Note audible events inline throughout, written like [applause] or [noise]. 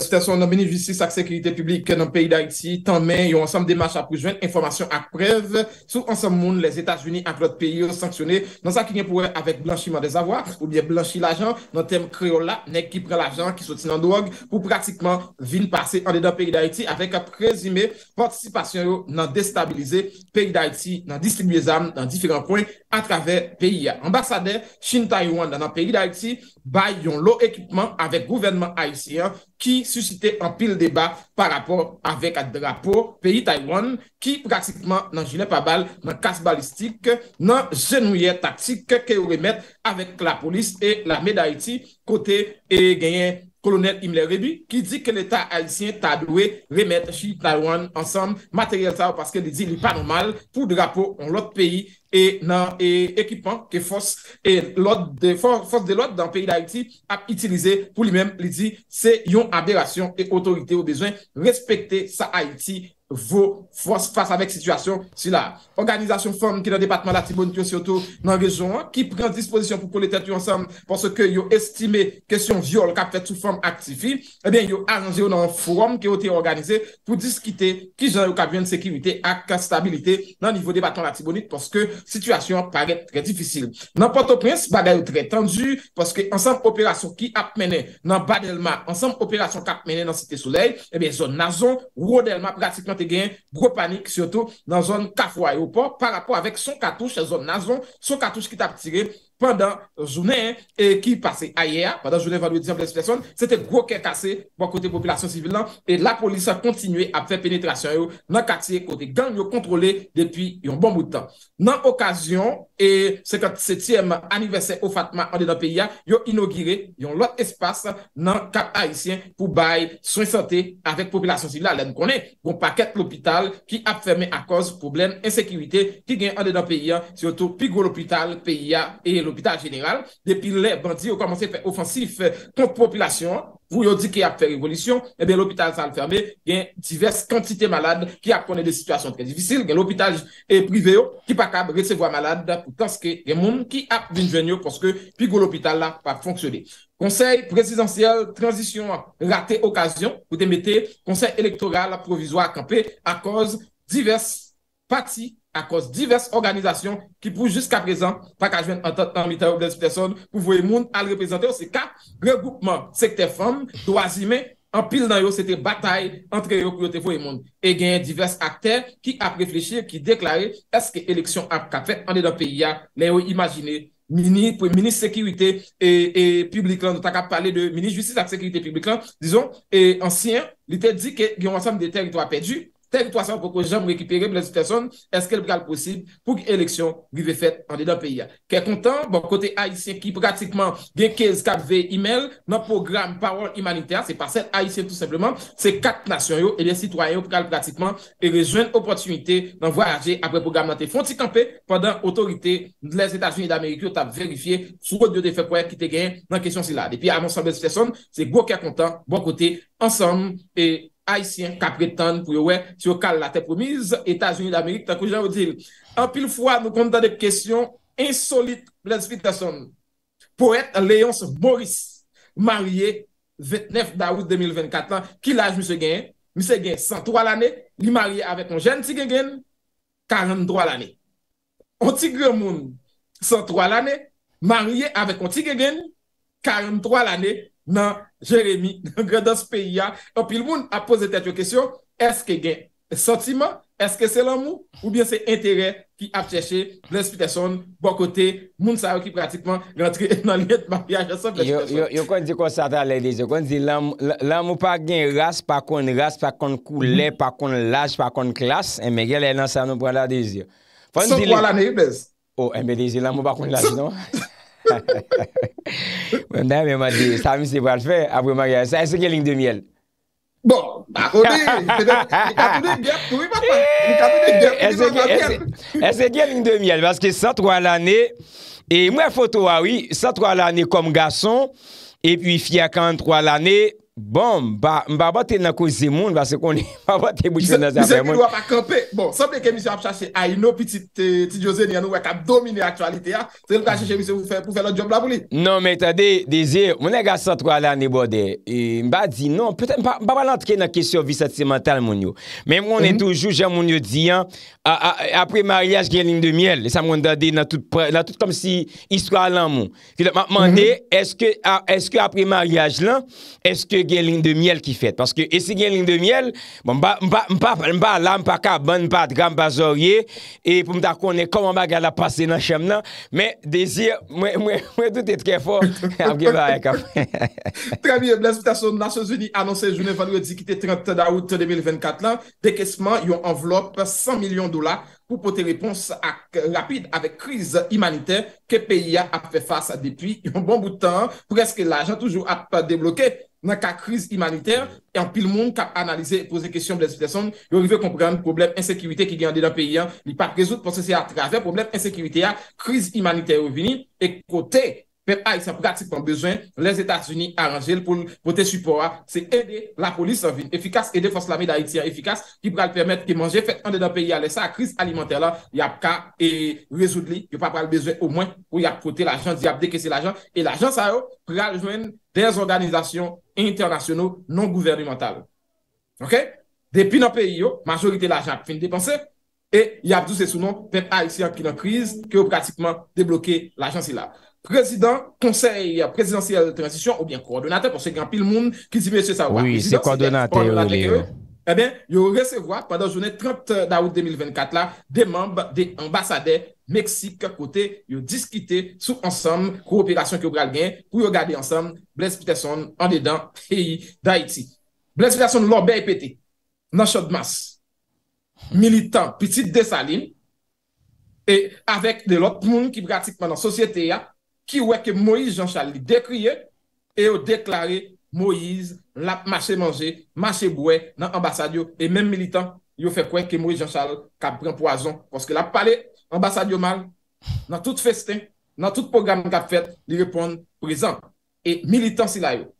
Souten son nan meni justice ak sekurite publik ke nan peyi da iti, tanmen yon ansam demache apoujwen, informasyon ak prev, sou ansam moun les Etats-Unis ak lot peyi yon sanksyone nan sa ki gen pouwe avèk blanchiman de zavwa, poubyè blanchi la jan, nan tem kreola, nek ki pren la jan, ki soti nan drog, pou pratikman vin pase an de dan peyi da iti, avèk a prezime participasyon yon nan destabilize peyi da iti nan distribuye zan nan diferan kwenk. A travèr peyi ya ambasade chine-Taywan dan an peyi d'Haiti bay yon lo ekipman avèk gouvenman Haitien ki susite an pil deba par rapor avèk a drapo peyi Taywan ki pratikman nan jine pabal nan kas balistik nan jenouye taktik ke ou remèt avèk la polis et l'armè d'Haiti kote e genyen. kolonel Imler Reby, ki di ke l'Etat Haitien taboué remète chi Taiwan ansam materyel sa ou paske li di li panomal pou drapo on lot peyi e nan ekipman ke fos de lot dan peyi d'Haiti ap itilize pou li men li di se yon aberasyon e otorite ou bezwen respekte sa Haiti vò fòs fòs avèk situasyon si la. Organizasyon fòm ki nan debatman la tibonite yon seotou nan rejon ki pren disposisyon pou kou le tètu yon sèm pòsè ke yon estime kèsyon viol kap fèt sou fòm aktifi, e ben yon aranjè yon nan fòm ki yon te yon organizè pou diskite ki jan yon kabyen sekimite ak kastabilite nan nivou debatman la tibonite pòsè ke situasyon parè trè difícil. Nan pòtò prins bagay yon trè tendu pòsè ke ansèm operasyon ki ap menè nan badelman ansèm operasyon kap menè eh nan site souley gen, gwo panik, soto, nan zon kafwa yo pa, pa la po avèk son katouche zon nazon, son katouche ki tap tirep pandan jounen e ki pase a ye a, pandan jounen vandou e diyan bles person, se te gwo ke kase pou akote populasyon sivil nan, e la polisa kontinue ap fe penetrasyon yo nan katiye kote gang yo kontrole depi yon bon moutan. Nan okasyon, e 57e aniversè ou fatma an de dan pe ya, yo inogire yon lot espase nan kap haisyen pou bay souy sante avèk populasyon sivil nan. Len konen, yon paket l'opital ki ap ferme akos problem ensekivite ki gen an de dan pe ya, se yo tou pigou l'opital, pe ya, e yo l'hôpital général, depuis les bandits ont commencé à faire offensif contre population, vous dites dit qu'il a fait révolution, et eh bien, l'hôpital s'est fermé, il y a diverses quantités malades qui apprennent des situations très difficiles, l'hôpital est privé, qui pas capable de recevoir malades, pourtant, il y a des gens qui a venu parce que, puis l'hôpital n'a pas fonctionné. Conseil présidentiel, transition, raté occasion, vous démettez, conseil électoral provisoire campé à cause diverses parties akos divers organizasyon ki pou jiska prezant, pak a jwen anmite yo bles person pou voye moun al reprezenter yo se ka, gre goupman, sekte fom, do a zime, an pil nan yo se te batay antre yo pou yo te voye moun, e genye divers akter ki ap reflechir, ki deklarer, eske eleksyon ap ka fe, ane do peyi ya, nan yo imagine, mini, pou mini sekirite, e publik lan, nou tak ap pale de mini jutsi, sak sekirite publik lan, dison, e ansyen, li te di ke yon wansam de teritwa pedu, teritwasyon pou ko jom rekipere mwen lèzi tèson, eske lèz pral posib pou ki eleksyon vive fèt an lèz an peya. Kè kontan, bon, kote Aïsien ki pratikman gen kez 4V email, nan program Power Humanitaire, se parsel Aïsien tout sepleman, se 4 nasyon yo, e lèz sitwanyon pral pratikman, e lèz jwen opotimite nan voyaje apre program nan te fonti kampe, pandan otorite lèz Etats-Unis d'Amerikyo ta verifiye sou ou diyo de fèkwaye ki te gen nan kèsyon silade. E pi an ansan bèz tèson, se gwo kè kontan, bon k Aisyen kapretan pou yowe Tio kal la te promiz Etasouni d'Amerik takou jan ou dil An pil fwa mou konta de kesyon Insolite ples vitason Poet Leons Boris Marye 29 da ou 2024 an Kil age mse gen? Mse gen 103 lane Li marye avek on jen tige gen? 43 lane On tige moun 103 lane Marye avek on tige gen? 43 lane 43 lane nan Jeremie, [laughs] nan Gredos Pia opil moun ap pose tet yo kesyon eske gen sentima eske se lan mou ou bien se interè ki ap chèche blens piteson bokote, moun sa yo ki pratikman nan liyet ma fiaj yo kon di kon sata lè dizye yo kon di lan mou pa gen rase pa kon rase, pa kon koule, pa kon laj, pa kon klas, eme gen lè lan sa nou pralade dizye oh eme dizye lan mou pa kon laj nan Mwen dè mè mwen di, sa mi se pral fè, apre mwen gare, sa esè gen lign de miel. Bon, akode, [laughs] mi katou de gèp, tou mi patan, mi katou de gèp, mi nan mwen gare. Esè gen lign de miel, baske sa 3 lannè, e mwen fotowa, oui, sa 3 lannè kom gason, e pi 53 lannè, bon, mba bote nan kouzi zemoun basè kon li mba bote bouchou nan zè apè moun. Mbise ki lwa pa kampe, bon, sanpe ke misyo ap chase ay nou piti euh, tijose ni anou wèk ap domine aktualite ya, tèl kwa chèmise pou fè lò jom blabouli. Non, men tade, dèze, mwenè gase sot kwa lan ne bode, mba di, non, mba bale antke nan kesyon visatis mental moun yo. Men mwenè mhm. toujou, jan moun yo di, apre maryaj gen lin de miel, sa mwen dade nan tout kom si iskwa lan moun. Mande, eske apre maryaj lan, eske yon lin de miel ki fet panse ke e si gen lin de miel bon, mba lam pa ka ban pat ghan pas orye e pou mta ko ne kom an baga la pase nan chem nan men desi mwen tout etre fò [laughs] [laughs] Très bien, blanche mwen ta son Nasyon Zouni annonse jounan van redikite 30 da out 2024 lan dekesman yon envelop 100 milyon dola pou pote repons rapide avek kriz imanite ke peya ap fe fasa depi yon bon boutan pou reske la jan toujou ap debloke nan ka kriz imanitèr, an pil moun ka analize, pose kèsyon blèzitè son, yo rive komprèm, problem, insekirite ki gen de la peyi, li pa prezout, pou se se a traver, problem, insekirite ya, kriz imanitèr ou vini, e kote, pep a y se pratik pon bezwen, les Etats-Unis aranjel pou te supporta, ah, se ede la polis sa vin, efikas ede foslami da iti ya efikas, ki pral permet ki manje, fet an de nan peyi a lesa a kriz alimenter la, yap ka e rezoud li, yo pa pral bezwen ou mwen, pou yap kote l'ajan, di yap deke se l'ajan, e l'ajan sa yo, pral jwen des organizasyon internasyonou, non gouvernimental. Ok? Depi nan peyi yo, majorite l'ajan fin depanse, e yap dou se soumon, pep a y se an ki nan kriz, ki yo pratikman deblokke l'ajan si Prezident, konsey, prezidentiel transisyon ou bien kordonate pou se gampil moun ki zi mèche sa wak. Oui, se kordonate yo li yo. E ben, yo resevoa pandan jounè 30 da wout 2024 la de mamb, de ambasade, Meksik, kote, yo diskite sou ansam ko operasyon ki yo bral gen pou yo gade ansam Blaise Peterson an dedan peyi d'Haiti. Blaise Peterson lò bè epete. Nanshod mas. Militan, piti desalim. E avèk de lòt moun ki pratikman nan sosyete ya ki wè ke Moïse Jean-Charles li dekriye e yo deklaré Moïse la mache manje, mache bouè nan ambasadyo, e men militant yo fè kwen ke Moïse Jean-Charles ka pren poason pwoske la pale ambasadyo man nan tout festin, nan tout programman ka fèt, li repon prezant, e militant si la yo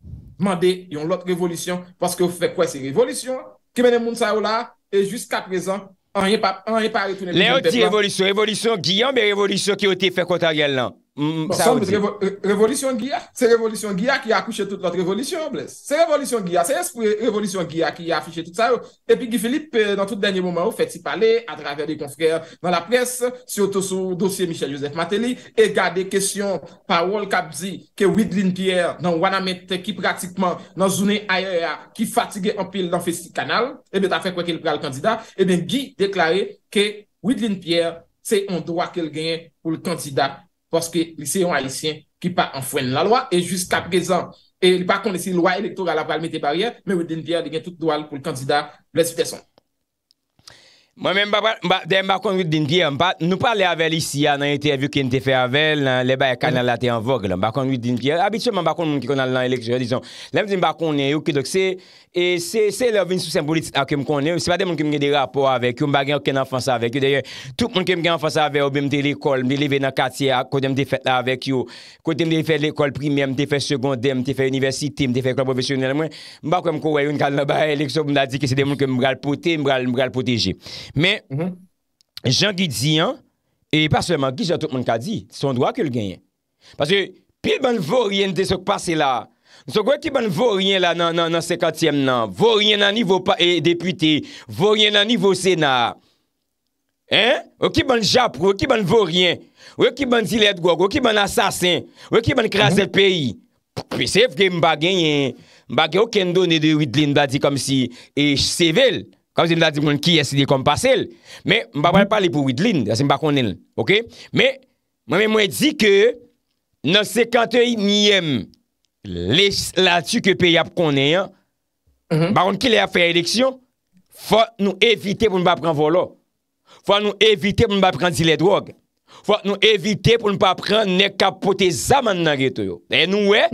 mande yon lot revolutyon pwoske yo fè kwen se revolutyon ki mènen moun sa ou la, e jusqu'a prezant an yè pa retounen lè yon ti revolutyon, revolutyon, Giyan mè revolutyon ki yo te fè konta gèl nan Mm, bon, révolution Gia C'est Révolution Gia qui a accouché toute notre révolution C'est Révolution Gia C'est Révolution Gia qui a affiché tout ça Et puis Guy Philippe, euh, dans tout dernier moment Fait-il parler à travers des confrères Dans la presse, surtout sous dossier Michel-Joseph Matéli, et gardé question Par World Cup Z, que Wydlin Pierre Non wana mettre qui pratiquement Non zouné ailleurs, qui fatigué En pile dans Fessy Canal, et eh ben ta fait Quoi qu'il prene le candidat, et eh ben Guy déclare Que Wydlin Pierre, c'est un droit Qu'il gagne pour le candidat poske liseyon alisyen ki pa enfwen la lwa, e jiska prezan, e li pa kone si lwa elektoral aval mette bariyer, me wè dene diya de gen tout doal pou l kandida lèzite son. Mwen men mba kon yon din pye Mba nou pale avel isi an an eterviou Ken te fe avel Mba kon yon din pye Abitweman mba kon mwen ki kon al lan elektron Mba kon yon yon ki doke se Se lèv vinsu sembolit akèm kon yon Se pa de mwen ki mwen gen de rapor avek Mba gen okèn anfansa avek Tup mwen ki mwen gen anfansa avek Mwen mwen de l'ekol, mwen de leve nan katiè Kote mwen de fè l'avek yo Kote mwen de fè l'ekol primèm, te fè sekondèm Te fè universitèm, te fè klopovesyonèm Mwen mba kon mwen kowe Men, jan ki di an, e paswèman ki jan tout mwen ka di, son dwa ke l genyen. Pase, pil mwen vò riyen de souk pase la, souk wè ki mwen vò riyen la nan 50èm nan, vò eh, riyen nan nivou deputé, vò riyen nan nivou sena. Hein? Wè ki mwen jap wè ki mwen vò riyen, wè ki mwen zilèd wèk, wè ki mwen asasen, wè ki mwen krasèl peyi. Pise, mwen bagen yon, mwen bagen wè ki mwen do ne de widlin badi kom si, e chevel. Kam se mda di mwen ki yese di kom pasel, me mba mwen pale pou 8 lin, yase mba konen, ok? Me mwen mwen di ke, nan 51 yem, la chou ke pey ap konen, mba mwen ki lè a fey mm-hmm. a eleksyon, fwa nou evite pou mba pran volo, fwa nou evite pou mba pran zile drog, fwa nou evite pou mba pran ne kapote zaman nan geto yo. E nou we,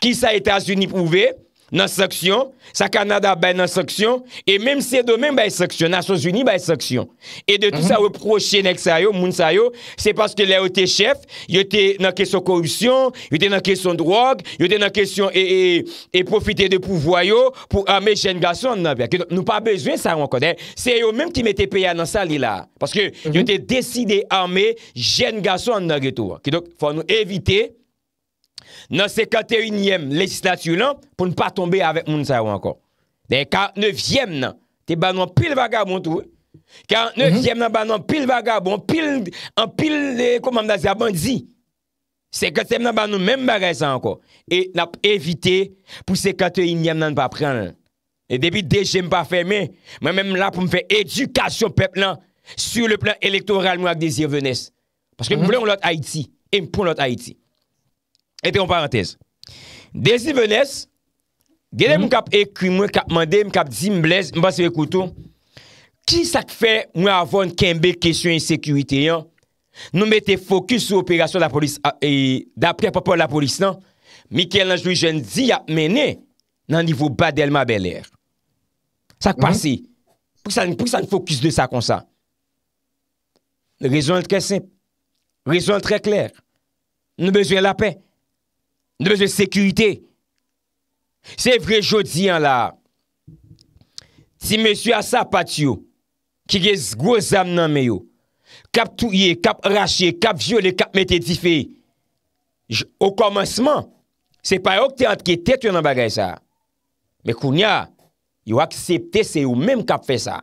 ki sa Etasunip ouve, e nou we, nan saksyon, sa Kanada bay nan saksyon, e mèm sè e do mèm bay saksyon, nan Sosouni bay saksyon. E de tout sa wè mhm. proche nèk sa yo, moun sa yo, sè paske lè yo te chef, yo te nan kesyon korupsyon, yo te nan kesyon drog, yo te nan kesyon e, e, e profite de pou voyo, pou amè jèn gason nan gètou. Nou pa bezwen sa wè konè, eh. sè yo mèm ki mette peya nan sa li la, paske yo mhm. te deside amè jèn gason nan gètou. Ki dok fò nou evite... nan 51 yem legislatiyou lan pou nou pa tombe avèk moun sa yo anko. Den 49 yem nan, te ban nou pil vagabon tou. 49 yem nan ban nou pil vagabon, pil, an pil eh, komanda zi abon di. 51 yem nan ban nou menm ba re san anko. E nap evite pou 51 yem nan nan pa pran nan. E debi deje mpa fe men, mwen menm la pou mfe edukasyon pep lan sou le plan elektoral mwen ak desi venes. Paske mwen lout Haiti, mwen lout Haiti. ete yon parantez desi venez gede mou kap ekwi mwen kap mande mou kap di mblez mba se vekoutou ki sak fe mwen avon kenbe kesyon yon sekurite nou mette fokus sou operasyon la polis ah, e dapre pa pa la polis nan Mikel Anjoui jen di ap mene nan nivou badel ma beler sak hmm. pase pou ki sa n fokus de sa kon sa rezon l tre se rezon l tre kler nou bezwen la pe Ndè mè sè sekurite. Sè vre jodi an la. Si mè sè a sa pat yo, ki gèz gwo zam nan mè yo, kap touye, kap rachye, kap vyo, lè kap mè te dife. O komanseman, se pa yo kte antke tet yo nan bagay sa. Mè koun ya, yo aksepte se yo mèm kap fè sa.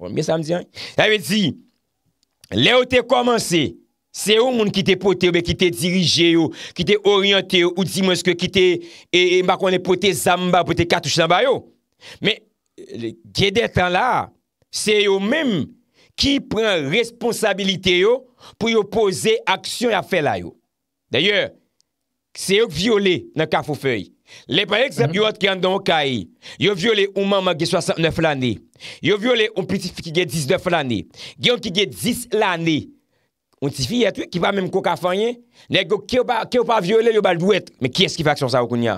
O mè sè mè di an? Sè mè di, lè yo te komanse, Se yo moun ki te pote yo, be ki te dirije yo, ki te oryante yo, ou di monske yo, ki te e, e bakwane pote zamba, pote katouche zamba yo. Me, gye detan la, se yo menm ki pren responsabilite yo pou yo pose aksyon ya fe la yo. Deye, se yo viole nan kafou fey. Le pa eksept mhm. yo at gyan dan wakay, yo viole un mama gye 69 lane, yo viole un piti fiki gye 19 lane, gyan ki gye 10 lane. Un ti fi yatwe ki pa menm koka fanyen. Nèk yo ki yo pa viole yo bal dwet. Men ki eski faksyon sa wakoun ya?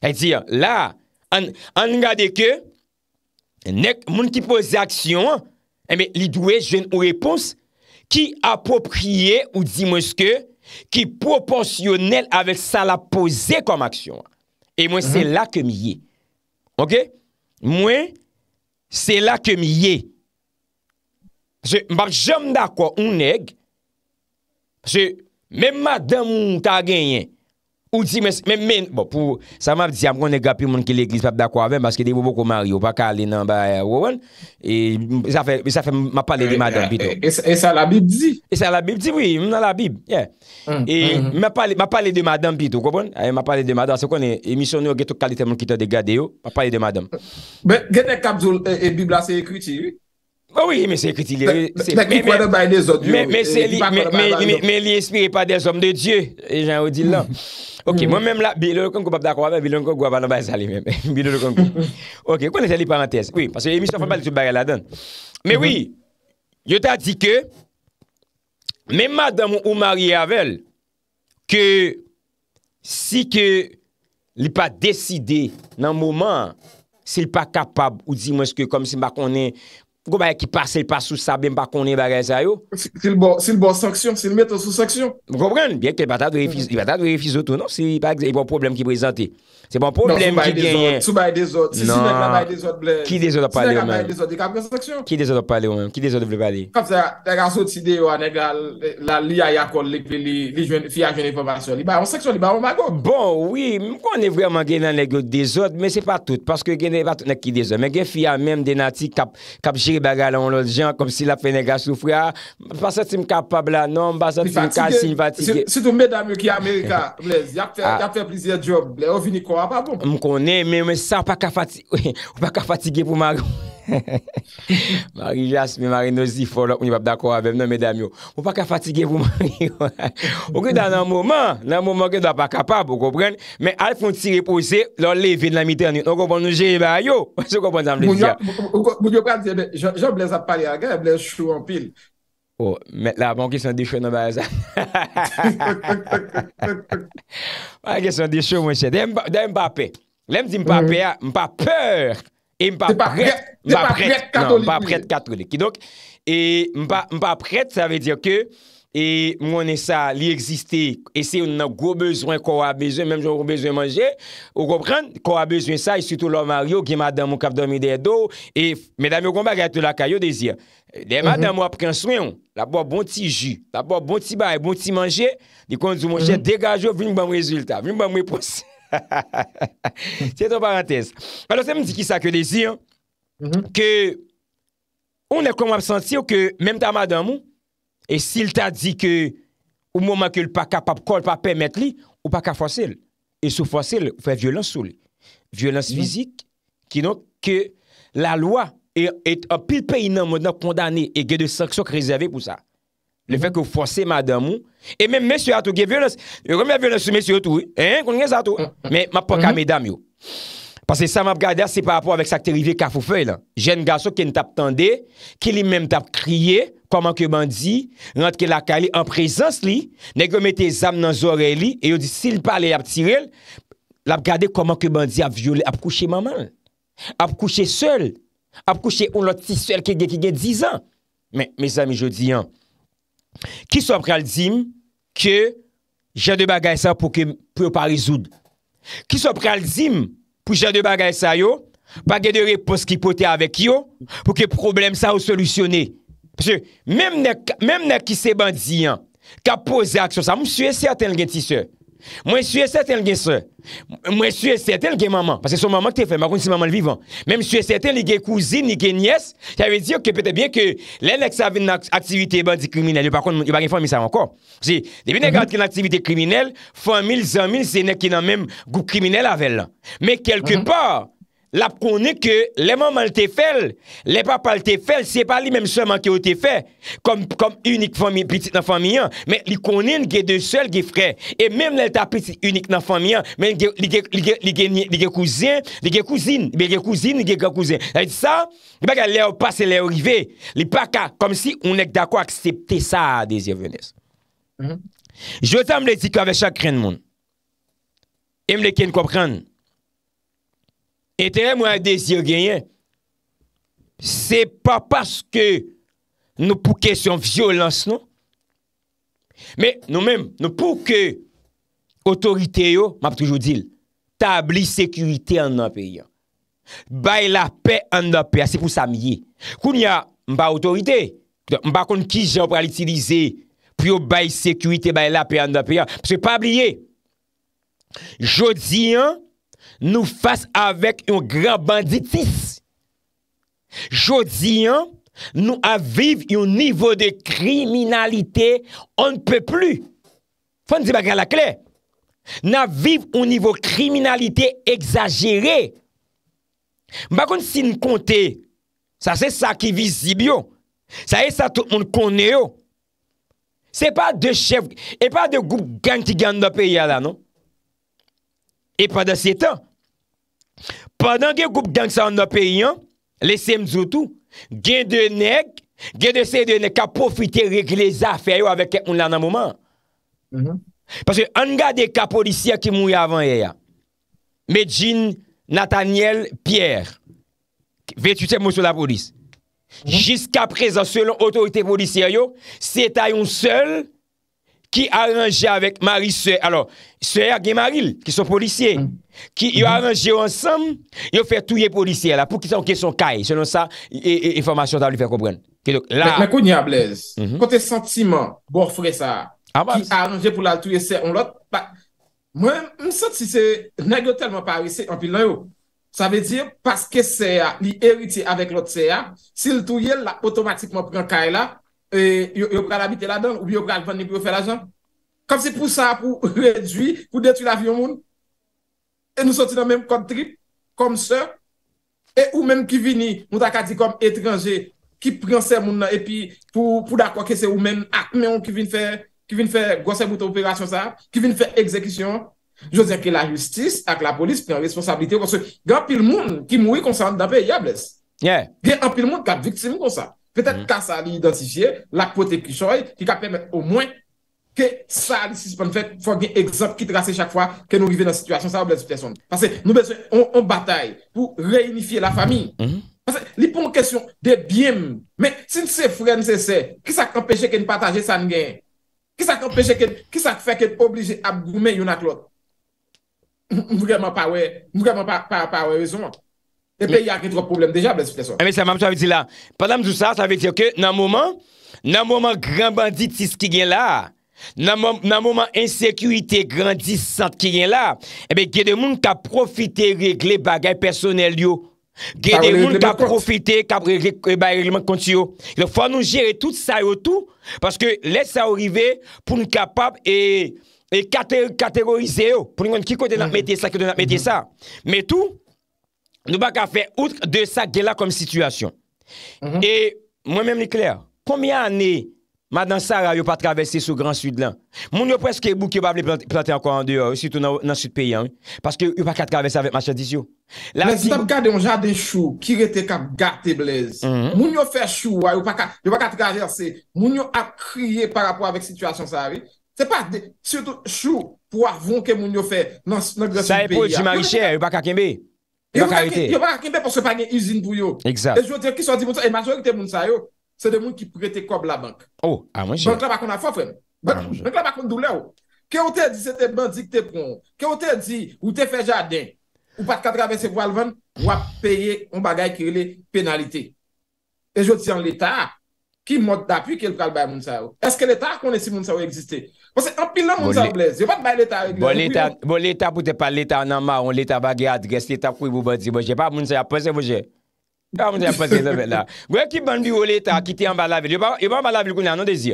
E di ya, la, an nga de ke, nèk moun ki pose aksyon, e men li dwet jen ou repons, ki apopriye ou di monske, ki proporsyonel avèk sa la pose kom aksyon. E mwen se la ke mi ye. Ok? Mwen se la ke mi ye. Mbak jom da kwa un nèk, Mèm madam ou ta genyen Où di mèm men Sa mèm di si am konen gapi moun ki l'eklis pa bda kwa ven Baske de vò vò koumaryo Pa kalinan ba wò wè E sa fè mèm pale de madam E sa la bib di E sa la bib di wè Mèm pale de madam Mèm pale de madam Mèm pale de madam Mèm pale de madam Oui, mais c'est critiqué. Mais il n'y espérait pas des hommes de Dieu. Les gens ont dit l'an. Ok, moi-même, là, bi l'enconcou, pape d'accord avec, bi l'enconcou, pape d'enconcou. Ok, kon l'étalé parenthèse. Oui, parce que je m'y souffre pas de tout baril la donne. Mais oui, mm-hmm. je t'ai dit que même madame ou mari avel que si que l'est pas décidé nan moment si l'est pas capable ou dit moi ce que comme si m'a qu'on est Gouman yè ki pasèl pasou sa bèm pa konè bagay sè yo. Sè l'bon sanksyon, sè l'mèt an sou sanksyon. Gouman, bèkè yè patat verifise, yè patat verifise to, nan, yè bon problem ki prezante. Se bon pou blèm di genyen Sou bayi de zot Si non. si nek la bayi de zot blè Ki de zot ap pale ou men Si nek la bayi de zot Dik ap gen seksyon Ki de zot ap pale ou men Ki de zot blè pale Kap se a Lega sou ti de ou an Nega la li a yakon Lek pe li Fi a geni pavasyon Li bayi an seksyon Li bayi an magon Bon oui Mkou an evreman geni an Lega ou de zot Men se pa tout Paske geni vatou nek ki de zot Men geni fi a men Denati kap Kap jiri baga la onlou Jan kom si la penega soufri a Pasat si m Mwen bon? konen, men mwen san [laughs] pa ka fatige pou maryon. [laughs] Maryon jasme, maryon nosi folo, mwen yon pa dako avem nan mwen damyo. Mwen pa ka fatige pou maryon. Mwen konen nan mouman, nan mouman mwen dwa pa kapab, mwen alpon ti repose, lor leve nan mi terni. Mwen konen mwen jenye ba yo, mwen jenye konen mwen jenye. Mwen konen mwen jenye, mwen jenye mwen jenye, mwen jenye mwen jenye. O, oh, met la, banke son di chou nan ba [laughs] a zan. Banke son di chou mwen chè. Dè m pa pe. Lèm di m pa pe a, m pa peur. Dè pa ret katolik. Nan, m pa pret katolik. E m pa pret, sa ve diyo ke... e mounen e sa li eksiste e se yon nan gwo bezwen konwa bezwen, menm joun gwo bezwen manje ou gwo pren, konwa bezwen sa e suto lor Mario, gen madan moun kapdomi de do e medan moun konwa gaya tout la kayo de zi, de mhm. madan moun apren souyon la bo bon ti ju, la bo bon ti bay bon ti manje, di kon zi moun jen degajo vim ban mou rezultat vim ban mou epos [laughs] c'est ton parantez palo se mou di ki sa ke de zi ke ou ne konw ap senti ou ke menm ta madan moun E s'il ta di ke ou mouman ke l pa kapap kol pa pèmèt li, ou pa ka fwase l. E sou fwase l, ou fè violens sou l. Violens fizik, ki nou ke la lwa et apil pe inan moun nan kondane e gè de saksok rezerve pou sa. Le fèk ou fwase madam ou, e mèm mèsyou atou gè violens, e kou mè violens sou mèsyou atou, mè mèm pa ka mèdam yo. Pase sa mèm gade a, se pa apou avèk sa kterive kafou fèy la. Jèn gase ou kèn tap tende, kèn li mèm tap kriye, koman ke bandi rent ke lakali an prezans li, negre mette zam nan zore li, e yo di sil pale ap tirel, lap gade koman ke bandi ap viole, ap kouche mamal ap kouche sel ap kouche ou loti sel ke gen 10 an men, mes amy jodi an ki sou pral zim ke jade bagay sa pou ke pou yo pa rezoud ki sou pral zim pou jade bagay sa yo bagay de repos ki pote avek yo pou ke problem sa yo solusyonne Mèm nèk ki se bandi yan, ka pose aksyon sa, mwen suye seten l gen tisè, mwen suye seten l gen sè, mwen suye seten l gen maman, mwen suye seten li gen kouzin, li gen niyes, te avè di yo ke pète bien ke lè nèk sa vè nan aktivite bandi krimine, yo pa kon yon bagen fòm misè an kon. Debe nèk atke nan aktivite krimine, fòm mil, zan mil, se nèk ki nan mèm goup krimine lavel. Mèk kelke par, la konen ke le maman te fel, le papa te fel, se pa li menm seman ki yo te fel, kom unik piti nan faminyan, men li konen ge de sel ge fre, e menm lenta piti unik nan faminyan, menm li ge kouzin, li ge kouzin, li ge kouzin, li ge kouzin, la di sa, li baka le ou pase, le ou rive, li baka, kom si ou nek dako aksepte sa, mm-hmm. de zi venez. Je otan mle di ka vechak kren moun, mle ken koprenn, ete non? mwen a dese genyen, se pa paske nou pou kesyon violans nou, me nou men, nou pou ke otorite yo, mwen pou toujou dil, tabli sekurite an api an, bay la pe an api an, se pou sa miye, kou niya mba otorite, mba kon ki jan pral itilize, pou yo bay sekurite bay la pe an api an, se pa abliye, jodi an, Nou fase avèk yon gran banditis. Jodi an, nou aviv yon nivou de kriminalite, an pe plu. Fon di bagan la kle. Nan viv yon nivou kriminalite exagere. Bakon si nou konte, sa se sa ki visibyo. Sa e sa tout moun koneyo. Se pa de chev, e pa de goup gang ti ganda pe yala non. E pa de setan. padan gen koup genk sa an apen yon, lesem zoutou, gen de nek, gen de se de nek a profite regle zafè yo avek un lan an mouman. Mm-hmm. Pase an gade ka polisya ki mou ya avan yaya, medjin Nathaniel Pierre, vetu se moun sou la polis. Mm-hmm. Jiska prezan selon otorite polisya yo, se ta yon sel, ki aranje avèk Maris Seye, alò, Seye a gen Maril, ki son polisye, ki yo aranje yo ansam, yo fè touye polisye la, pou ki son kèson kèy, selon sa, informasyon ta li fè kompren. Kèdok, la... Mè kou ni ablez, kote sentimen, bon fwè sa, ki aranje pou la touye Seye, on lot, mwen msat si se, nè gyo telman parise, anpil nan yo, sa vè dir, paske Seye li eriti avèk lot Seye, ah, si l touye la, otomatikman pren kèy la, E, yo pral habite la don ou yo pral vande pou yo fè la jan kom se pou sa pou [laughs] redwi, pou detu la viyon moun e nou soti nan menm kontrip kom se e ou menm ki vini, nou takati kom etranje ki pren se moun nan e pi pou da kwa ke se ou menm akmen ki vin fè, ki vin fè gosè bouta operasyon sa, ki vin fè ekzekisyon jo zè ki la justis ak la polis pren responsabilite kon se gen apil moun ki moui kon san dapè yables, gen apil moun kap viktim kon sa Pe tèt ka sa li identifiye, la potè ki choy, ki ka pèmèt au mwen ke sa li suspèm fèk fò gè egzop ki trase chak fwa ke nou givè nan situasyon sa ou blè situasyon. Pansè, nou bè sè, on batay pou reynifiye la fami. Pansè, li pou an kèsyon de biem, mè, si nse fwè nse sè, ki sa kèmpèjè kèn patajè sa ngen? Ki sa kèmpèjè kèn, ki sa fèk kèn oblijè ap goumè yon ak lot? Mwè mwen pa wè, mwè mwen pa wè wè zon. Nè pe eh y a kè tro problem deja, blan, s'il kè so. Mè, sa mèm, sa vè di la. Padam dousa, sa vè di okè, nan mouman, nan mouman gran banditis ki gen la, nan mouman insekuitè grandisant ki gen la, e bè gè de moun ka profite regle bagay personel yo. Gè de moun ka profite ka regle bagay regleman konti yo. Fwa nou jere tout sa yo tout, paske lè sa orive pou nou kapab e katerorize yo. Pouni mwen ki kote nan mm-hmm. metye sa, ki kote nan metye sa. Mè tou... Nou ba ka fe outre de sa gela kom situasyon. E mwen mèm li kler. Koumya anè madan Sara yo pa travese sou Grand Sud lan? Moun yo preske bouke bable plante anko an deor. Soutou nan Sud Peyan. Paske yo pa ka travese avèk ma chadis yo. Mèm si tap gade yon jade chou kire te kap gade te blez. Moun yo fe chou wè yo pa ka travese. Moun yo a kriye parapò avèk situasyon Sara. Soutou chou pou avon ke moun yo fe nan Grand Sud Peyan. Sa repote jimari chè, yo pa ka kembe? Yo wak akimbe pou se pange izine pou yo. E jwot diyo ki sot di moun sa yo, e majorite moun sa yo, se de moun ki prete kob la bank. Bank la bakon a fò frem, bank la bakon doulè yo. Ke ou te di se te bandi ki te pon, ke ou te di ou te fe jaden, ou pat katre avè se valvan, wap peye on bagay ki yole penalite. E jwot diyon l'Etat ki mod d'apu ke l'pral bay moun sa yo. Eske l'Etat konè si moun sa yo existè? Mwen se apil nan mwen sa blèz. Yo pat bay leta. Bon leta pou te pal leta nan ma. On leta bagyad. Gèst leta pou yon badzi. Mwen se apil nan mwen sa blèz. Mwen se apil nan mwen sa blèz. Gwe ki bandi yon leta ki te yon bala vil. Yon bala vil kou nan anon de zi.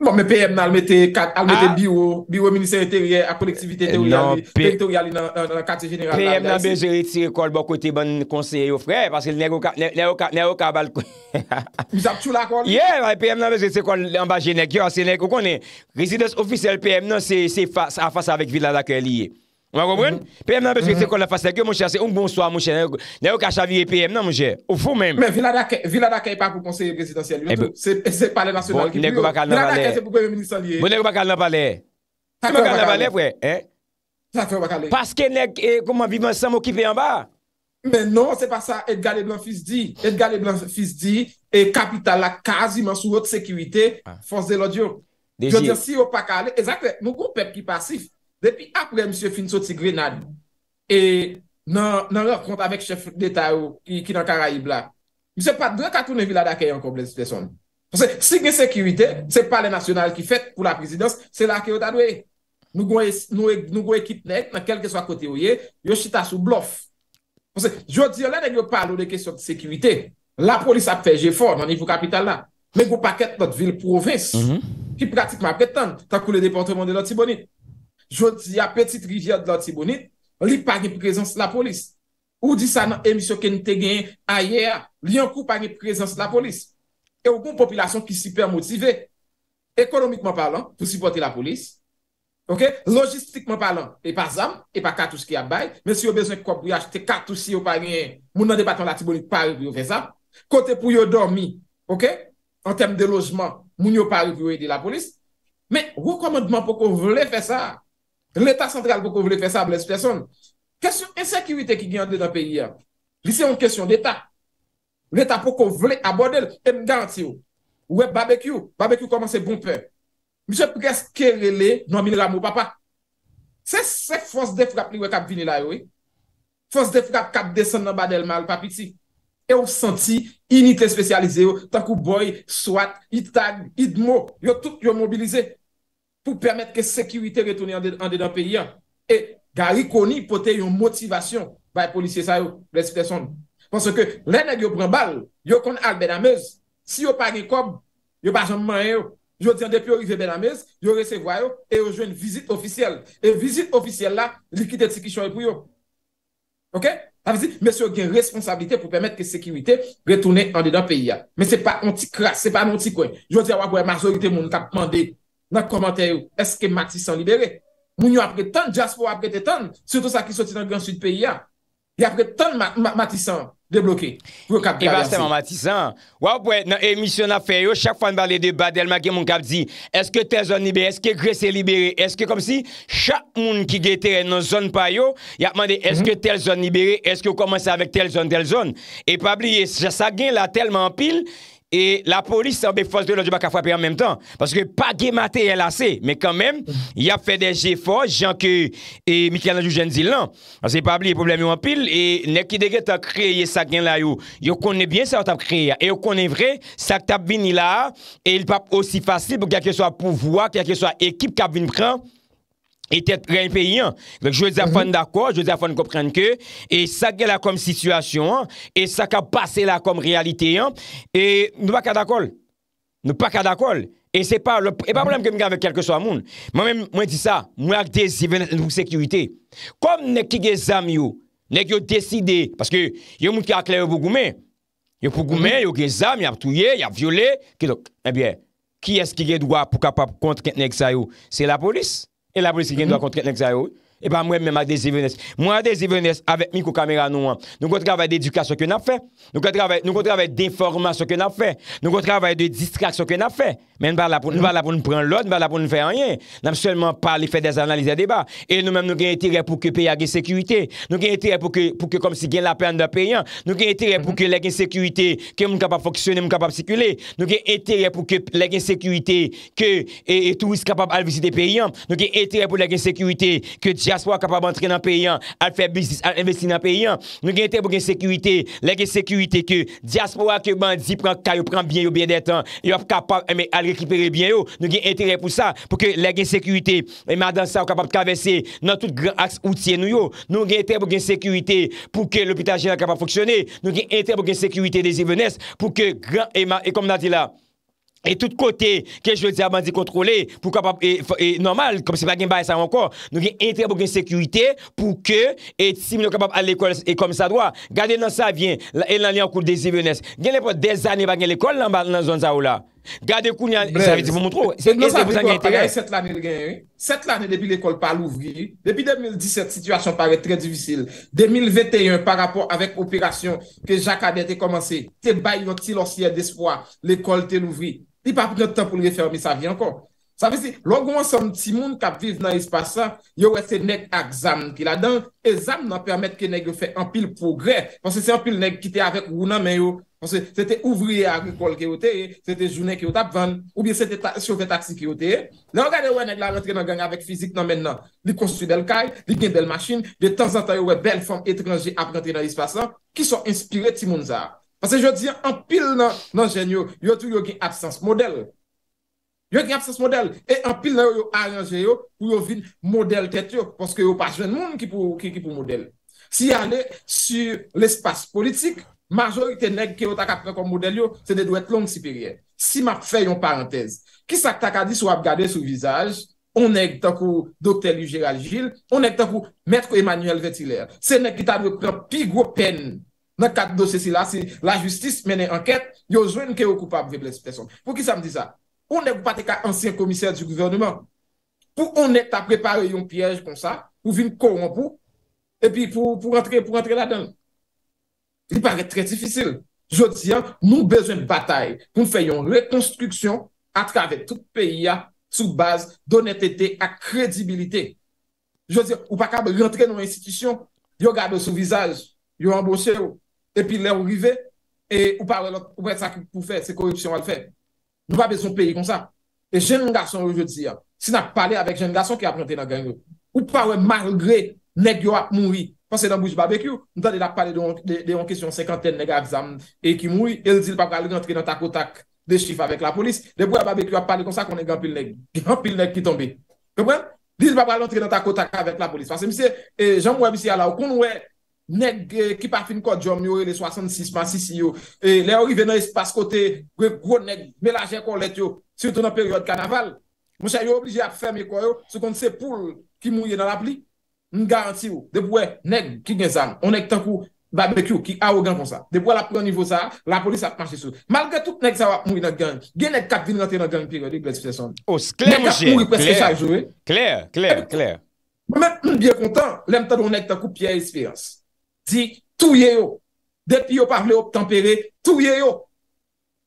Mwen bon, P.M. nan al mette biro, biro ministeri teriè, a kolektivite teriè li, teriè teriè li nan kate generali. P.M. nan beze retire kol bo kote bon konsey yo frey, paske le nèro ka bal konen. Mi zap chou la kol? Ye, P.M. nan beze retire kol ambaje nek, yon se nek, ou konen. Residès ofisèl P.M. nan se a fasa avèk vila da kè liye. Mwen komwen? PM nan pe se kon la fase Gyo mwen chan se unk bon swa mwen chan Nè ou kach avye PM nan mwen chan? Ou foun men? Men vila da key pa pou konseye prezidential Se pale nasyonal ki pyo Vila da key se pou kwen meni solye Mwen nek ou bakal nan pale? Tako bon, bakal nan pale pwe? Paske nek kouman vivan sam okipe yon ba? Men non se pa sa Edgar Leblanc fise di Edgar Leblanc fise di Kapital la kaziman sou hot sekwite ah. Fonse de l'audio Mwen kon pep ki pasif Depi apre, msye finso ti grenad e nan rekont avek chef de ta ou ki nan karaib la. Mse pat drat katoun e vila da ke yon komplej si feson. Sigre sekirite, se pa le nasyonal ki fet pou la prezidans, se la ke yon tadwe. Nou gwen kitnek nan kel keswa kote ou ye, yon chita sou blof. Mse, jyo diyo la dek yo palo de kesyon de sekirite. La polis ap feje for nan nivou kapital la. Men gwo paket not vil provins ki pratikman pretan takou le deportement de not si bonit. yon di a petit rivyat la Tibonit, li pa gen prezans la polis. Ou di sa nan emisyon ke nite gen ayer, li an kou pa gen prezans la polis. E wou kon populasyon ki siper motive. Ekonomikman parlant, pou sipote la polis. Logistikman parlant, e pa zam, e pa katous ki abay, men si yo bezon kwa pou yajte katousi yo pa gen, moun an de patan la Tibonit, pa yon prezans. Kote pou yo dormi, en tem de lojman, moun yo pa yon prezans la polis. Men wou komandman pou kon vle fe sa, L'Etat sentral pou kon vle fè sa blèst fè son. Kèsyon ensekirite ki gen yon dè nan peyi ya. Li se yon kèsyon d'Etat. L'Etat pou kon vle abode lè, m garanti yo. Ou e barbecue, barbecue konman se bon pè. Mise pou kèskere lè, nanmine la mou papa. Se se fons defrapli wè kap vinilay wè. Fons defrapli wè kap desen nan badèl mal papiti. E ou senti, inite specialize yo, tankou boy, swat, itag, id mo, yo tout yo mobilize. pou permèt ke sekirite retounen an dedan peyi an. E, gari koni potè yon motivasyon baye polisye sa yo, lesi person. Ponso ke, lènen yo pran bal, yo kon al ben amez. Si yo pa rekob, yo pa jom man yo. Yo diyan depi yo rive ben amez, yo resevwa yo, yo jwen yon vizit ofisyel. E vizit ofisyel la, likit eti ki choye pou yo. Ok? A vizit, mèsyo gen responsabilité pou permèt ke sekirite retounen an dedan peyi an. Mè se pa nonti kwa, se pa nonti kwen. Yo diyan wakwe, marzorite moun tap mande nan komante yo, eske matisan libere? Moun yo apre ton, jaspo apre te ton, soto sa ki soti nan Grand Sud PIA, ya apre ton eh matisan de bloke. E bas teman matisan, wap we, nan emisyon na fe yo, chak fan bale de badel, ma gen moun kap di, eske tel zon libere, eske gre se libere, eske kom si, chak moun ki gete ren nan zon payo, ya apman de, eske tel zon libere, eske yo komanse avèk tel zon, tel zon, e pabliye, sa gen la telman pil, E la polis sa be fos de yo la di baka fwapye an menm tan. Paske pa gemate el ase. Men kan menm, ya fe deje fos. Jan ke mi kya nan jou jen di lan. Ase pa bli e problem yo an pil. E nek ki dege ta kreye sa gen la yo. Yo konen bien sa yo tap kreye. E yo konen vre, sa tap vin ila. E il pap osi fasil pou kya ke so a pouvoa. Kya ke so a ekip kap vin pran. Etet ren pe yon. Vèk jwè zafan da kò, jwè zafan kòprenn kè. Et sa ke mhm. eh la kom situasyon an. Et sa ka pase la kom realite yon. Et nou pa ka da kòl. Nou pa ka da kòl. Et se pa, e pa problem ke mi gavèk kelke so a moun. Mwen di sa, mwen akde ziven nou sekurite. Kom nek ki ge zam yo, nek yo deside. Paske, yo moun ki akle yo pou goumen. Yo pou goumen, yo ge zam, yo ap touye, yo ap viole. Ebyè, ki eski ge dwa pou kapap kontre kèt nek sa yo? Se la polis? Elabri si gen do akontiket mm-hmm. nek zayout. Mwen adez zi vènes avèk mi kou kameranouan. Nou kou travèl dèdoukaz sou kè nan fè. Nou kou travèl dèdéforman sou kè nan fè. Nou kou travèl dè distrak sou kè nan fè. Mèn par la pou nou prèn lòt, nou par la pou nou fè anjen. Nan mè mèm par li fè dèz analize dèba. E nou mèm nou gen etire pou ki pè ya gen sekurite. Nou gen etire pou ki pou ki kom si gen la pè an de pè yan. Nou gen etire pou ki lè gen sekurite kè mou kapap foksyone, mou kapap sikule. Nou gen etire pou ki lè gen Diaspora kapab antre nan peyan, al fe bizis, al investi nan peyan. Nou gen bon ente pou gen sekurite. Lè gen sekurite ke diaspora ke bandi pran kaya, pran bien yo, bien detan. Yo kapab al rekipere bien yo. Nou gen entere pou sa pou ke lè gen sekurite. Eman dan sa ou kapab kavesse nan tout gran aks outye nou yo. Nou gen ente pou gen sekurite pou ke l'hôpital gen bon e a kapab foksyone. Nou gen ente pou gen sekurite de Zevenes pou ke gran eman. E kom nan di la. E tout kote ke jwoti abandi kontrole pou kapap e normal kom se bagen baye sa wankon nou gen entre pou gen sekwite pou ke et si mwen kapap al ekol e kom sa dwa gade nan sa vyen, el nan li an kou de zibiones gen le pou des ane bagen l'ekol nan zon za ou la gade kou nan, se vyen di pou moutro et se pou zan gen ente Sète l'anen depi l'ekol pa l'ouvri Depi 2017, situasyon pare trè divisil 2021, par rapport avèk operasyon ke jaka bè te komanse te bayon ti l'osye d'espoi l'ekol te l'ouvri Ti pa pinyon tan pou non, li refermi sa vi ankon. Sa vi si, longou an son ti moun kap viv nan ispasa, yo wè se nek ak zanm ki la dan, e zanm nan permèt ke nek yo fè anpil progrè, panse se anpil nek ki te avèk wou nan men yo, panse se te ouvriye agrikol ki yo te e, se te jounen ki yo tapvan, ou bi se te chowve taksi ki yo te e. Le an gade wè nek la lantre nan gang avèk fizik nan men nan, li konstu bel kay, li gen bel machin, li tan zantay wè bel fòm etranji ap rentre nan ispasa, ki son inspirè ti moun zanm. Pase yo diyan, an pil nan jen yo, yo tou yo gen absens model. Yo gen absens model. E an pil nan yo yo aranje yo, yo yo vin model tet yo. Ponske yo pa jwen moun ki pou model. Si yane, si l'espace politik, majorite neg ki yo tak apren kon model yo, se ne dwe klong sipirye. Si ma fè yon parantez, ki sa tak adi sou ap gade sou vizaj, ou neg tak ou doktel yu Gérald Gilles, ou neg tak ou metk ou Emmanuel Vettilère. Se neg ki ta nou pren pi gwo penne. nan kat do se si la, se la justis menen anket, yo zwen ki yo koupa pou veple se pe son. Pou ki sa m di sa? Ou ne pou pati ka ansyen komisyen di gouvernement? Pou ou net a prepare yon piyej kon sa? Ou vin koron pou? E pi pou rentre la den? Li pare tre difícil. Je ti an, nou bezwen batay. Pou fè yon rekonstruksyon atrave tout peyi ya soubaz donetete ak kredibilite. Je ti an, ou pa kab rentre nou institisyon, yo gade sou vizaj, yo ambosye yo. epi lè ou rive, e ou pa wè sa pou fè, se korupsyon wè l'fè. Nou pa bè son peyi kon sa. E jen nga son wè vè di ya. Si nan pa lè avèk jen nga son ki ap rentè nan genyo. Ou pa wè malgrè neg yo ap moui. Pansè nan bouj bà bè kyou, nou ta lè la pa lè de yon kesyon sekanten neg a vizam e ki moui, el di l pa pralè rentrè nan ta kotak de chif avèk la polis. De bouj bà bè kyou a palè kon sa kon neg anpil neg. [laughs] Anpil neg ki tombe. Di l pa pralè rentrè nan ta kotak avèk la polis. Neg eh, ki pa fin kod jom yo e le 66,6 yo. E le orive nan espase kote, gro neg, melajen kon let yo, siretou nan peryode kanaval. Mousha yo oblije a ferme kwa yo, se kon se pou ki mou ye nan la pli. M garanti yo, debwe, neg ki gen zan. O neg tankou, babek yo, ki a ou gen kon sa. Debwe la pou yon nivou sa, la polis a panche sou. Malge tout neg sa wap mou yon gen, gen nek kat vin nante yon gen yon peryode. Mek ak mou yon kwen se chal jowe. Kler, kler, kler. M biye kontan, lem ta don neg tankou piye espirans. Di touye yo. Depi yo parle yo ptempere, touye yo.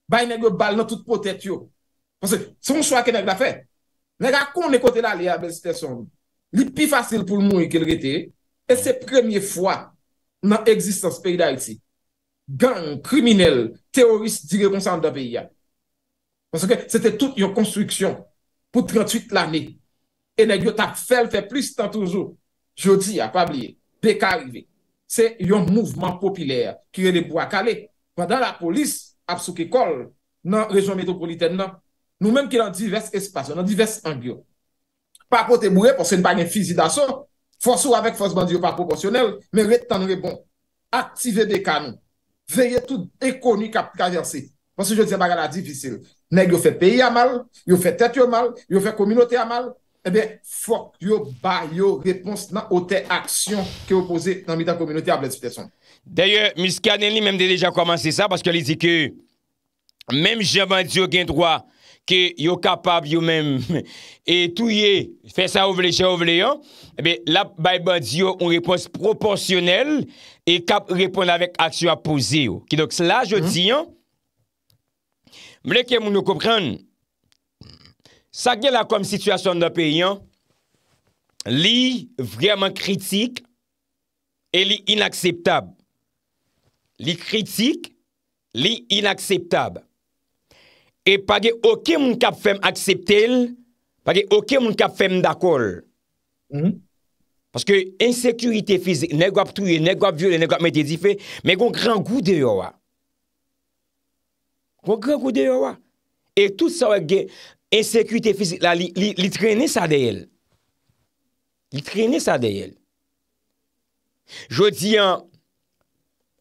Baye nèk yo bal nan tout potet yo. Pansè, son chwa kè nèk la fè. Nèk la kon nèkote la li a bel sitè son. Li pi fasil pou l moun yon kè l rete, e se premiè fwa nan egzistans peyda yon si. Gan, kriminel, teorist, direkonsan da peyya. Pansè kè, sè te tout yon konstriksyon pou 38 l anè. E nèk yo tap fèl fè plis tan toujou. Jodi ya, pabliye, dek a rivey. Se yon mouvman popilèr ki re le pou akale, wadan la polis ap sou ke kol nan rejon metropolitè nan, nou menm ki lan divers espasyon, lan divers angyo. Pa potè mouè, posè n'ba gen fizi danson, fosou avèk fosman diyo pa proporsyonel, men retan re bon. Aktive be kanon, veye tout ekonik ap kajersi. Posè yo dize bagan la difisil, neg yo fè peyi a mal, yo fè tèt yo mal, yo fè kominote a mal. ebe, eh fok yo ba yo repons nan ote aksyon ke yo pose nan midan kominoti a platifite son. Deryo, miske anen li menm de deja komanse sa, paske li di ke, menm javan di yo gen dwa, ke yo kapab yo menm, e tou ye, fè sa ou vle, javan vle yo, ebe, la bay ban di yo, ou repons proporsyonel, e kap repon avèk aksyon apose yo. Ki dok, sla, yo di yo, mle ke moun nou kopran, mwen, sa gen la kom situasyon nan pe yon, li vreman kritik e li inakseptab. Li kritik, li inakseptab. E page oke moun kap fem akseptel, page oke moun kap fem dakol. Hmm? Paske insekurite fizik, negwap tuye, negwap vyele, negwap metedife, men kon gran goudeyo wa. Kon gran goudeyo wa. E tout sa wak gen... Ensekwite fizik la, li trene sa dey el. Li trene sa dey el. Jodi an,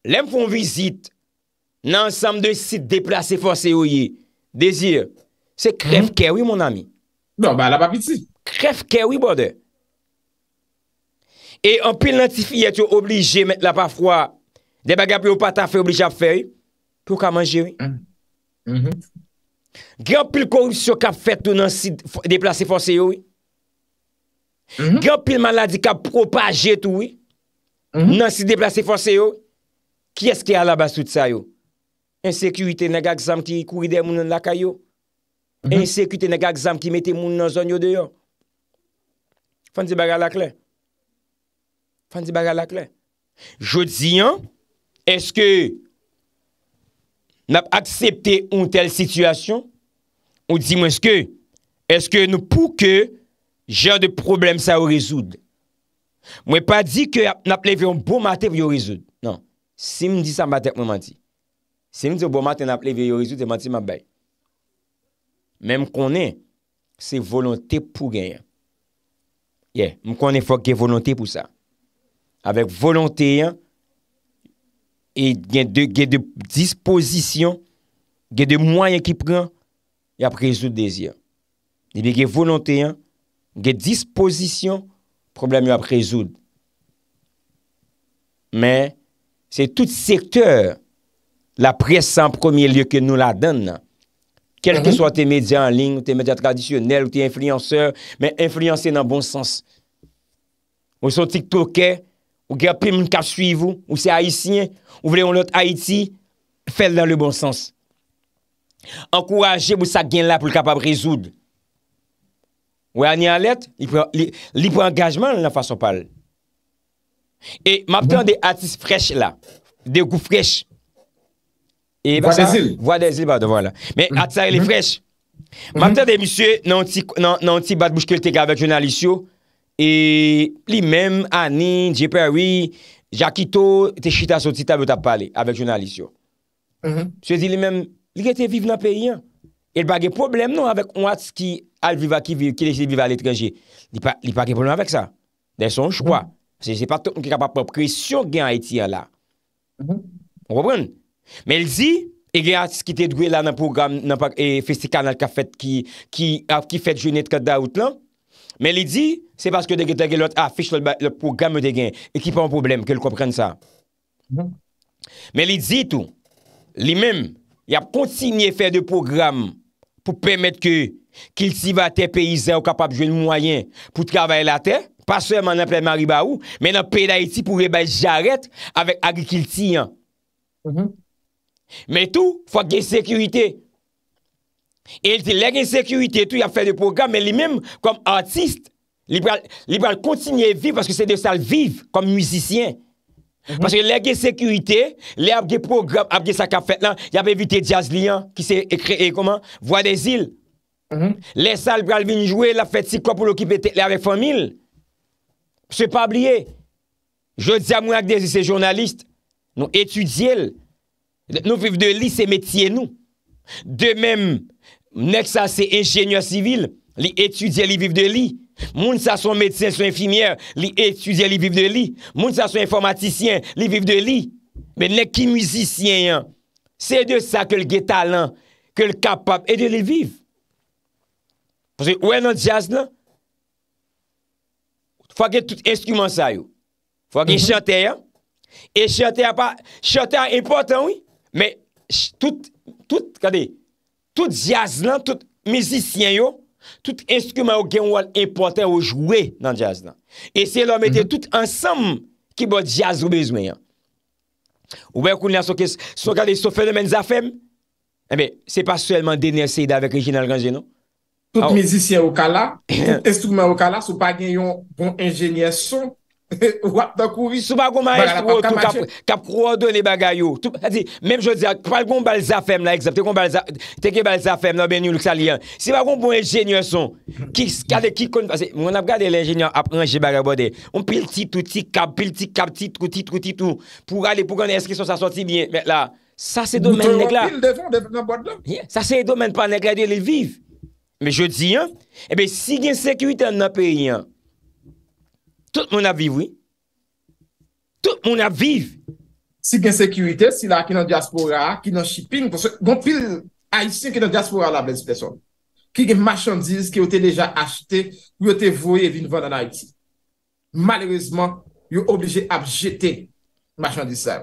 lem fon vizit nan ansam de sit deplase fose ou ye, de zir, se mhm. kref kèwi, mon ami. Non, ba la pa piti. Kref kèwi, bode. E an pil nan ti fiyet yo oblije met la pa fwa de baga pi yo pata fe, oblije ap fey, tou ka manje, oui. Mm-hmm. Gyo pi l korupsyon kap fet tou nan si deplase fonse yo? Mhm. Gyo pi l maladi kap propaje tou? Mhm. Nan si deplase fonse yo? Ki eske ala basout sa yo? En sekwite nega gzam ki kou ide moun nan laka yo? En mhm. sekwite nega gzam ki mete moun nan zon yo deyo? Fandi baga lakle? Fandi baga lakle? Jodi an, eske... Nap aksepte un tel situasyon, ou di mwen eske, eske nou pou ke, jè de problem sa ou rezoud. Mwen pa di ke nap leve yon bou matè vyo rezoud. Nan, se mwen di sa mwen matè mwen manti. Se mwen di yo bou matè nap leve yon rezoud, e mwen ti mwen bay. Men m konen, se volante pou gen yon. Ye, m konen fok gen volante pou sa. Awek volante yon, e gen de disposition, gen de mwayen ki pren, ya prezoud dezyan. Nebe gen volonteyan, gen disposition, problem yo ap rezoud. Men, se tout sektor, la presse an promye liyo ke nou la den nan, kelke mhm. so te media an ling, te media tradisyonel, te influenceur, men influence nan bon sens. Ou son TikTokè, Ou ki api moun kap suyivou, ou se Haitien, ou vle yon lot Haiti, fèl dan le bon sens. Enkouraje moun sa gen la pou l kapap rezoud. Ou an yon let, li pou angajman nan fason pal. E mapten de atis frech la, de ou kou frech. Vwa de zil. Vwa de zil ba devon la. Men atisare li frech. Mapten de misye nan ti bat bouchkel te gavèk jounalisyon. E li men, Anin, Jepary, Jakito, te Chita Soti tabe ta pale, avek jounalisyon. Mm-hmm. Se di li men, li gen te vive nan peryen. El bagye problem non avek ou ati ki al viva ki viva, ki lesi viva al etranje. Li bagye problem avek sa. Den son chwa. Mm-hmm. Se se pa ton ki kapapop, kresyon gen a etir la. Mm-hmm. On repren. Men li si, e gen ati skite drouye la nan program, nan pak e feste kanal ka fete ki fete jounet kat da out lan. Men li di, se paske deke teke lot afish le programme mm-hmm. de gen, e ki pa mwen probleme, ke l kompren sa. Men li di tou, li men, y ap kontinye fè de programme pou pèmèt ke kilti va te peyizan ou kapap jwèl mwoyen pou travèl la te, pa sè man apèlman riba ou, men nan peyda iti pou riba jaret avèk agi kilti yon. Men tou, fòk gen sekurite. Et lè gen sekurite et tout, mhm. y ap fè de program, men li mèm, kom artiste, li pral kontinye viv, paske se de sal viv, kom mouzisyen. Paske lè gen sekurite, lè ap gen program, ap gen sa kafè, nan, y ap evite jazz liyan, ki se ekre, e koman, voa des il. Le sal pral vin jouè, la fè tsi kopou lò ki pète, lè avè fòm il. Se pabliye, jò di amou ak des ese jounaliste, nou etudye l. Nou viv de lis, se metye nou. De mèm, Mnek sa se enjenyon sivil, li etudye, li viv de li. Moun sa son medisen, son infimier, li etudye, li viv de li. Moun sa son informatisyen, li viv de li. Mnek ki mizisyen yon. Se de sa ke lge talan, ke l kapap, e de li viv. Pwese ouen nan jazz lan, fwa gen tout instrument sa yo. Fwa gen mm-hmm. chante yon. E chante yon pa, chante yon important wou. Mnek, mnek, tout, tout, kade, Tout jaz lan, tout mizisyen yo, tout instoukman yo gen wan impote mhm. ou jwe nan jaz lan. E se lo mette eh non? tout ansam ki bo jaz ou bezwen yan. Ouwekoun la sou gade sou fenomen zafem, se pa sou elman denye se yi da avek rejine alganje nou? Tout mizisyen yo kala, tout instoukman yo kala sou pa gen yon bon enjeney son. [laughs] Wap da kouvi sou bagou ma eskou Kap kou adon e bagayou Mèm jodi, pal goun bal zafèm la Tekè bal zafèm la Ben yon louk sa liyan Si bagoun bon enjènyon son Moun ap gade l'enjènyon ap anjè bagayou On pil titou titou Kap pil titou, kap titou, titou, titou Pou gane eskison sa soti Sa se domen nek la Sa se domen pa nek la de lè viv Mè jodi Si gen sekwite an ap e yon Tout moun ap viv, wè. Tout moun ap viv. Si gen sekurite, si la ki nan diaspora, ki nan shipping, gon pil Haitien ki nan diaspora la blèzite son. Ki gen machandise ki yo te leja achete, yo te voye vin van nan Haiti. Malérezman, yo oblije ap jete machandise sa.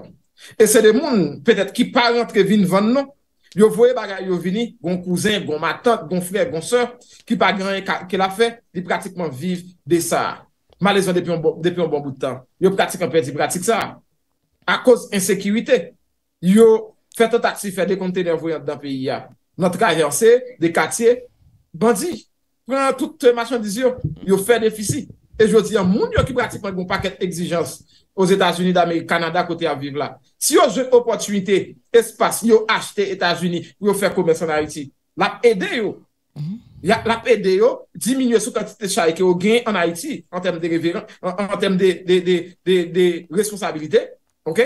E se de moun, pèdèt ki pa rentre vin van nou, yo voye baga yo vini, gon kouzen, gon matote, gon fwe, gon so, ki pa grenye ke la fè, li pratikman viv de sa a. Ma le zon depi yon bon bout de tan. Yo pratik an pe di, pratik sa. A koz ensekirite, yo fè ton taksi fè de kontenevou yon dan peyi ya. Non te ka yon se, de katiye, bandi. Pran an tout te machan diz yo, yo fè defisi. E jo di, yon moun yo ki pratik man yon paket exijans os Etats-Unis d'Amerik, Kanada kote a viv la. Si yo zè opotunite, espas, yo achete Etats-Unis, yo fè komersonaliti, la edè yo. Mm-hmm. la pede yo, diminuye sou kante te chaye ke yo gen en Haiti, en teme de responsabilite, ok,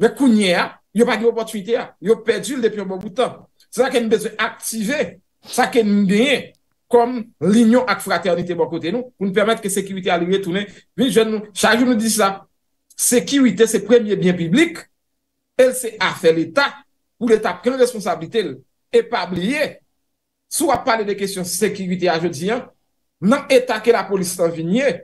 ve kou nye a, yo pa gen opotunite a, yo pedjil depi an bon koutan, sa ke n beze aktive, sa ke n gen, kon linyon ak fraternite bon kote nou, pou nou permette ke sekwite aline toune, vini jen nou, chaye yo nou dis la, sekwite se premye bien publik, el se afe l'Etat, pou l'Etat pren responsabilite, et pa bliye, Swa pale de kesyon sekirite aje diyan, nan etat ke la polis tan viniye,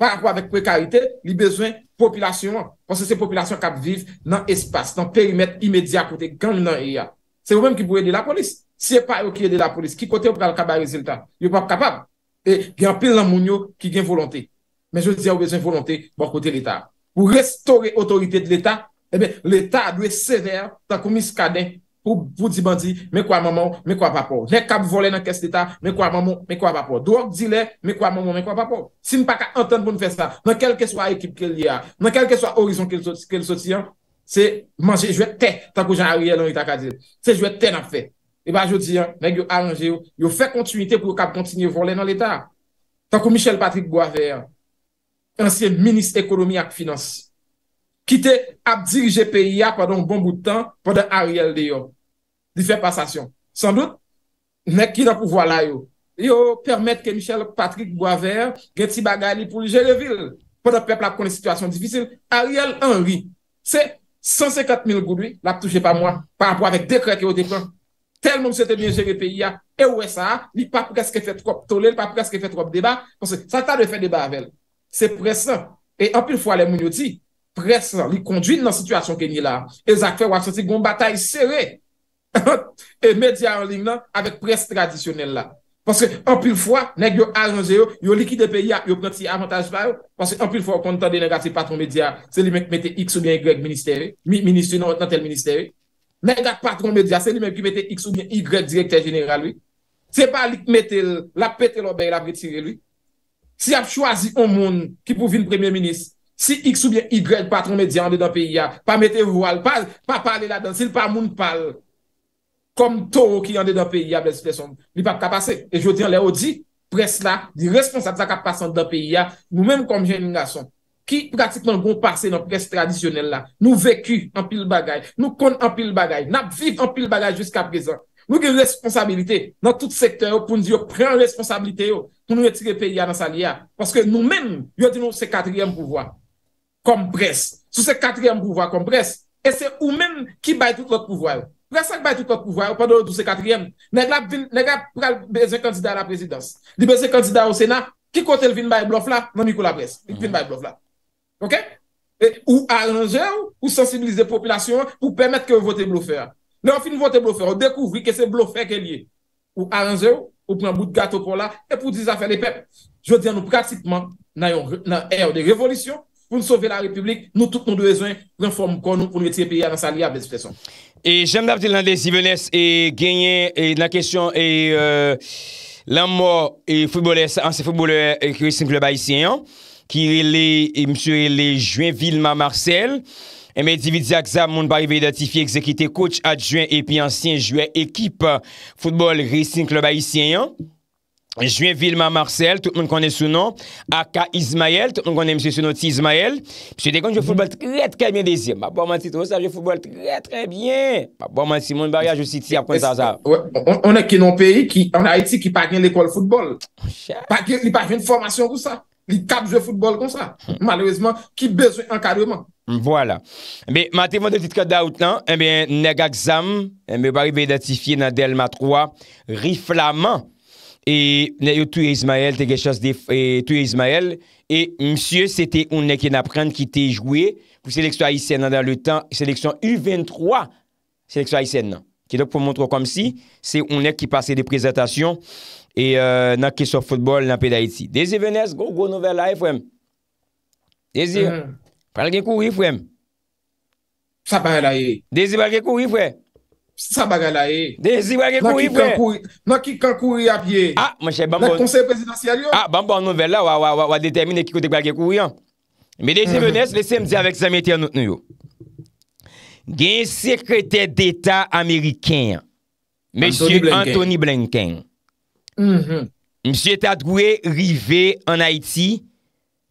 par akwa vek prekarite, li bezwen populasyon, konse se populasyon kap viv nan espas, nan perimet imedya kote gany nan eya. Se ou menm ki pou edi la polis, se e pa e ou ki edi la polis, ki kote ou pral kabay rezultat, yon pap kapab, e gen apil lan mounyo ki gen volante. Men je diyan ou bezwen volante, bon kote l'etat. Ou restore otorite de l'etat, eh l'etat dwe sever tan komis kaden, Ou pou di bandi, mè kwa mamon, mè kwa papon. Nè kab vole nan kes l'Etat, mè kwa mamon, mè kwa papon. Do ak di lè, mè kwa mamon, mè kwa papon. Sin pa ka antan pou nou fè sa. Nan kelke swa ekip ke li a. Nan kelke swa orizon ke li soti an. Se manje, jwè te, tankou jan a riyel nan l'Etat ka di. Se jwè te nan fè. E ba jwè di an, nèk yo aranje yo. Yo fè konti wite pou yo kab konti nye vole nan l'Etat. Tankou Michel Patrick Bois fè an. Anseye, minis ekonomi ak finans. Ki te ap dirije li fè pasasyon. San dout, nek ki nan pouvo la yo. Yo, permèt ke Michel Patrick Boisvert, Géti Bagani pou l'Ijeleville, pou nan pepl ap kon lè situasyon difisil, Ariel Henry. Se, 154 000 goudoui, l'ap touche pa mwa, pa ap wèk dekret ki yo depan. Tel moun se te mwen jè lè peyi ya, e wè sa, li pa pou kè skè fè trop tolè, li pa pou kè skè fè trop deba, konsè, sa ta lè fè deba avèl. Se presan, e apil fwa lè moun yo ti, presan, li konduin nan situ [laughs] e medya anling nan, avek pres tradisyonel la. Pansè, anpil fwa, neg yo aranje yo, yo likide pe ya, yo pranti avantage pa yo, pansè, anpil fwa, kontan dene gati patron medya, se li menk mette x ou bien y ministeri, ministeri nan non, otan tel ministeri, neg ak patron medya, se li menk ki mette x ou bien y direktor general, se pa lik mette la petel obè, la pretire lui, si ap chwazi an moun, ki pou vin premier minis, si x ou bien y patron medya, an de dan pe ya, pa mette wwal, pa pale la dan, se pa moun pale, kom to ou ki yande dan peyi ya blespe son. Li pap kapase, e jodi an le ou di, pres la, di responsable sa kapase an dan peyi ya, nou menm kom jeni nga son, ki pratik nan goun pase nan pres tradisyonel la, nou veku an pil bagay, nou kon an pil bagay, nan viv an pil bagay jusqu'a prezant. Nou gen responsabilite nan tout sektè ou pou nou di yo pren responsabilite yo pou nou etire peyi ya nan sa liya. Paske nou menm yo di nou se katriyem pouvoi kom pres, sou se katriyem pouvoi kom pres, e se ou menm ki bay tout lot pouvoi yo. sa k bay tou tot pouvay, ou pa do loutou se katriyem, neg la pral beze kandida la prezidans. Di beze kandida ou sena, ki kote lvin bay blouf la, nan niko la brest. Lvin bay blouf la. Ok? Ou aranje ou sensibilize popilasyon ou pemet ke ou vote bloufer. Ne ou fin vote bloufer, ou dekouvri ke se bloufer ke liye. Ou aranje ou pran bout gato pou la, e pou diz afer le pep. Je diyan nou pratikman nan ayon de revolisyon pou nou sove la republik, nou tout nou dewezoun renform kon nou pou nou etire piye aran sa liyab les esperson. E Jamdap Delande, Sivones, e genyen nan e kesyon lanmou anse futbol reysin klubayisyen, ki msou reyle juen Vilma Marcel, mwen dividi aksam moun pari vey datifi ekzekite kouch adjwen epi ansyen juen ekip futbol reysin klubayisyen. Jouen Vilma Marcel, tout moun kone sou nou. Aka Ismael, tout moun kone msè sou nou ti Ismael. Psyo dekoun, je foudbol tkè mwen desi. Maboua mwen titou moun sa, je foudbol tkè mwen desi. Maboua mwen Simon Baria, jousi ti ap kon ta za. Onè ki nou peyi, ki anay ti ki pagyen l'ekol foudbol. Li pagyen l'informasyon kousa. Li kap jou foudbol kousa. Malouzman, ki bezwen ankarouman. Voilà. Mwen te mwen de titkot daout nan, mwen eh nek aksam, mwen eh bari be identifiye nan del matroa, riflaman. E yon touye Ismael, te gen chans touye Ismael. E msye, e, se te ouneke na pren ki te jouye pou seleksyon Aysen nan da le tan, seleksyon U23 seleksyon Aysen nan. Ki lak pou montre kom si, se ouneke ki pase de prezentasyon e euh, nan keso fotbol nan peda etsi. Dezi venez, go go nouvel la e fwem. Dezi, mm. palge kou yi fwem. Sa palge la e. Dezi palge kou yi fwem. Sa bagan la e. Dezi wak e koui pre. Mwen ki kan koui apye. La ah, konsey prezidansiyal yo. A, ah, bambon nouvel la wadetermine ki koute wak e koui yo. Mwen dezi mwenes, mhm. lese mdi avek zameti anot nou yo. Gen sekretè d'Etat Ameriken. Mèsyou Anthony Blenken. Msyou Etat Goué rive en Haïti.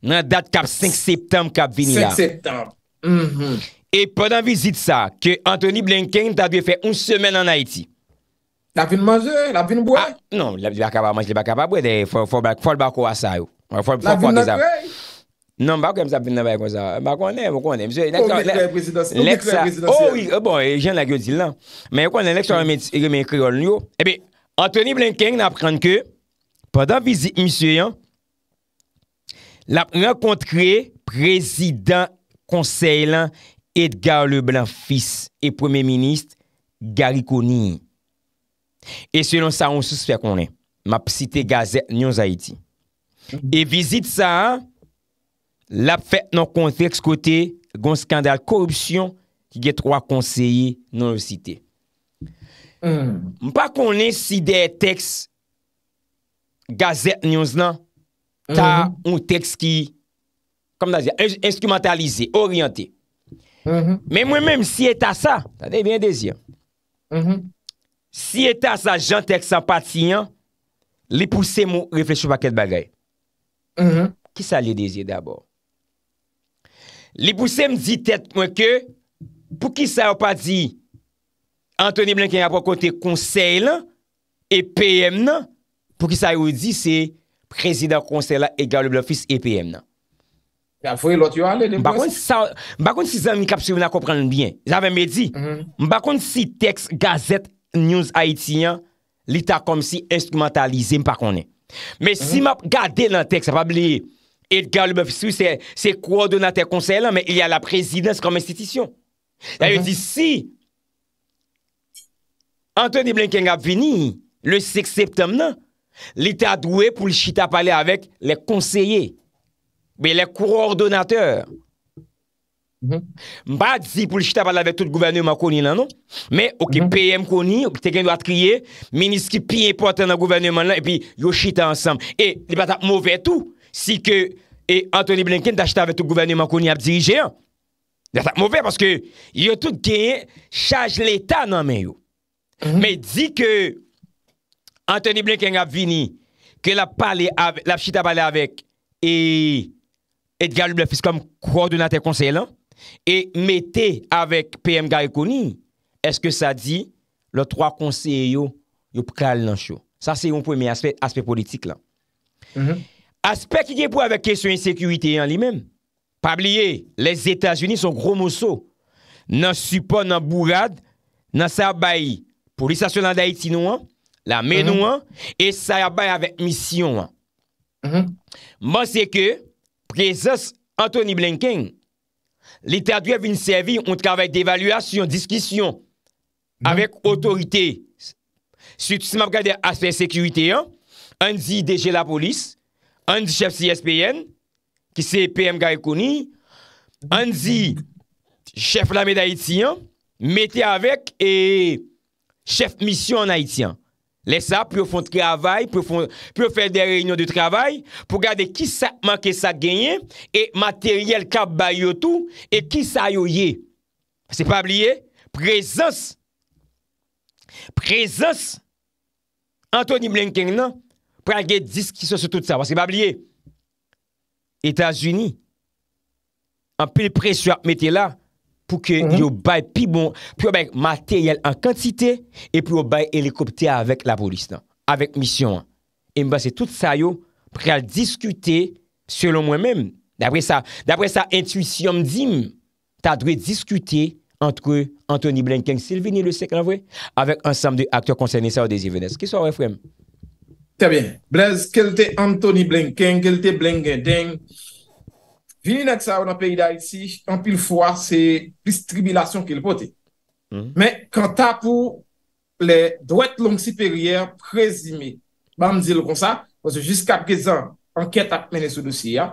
Mwen dat kap 5 Septembe kap vini la. 5 Septembe. Mwen. Mhm. E podan vizit sa, ki Anthony Blinken ta dwe fe un semen an Haiti. La vin manje, la vin boye? Ah, non, la vin manje li baka babwe, de fol bako asa yo. La vin notre? Non, bako yon mse ap vin nabaye kon sa. Bako ane, bako ane. O, yon jen la gyo di lan. Men yo kon ane lèk so yon men kreol nyo. E pe, Anthony Blinken na pran ke, podan vizit msye yon, la renkontre prezident konsey lan Edgar Leblanc fils et premier ministre Gary Cooney. Et selon ça, on s'espère qu'on est. M'a cité Gazette News Haïti. Et visite ça, l'a fait non-contexte côté gon skandal korruption ki gè trois conseillers non-le cité. Hmm. M'a pas connen si des textes Gazette News nan, ta ou texte ki instrumentalisé, orienté. Men mwen menm si et a sa, tade bien dezyen, si et a sa jante ek sempatiyen, li pou se mou reflechou pa ket bagay. Ki sa li dezyen d'abord? Li pou se m di tet mwen ke pou ki sa yo pa di Anthony Blanquin apwa kote konsey la, EPM nan, pou ki sa yo di se prezident konsey la e gale blofis EPM nan. M bakon si zan mi kapse vina komprende m bien, zan ven me di M bakon si teks gazet news Haitian li ta kom si instrumentalize m pa konen Me si map gade lan teks apabli Edgar Lebov se kwa donate konseye lan me il ya la prezidens kom institisyon Ya yo mm-hmm. di si Anthony Blinken ap vini le 6 septem nan li ta dwe pou li chita pale avek le konseye Bè lè kou ordonatèr. Mhm. Mbè a di pou lè chita pala vè tout gouverneman koni lan nou. Mè ou ki mhm. PM koni, ou ki te gen nou at kriye, menis ki pi en pointe nan gouverneman lan e pi yo chita ansam. E, li batak mouve tout, si ke Anthony Blinken da chita vè tout gouverneman koni ap dirije an. Datak mouve, paske yo tout gen chage l'Etat nan men yo. Mè di ke Anthony Blinken ap vini, ke la chita pala avèk e... et gali ble fiskom kwa donate konseye lan, et mette avek P.M. Garikoni, eske sa di, le 3 konseye yo, yo p kal lan chou. Sa se yon pweme aspek politik lan. Mm-hmm. Aspek ki dye pou avek kesyon insekurite yan li men, pabliye, les Etats-Unis son gro moso, nan supo nan bourad, nan sa bayi, pou li sasyon lan da iti nou an, la men mm-hmm. nou an, e sa bayi avek misyon an. Man se ke, Gle zos Anthony Blanking, li ta dwev in servi ou tk avèk devaluasyon, diskisyon, avèk otorite. Sütusim ap gade aspey sekywite an, an zi DJ la polis, an zi chef CSPN, ki se PM gare koni, an zi chef lamed haitiyan, metè avèk e chef misyon an haitiyan. Lesa, pou yo fonde travay, pou yo fende reyno de travay, pou gade ki sa manke sa genye, e materyel kap bayo tou, e ki sa yo ye. Se pa blie, prezons, prezons, Anthony Blinken nan, prengye diz ki sa sou tout sa. Se pa blie, Etats-Unis, an pil presyo ap mette la, pou ke mhm. yo bay pi bon, pou yo bay materyel an kantite, e pou yo bay helikopte avèk la polis nan, avèk misyon an. E mba se tout sa yo pre al diskute selon mwen mèm. Dapre sa, dapre sa intuisyon mdim, ta dwe diskute antre Anthony Blinken, Sylvini le 5 avèk, avèk ansam de akte koncerni sa ou desi vènes. Kiswa wè fwèm? Tè bè, Blaise, kelte Anthony Blinken, kelte Blinken deng, Vin yon ek sa ou nan peyi da yisi, an pil fwa, se plis tribilasyon ki l poti. Hmm. Men, kanta pou le dwet lonk siperyer, prezime, banm zil kon sa, jiska prezan, anket ap menesou dosi ya,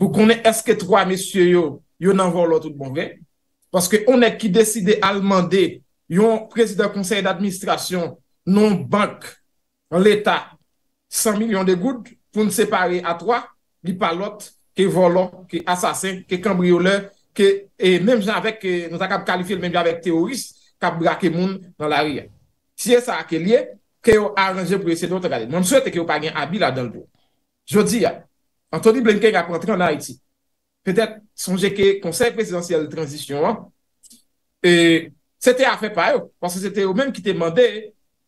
pou konen eske troa mesye yo, yo nan vo lot tout bonve, paske one ki deside alman de, yon prezident konsey d'administrasyon, non bank, an leta 100 milyon de goud pou nsepare a troa, li pa lote ke volon, ke asasen, ke kambriole, ke mèm jen avèk, e, nou ta kap kalifiè lè mèm jen avèk teorist, kap brake moun nan la riyan. Siè e sa akè liè, ke yo aranje pou yese dote gade. Mèm souè te ke yo pa gen abil la dan lè. Jodi ya, Anthony Blinken ya kontri an Haiti. Pèdèp sonje ke konsey presidansiyel de transisyon an, e, se te a fè pa yo, panse se te yo mèm ki te mandè,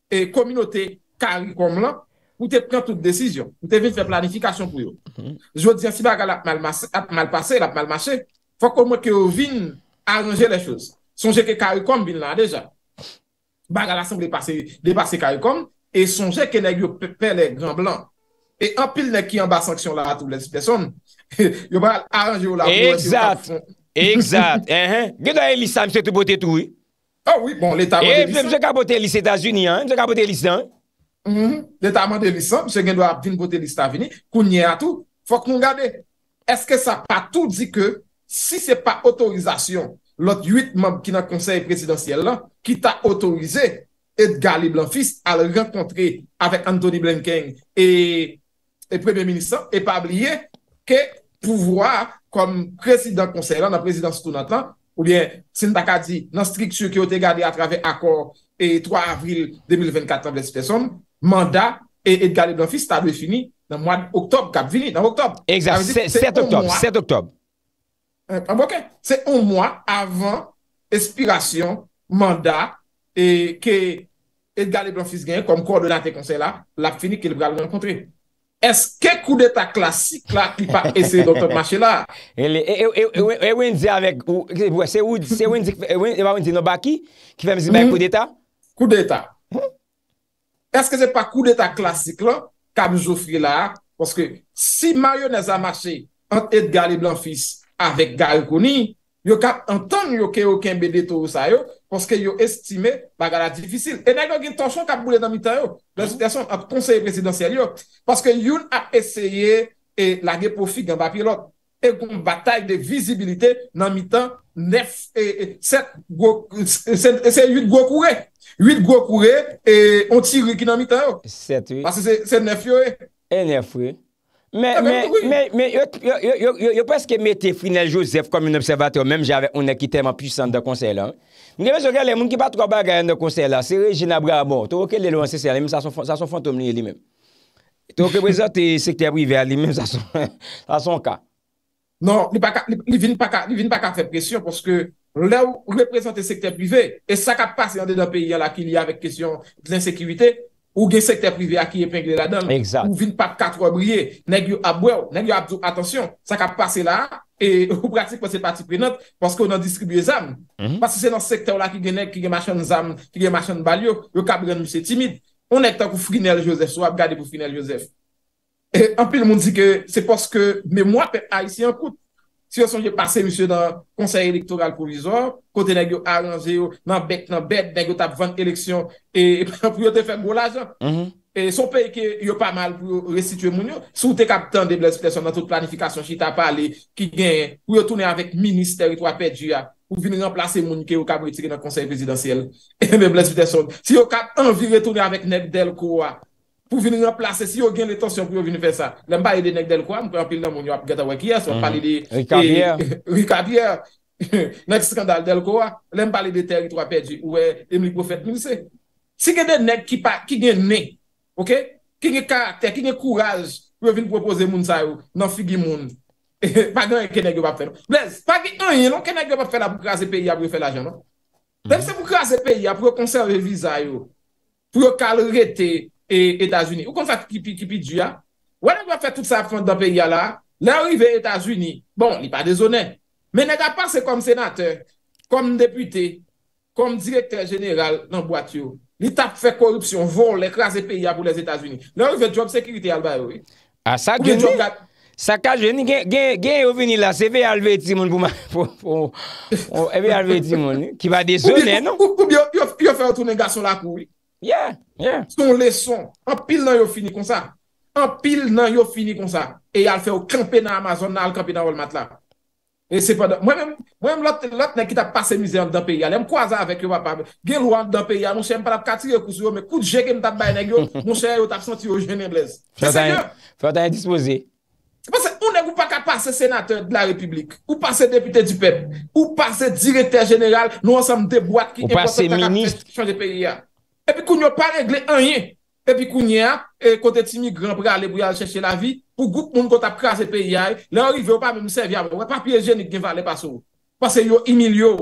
e kominote kari kom lan, Ou te pren tout de desisyon. Ou te ven fè planifikasyon pou yo. Mhm. Jwo diyan, si bagal ap malpase, ap malpase, ap malmache, fòk o mwen ki yo vin aranje le chòs. Sonje ke karykom bil nan deja. Bagal asan pou le pase karykom, e sonje ke neg yo pele grand blanc. E an pil ne ki an ba sanksyon la ratou les peson, [laughs] yo bagal aranje yo la. E exat, e exat. Gyo [laughs] eh, eh. doye lisa mse tou bote tou? Ah oui, bon, l'Etat eh, bote lisa. E mse ka bote lisa, etat zuni an, mse ka bote lisa an. Mhm. de ta mande visan, mse gen do ap vin bote listan vini, kou nye atou, fok nou gade, eske sa pa tou di ke, si se pa otorizasyon, lot yuit mab ki nan konsey presidansyel lan, ki ta otorize, et gali blanfis, al renkontre, avek Anthony Blanqueng, e, e prebemilisan, e pa abliye, ke, pou vwa, kon presidansyel lan, nan presidansyel tout natan, ou bien, sen tak a di, nan striksyo ki o te gade atrave akor, e 3 avril 2024, ap le speson, mandat, et Edgar Leblanc Fils tadwe fini nan mwan Octob, kat vini nan Octob. Exact, 7 Octob. An boke, se on mwan avan espirasyon, mandat, e ke Edgar Leblanc Fils genye kom ko ordonante konsey la, la fini ke Edgar Leblanc Fils. Eske kou d'eta klasik la ki pa eseye d'octob mwache la? E wèn zi avèk, se wèn zi nou baki ki fèm zi mwen kou d'eta? Kou d'eta? Mwen? Eske zepa kou de ta klasik lan? Kab jofi la? Poske si mayonez a mache an et gali blan fis avek gali koni, yo kap an ton yo ke yo kenbe de to ou sa yo poske yo estime bagala difisil. E negon gen tansyon kap boulè nan mita yo. Lejitasyon ap konseye presidansyè yo. Poske yon ap eseye e lage pou fi gamba pilot. e kon batay de vizibilite nan mi tan nef e set se yot go koure yot go koure e ontire ki nan mi tan se nef yoy e nef yoy yo peske mette frinel josef konm yon observato mèm jave onè ki teman pjusant da konsey la moun ki patro bagayan da konsey la se Regina Brabo sa son fantom li se kèp wivè sa son ka [laughs] Non, li vin pa ka fè presyon, porske lè ou reprezentè sektè privè, e sa ka passe yon dè nan peyi an la ki li yè avèk kesyon l'insekivité, ou gen sektè privè a ki yè preng lè la dan, ou vin pa ka trobriye, nèk yo abwèw, nèk yo abzou, atensyon, sa ka passe la, [laughs] e ou pratik porsè pati prenote, porske ou nan distribuye zam. Mm-hmm. Porske se nan sektè ou la ki genèk, ki genmachan zam, ki genmachan balyo, yo kabren mou se timid, ou nèk tan pou frinel Joseph Swab, gade pou frinel Joseph. Anpil moun di ke se poske mè mwa pe a yisi an kout. Si yon [laughs] mm-hmm. son jè pase monsye dan konsey elektoral kou vizor, kote nè gyon aranje yo nan bet nan bet, nè gyon tap vant eleksyon, e pou yon te fèm gwo la jan. Son pe yon pa mal pou yon resitue moun yo. Sou te kap tan de Blesse Peterson nan tout planifikasyon chita pale, ki gen, pou yon tounen avèk ministeri 3 pet ju ya, pou vin yon plase moun ki yon kap wè ti gen nan konsey prezidentsel. [laughs] Mè Blesse Peterson, si yon kap anvi retounen avèk neb del kou ya, pou vin yon plase si yon gen le tension pou yon vin yon fè sa. Lèm ba yon mm. de [laughs] [laughs] nek del kwa, mpè anpil nan moun yon ap gata wèk yè, sou an pali de... Rikabier. Rikabier. Nèk skandal del kwa, lèm pali de terri twa pedi, ouè, emli profèd moun se. Si gen de nek ki gen ne, ok? Ki gen karakter, ki gen kouraj, pou yon vin proposè moun sa yon, nan figi moun, [laughs] pa gen yon ken nek yon wap fè. Le, pa gen yon yon ken nek yon wap fè la pou krasè peyi ap wè fè la jan, non? Mm. Lè E, Etat-Unis. Ou kon sa kipi djia? Ou ane va fe tout sa fond da peya la? Le arrive Etat-Unis, bon, li pa de zonè. Menen a pase kom senate, kom depute, kom direktè general nan boat yo. Li tap fe korupsyon, von, le krasè peya pou les Etat-Unis. Le arrive Job Security al ba yo. A sa geni, sa ka geni, gen yo vini la, se ve alve eti moun kouman. E ve alve eti moun. Ki va de zonè, non? Ou yo fe otounen gasson la koumi. Son leson, an pil nan yo fini kon sa An pil nan yo fini kon sa E yal fe ou krempe nan Amazon Nan al krempe nan Wolmat la Mwen mwen lot ne ki ta pase mizè an dan peyi Ale m kwa za avek yo wapame [laughs] Gelou an dan peyi an, nou chèm palap kati yo kousyo Mè kout jè ke m tap bayenèk yo Moun chèm yo tap senti yo jwen en blèz Fèw t'an dispose Ou ne goupa ka pase senatèr de la republik Ou pase depité di pep Ou pase direkter jeneral Nou an sam de boat ki impote ta kapèche Chande peyi ya E pi kou nyo pa regle anye. E pi kou nye ap, kote ti mi grand pou gale bou yale chèche la vi, pou gout moun kote ap kras e pe yaye, lè ori vè ou pa mè mè mè sèvi a mè. Wè papye geni geni valè pa sou. Pase yo imil yo.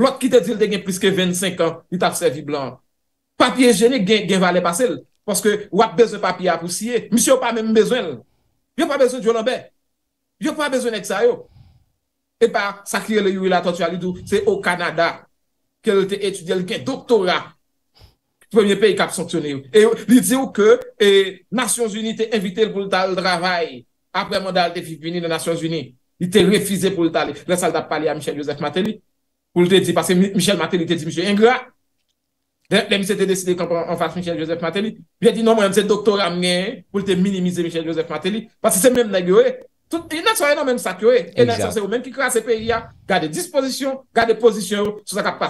Lòt ki te dil de geni pluske 25 an, yon ta fèvi blan. Papye geni geni valè pa sel. Pase ke wè bezè papye ap ou siye. Mè sè ou pa mè mè bezè lè. Yon pa bezè di yon anbe. Yon pa bezè nek sa yo. E pa, sa kriye le you ila totu alidou, se o premye peyi kapsant yon e yon. E li di ou ke, e, Nasyon Zuni te evite pou lta al dravay, apre mandal te vini le Nasyon Zuni, li te refize pou lta al, la sal da pali a Michel Joseph Mateli, pou lte di, parce Michel Mateli te di, Michel Ingla, le mi se te deside kanpon an fache Michel Joseph Mateli, li a di, nan mwen mwen mwen se doktoran mwen, pou lte minimize Michel Joseph Mateli, parce se menm nan yon e, tout, yon nan soye nan menm sa kyo e, yon nan soye ou menm ki kwa se peyi a, gade disposition, gade position, sou sa kap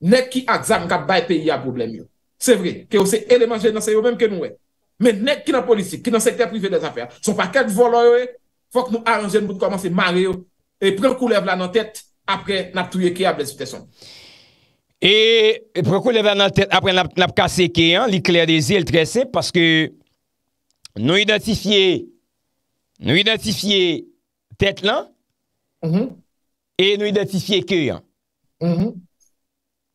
Ne ki aksam ka bay peyi a problem yo. Se vre, ke ou se eleman jen nan se yo menm ke nou we. Men ne ki nan politik, ki nan sekte privé de zafèr, son pa ket voloy we, fòk nou aranjen bout komanse mare yo, e prekou lev lan nan tèt apre nap touye ki a blesite son. E prekou lev lan nan tèt apre nap kase ki an, li klerize, li trese, paske nou identifiye nou identifiye tèt lan, mm-hmm. e nou identifiye ki an. Ou mm-hmm. ou ou.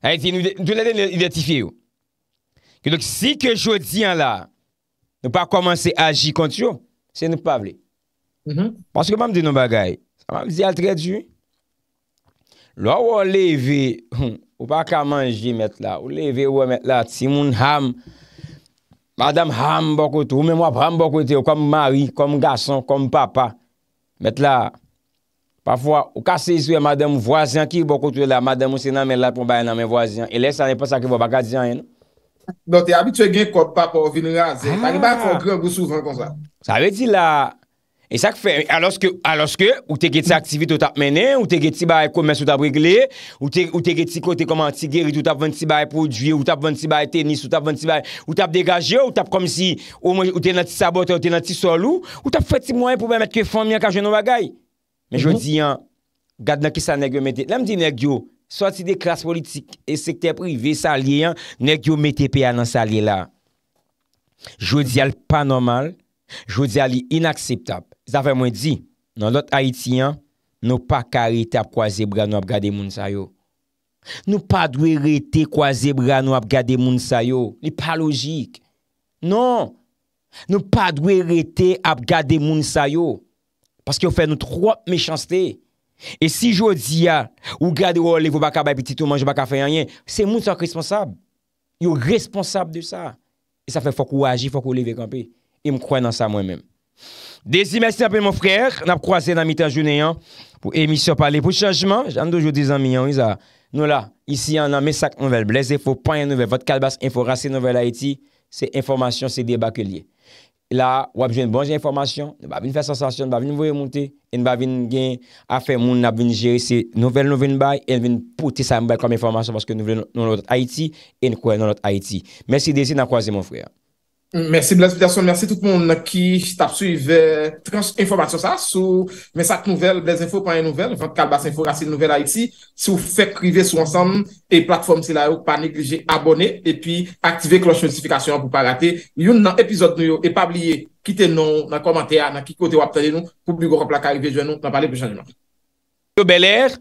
Arre ti, nou la den identifi yo. Ki lòk si ke jò diyan la, nou pa komanse aji konti yo, se nou pa vle. Paske mam di nou bagay. Sa mam di atre di yo. Lò wò leve, wò pa ka manji met la, wò leve wò met la, ti moun ham, madame ham bokote, wò men wap ham bokote yo, kom mari, kom gason, kom papa. Met la... Pafwa, ou kase yiswe madam vwazyan ki bo koutouye la, madam ou se nan men la pou bay nan men vwazyan. E le, sa ne pa sa ki vo bagadyan yon. Bon, te abitwe gen kod pa pou ou vinilans. Ta ki bay fon kren gousou zan kon sa. Sa ve di la. E sa k fe, aloske, aloske, ou te geti aktivite ou tap menen, ou te geti bay komens ou tap regle, ou te geti kote komanti gerit, ou tap venti bay produye, ou tap venti bay tenis, ou tap venti bay, ou tap degaje, ou tap komisi, ou te nati sabote, ou te nati solou, ou tap feti mwen pou bay Men jodi an, gad nan ki sa negyo mette. La m di negyo, soti de klas politik e sekte privi sa li an, negyo mette pe an nan sa li la. Jodi al pa normal, jodi al inakseptab. Zafè mwen di, nan lot Haitian, nou pa karete ap kwa zebra nou ap gade moun sayo. Nou pa dwe rete kwa zebra nou ap gade moun sayo. Li pa logik. Non, nou pa dwe rete ap gade moun sayo. Paske yo fè nou tro mèchanstè. E si jo di ya, ou gade yo olivou baka bay piti tou manjou baka fè yanyen, se moun son responsab. Yo responsab de sa. E sa fè fòk wajif, fòk olivé kampè. E mkwè nan sa mwen mèm. Desi mèstè apè mwen frèr, napkwase nan mitan jounen yon, pou emisyon pale pou chanjman, jandou jo dizan miyon, nou la, isi yon nan mesak nouvel, blèze fòk pan yon nouvel, vòt kalbass, inforansi nouvel a eti, se informasyon se deba ke liye. la wap jwen bonje informasyon, nou wap vin fè sensasyon, nou wap vin mwoye mwote, nou wap vin gen a fè moun nab vin jere se nouvel nouvin bay, nou wap vin pote sa mwen bay kom informasyon woske nou vren nou not Aiti, nou kwen nou not Aiti. Mèsi desi nan kwa zè mwen frè. Mersi, mersi, mersi tout moun na ki tap su yve trans informasyon sa, sou mensak nouvel, mersi nouvel, mersi nouvel, mersi nouvel a iti, sou fekrive sou ansam, e platform se la yo, pa neglije abone, e pi aktive kloche notifikasyon pou pa gate, yon nan epizod nou yo, e pa blye, kite nou, nan komante ya, nan ki kote wap tade nou, pou bi gokwa plaka yve jwen nou, nan pale pe chanjouman. Yo beler,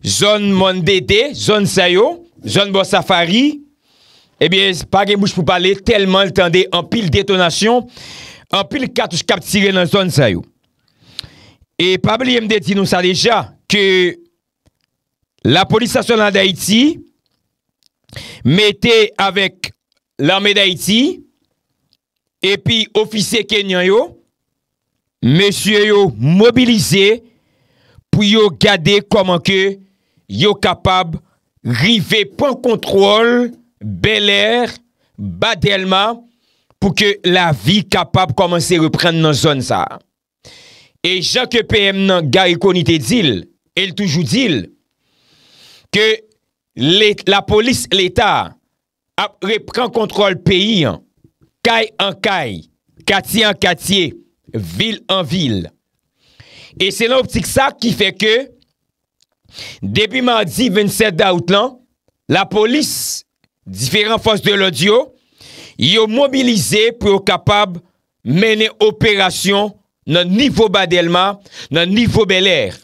joun moun dete, joun sayo, joun bon safari. Ebyen, pa gen mouj pou pale, telman el tende an pil detonasyon, an pil katoush kap tigè nan zon sa yo. E pabli m deti nou sa deja, ke la polisasyon lan da iti, mette avèk l'armè da iti, epi ofise kenyan yo, mesye yo mobilize, pou yo gade koman ke yo kapab rive pon kontrol beler, badelman, pou ke la vi kapap komanse repren nan zon sa. E jake PM nan gay konite dil, el toujou dil, ke la polis, l'Etat, repren kontrol peyi, kaj an kaj, kati an kati, vil an vil. E se nan optik sa ki fe ke debi mandi 27 daout lan, la polis, diferant fos de l'audio, yo mobilize pou yo kapab mene operasyon nan nivou badelman, nan nivou beler.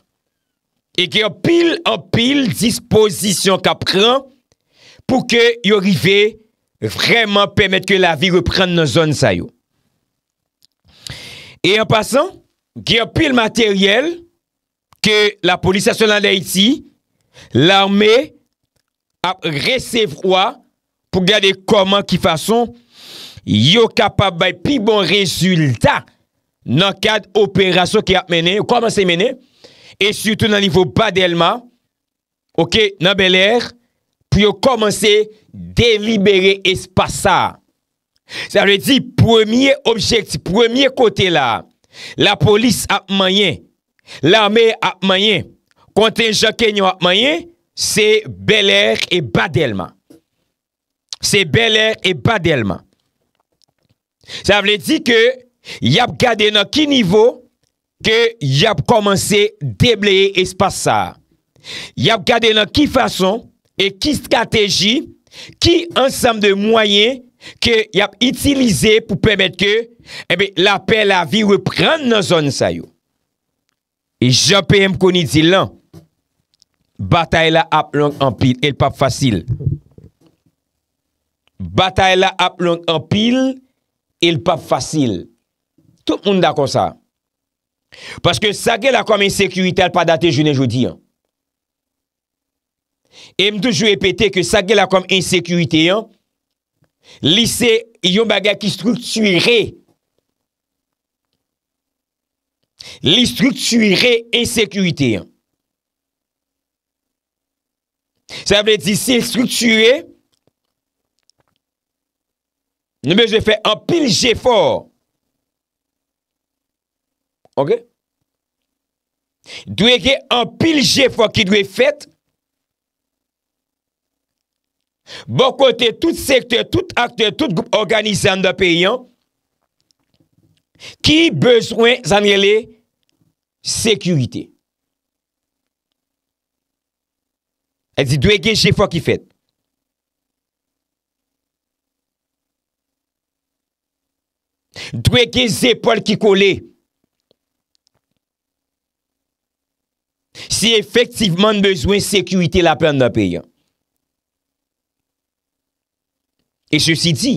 E gen yon pil, an pil disposisyon kapran pou ke yo rive vreman pemet ke la vi repren nan zon sa yo. E an pasan, gen yon pil materyel ke la polisasyon lan da iti, l'arme ap resevroa pou gade koman ki fason, yo kapab bay pi bon rezultat, nan kad operasyon ki ap mene, yo komanse mene, e syoutou nan nivou badelman, ok, nan beler, pou yo komanse deliberi espasa. Sa vwe di, premier objekti, premier kote la, la polis ap manyen, la me ap manyen, konten jake nyon ap manyen, se beler e badelman. Se belè e badèlman. Sa vle di ke, yap gade nan ki nivou, ke yap komanse debléye espasa. Yap gade nan ki fason, e ki skateji, ki ansam de mwayen, ke yap itilize pou pèmet ke, ebe eh la pe la vi wè pran nan zon sa yo. E jopè m koni di lan, batay la ap lounk anpil, el pap fasil. Bata e la ap loun an pil, e l pap fasil. Tout moun da kon sa. Paske sa gel a kom insekuitel pa date jounen joudi an. E mdou jou epete ke sa gel a kom insekuitel an, li se yon baga ki strukture. Li strukture insekuitel an. Sa ap leti se strukture an, Nou mè jè fè an pil jè fò. Ok? Dwe gè an pil jè fò ki dwe fèt. Bon kote tout sektè, tout akte, tout goup organizan da peyyan. Ki beswen zan gè lè? Sekyurite. El di dwe gè jè fò ki fèt. Dweke zepol ki kole. Si efektivman n bezwen sekwite la plan n apeyan. E josi di,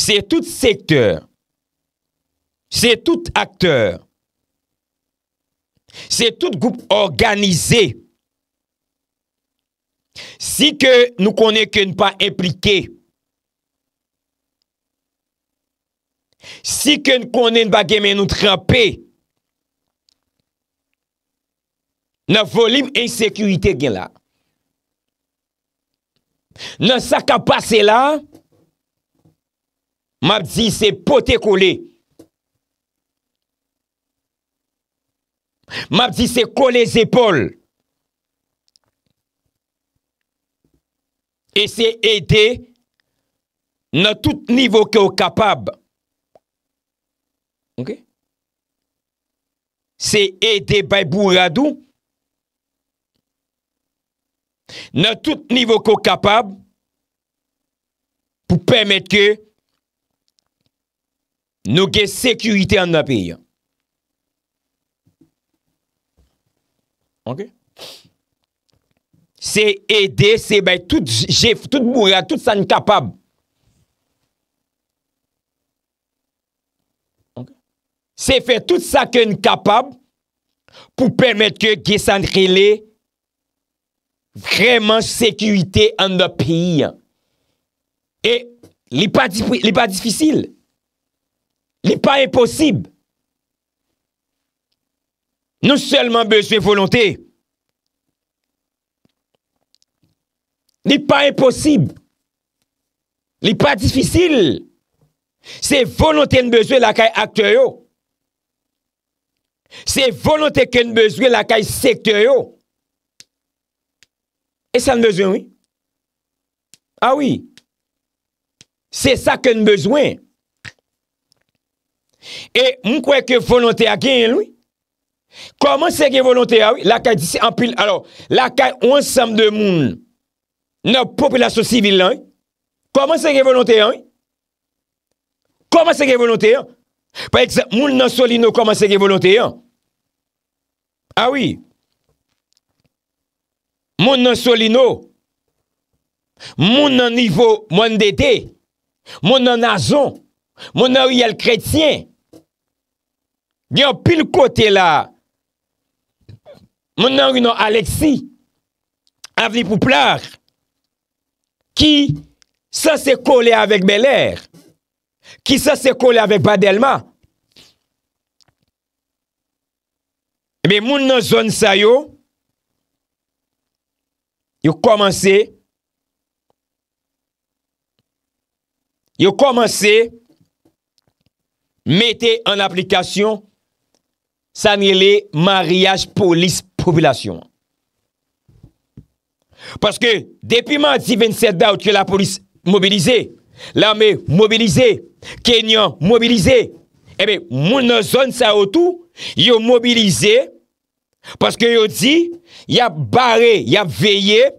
se tout sektor, se tout akter, se tout goup organizé, si ke nou konen ke n pa implike, se tout sektor, Si ken konen bagye men nou trempè, nan volim ensekuitè gen la. Nan sakap pase la, map di se pote kole. Map di se kole zepol. E se ede nan tout nivou ke ou kapab. Se ede bay bouradou, nan tout nivou ko kapab pou pwemet ke nou gen sekurite an nan pi. Se ede, se bay tout jif, tout bouradou, tout san kapab Se fè tout sa ke nou kapab pou pèrmèd ke gè san gri lè vèman sekuitè an nou pi. E li pa difisil. Li pa imposib. Nou selman bezwe volontè. Li pa imposib. Li pa difisil. Se volontè nou bezwe la kè aktyo yo. Se volonte ke n bezwen lakay sektoryo. E sa n bezwen, oui? A, ah, oui. Se sa ke n bezwen. E moun kweke volonte a gen, oui? Koman se gen volonte, a, oui? Lakay disi, an pil, alo, lakay wansam de moun nou populasyon sivil, lany. Koman se gen volonte, a, oui? Koman se gen volonte, a, oui? Moun nan solino koman se ge volonte yon Awi ah Moun nan solino Moun nan nivou moun dede Moun nan azon Moun nan riyal kretyen Gyan pil kote la Moun nan rino Alexi Avni Pouplard Ki sa se kole avik beler Moun nan solino ki sa se kole avèk badèlma, mè moun nan zon sa yo, yo komanse, yo komanse, metè an aplikasyon, sanye le mariage polis popilasyon. Paske, depi man di 27 da ou tè la polis mobilize, mè moun nan zon sa yo, Lame mobilize, kenyon mobilize, ebe eh mounon zon sa otou, yo mobilize, paske yo di, yap bare, yap veye,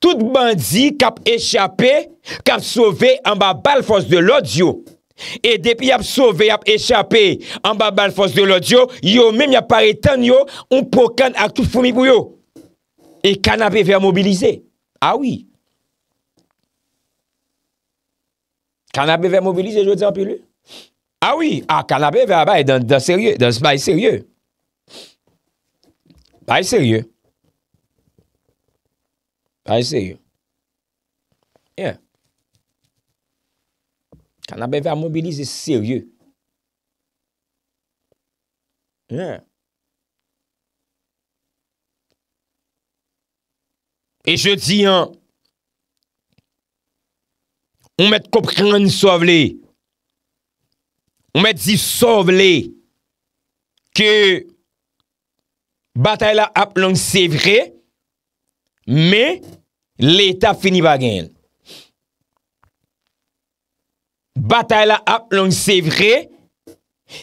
tout bandi kap echape, kap sove, amba bal fos de lodi yo. E depi yap sove, yap echape, amba bal fos de lodi yo, yo menm yap pare tan yo, un po kan ak tout fomi pou yo. E kan ap veye mobilize, a ah wii. Kanabe ver mobilize jodi an pilou? A wii, a kanabe ver abay dan spay seryou. Spay seryou. Spay seryou. Yeah. Kanabe ver mobilize seryou. Yeah. E jodi an ou met kopren an sou avle ou met di sou avle ke batay la ap lan se vre me l'eta fini bagen batay la ap lan se vre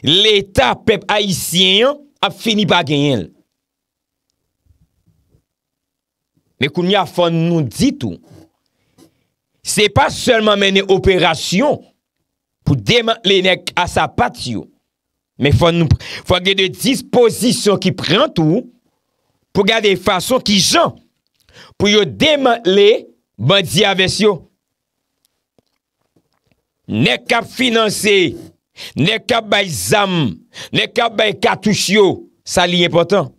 l'eta pep aisyen yo ap fini bagen me koun ya fon nou ditou Se pa selman mene operasyon pou demant le nek a sa pat yo. Me fwa ge de disposisyon ki pren tou pou gade fason ki jan pou yo demant le bandi aves yo. Nek kap finanse, nek kap bay zam, nek kap bay katou shyo, sa li important.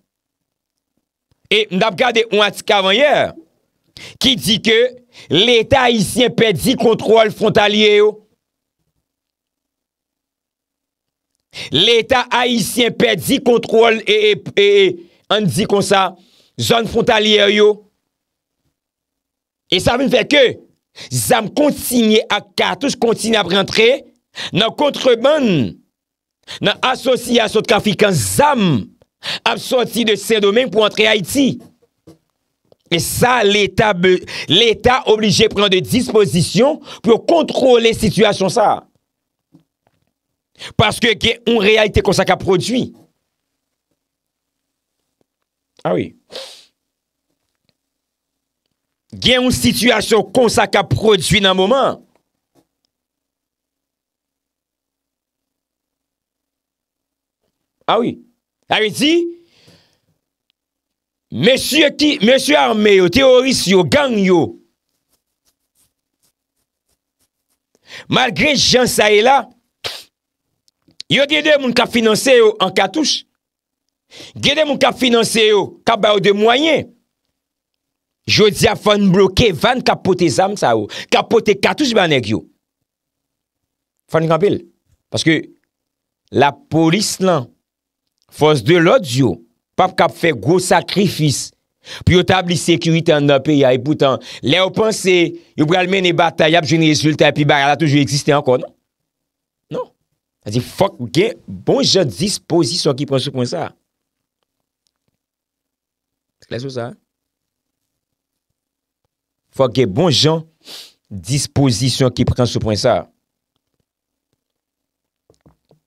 E mdap gade ou ati kavanyer ki di ke L'Etat Haitien pedi kontrol frontalye yo. L'Etat Haitien pedi kontrol, e, e, e, an di kon sa, zon frontalye yo. E sa ven feke, zam kontinye ak kartouj kontinye ap rentre, nan kontreman, nan asosiyasyon de kafikan, zan, ap soti de se domen pou rentre Haiti. E sa l'Etat L'Etat oblige pren de disposition Pe kontrole ah situasyon sa Paske gen un realite kon sa ka prodwi Awi Gen un situasyon kon sa ka prodwi nan moman Awi ah Awi ah ti Awi ti Mesye ti, mesye arme yo, teoris yo, gang yo. Malgre jan sa e la, yo gede moun ka finanse yo an katouche. Gede moun ka finanse yo, ka ba ou de mwanyen. Jou diya foun bloké, van kapote zan sa yo. Kapote katouche ban ek yo. Foun yon kapil. Paske la polis lan, fons de lòd yo, pap kap fè gwo sakrifis, pi yo tab li sekurite an nan pi ya, e poutan, le yo panse, yo bral men e batay ap jweni rezultat, pi baralato jweni eksiste ankon, non? Non. A zi fok gen bon jan disposisyon ki pran sou pwen sa. S'kla sou sa. Fok gen bon jan disposisyon ki pran sou pwen sa.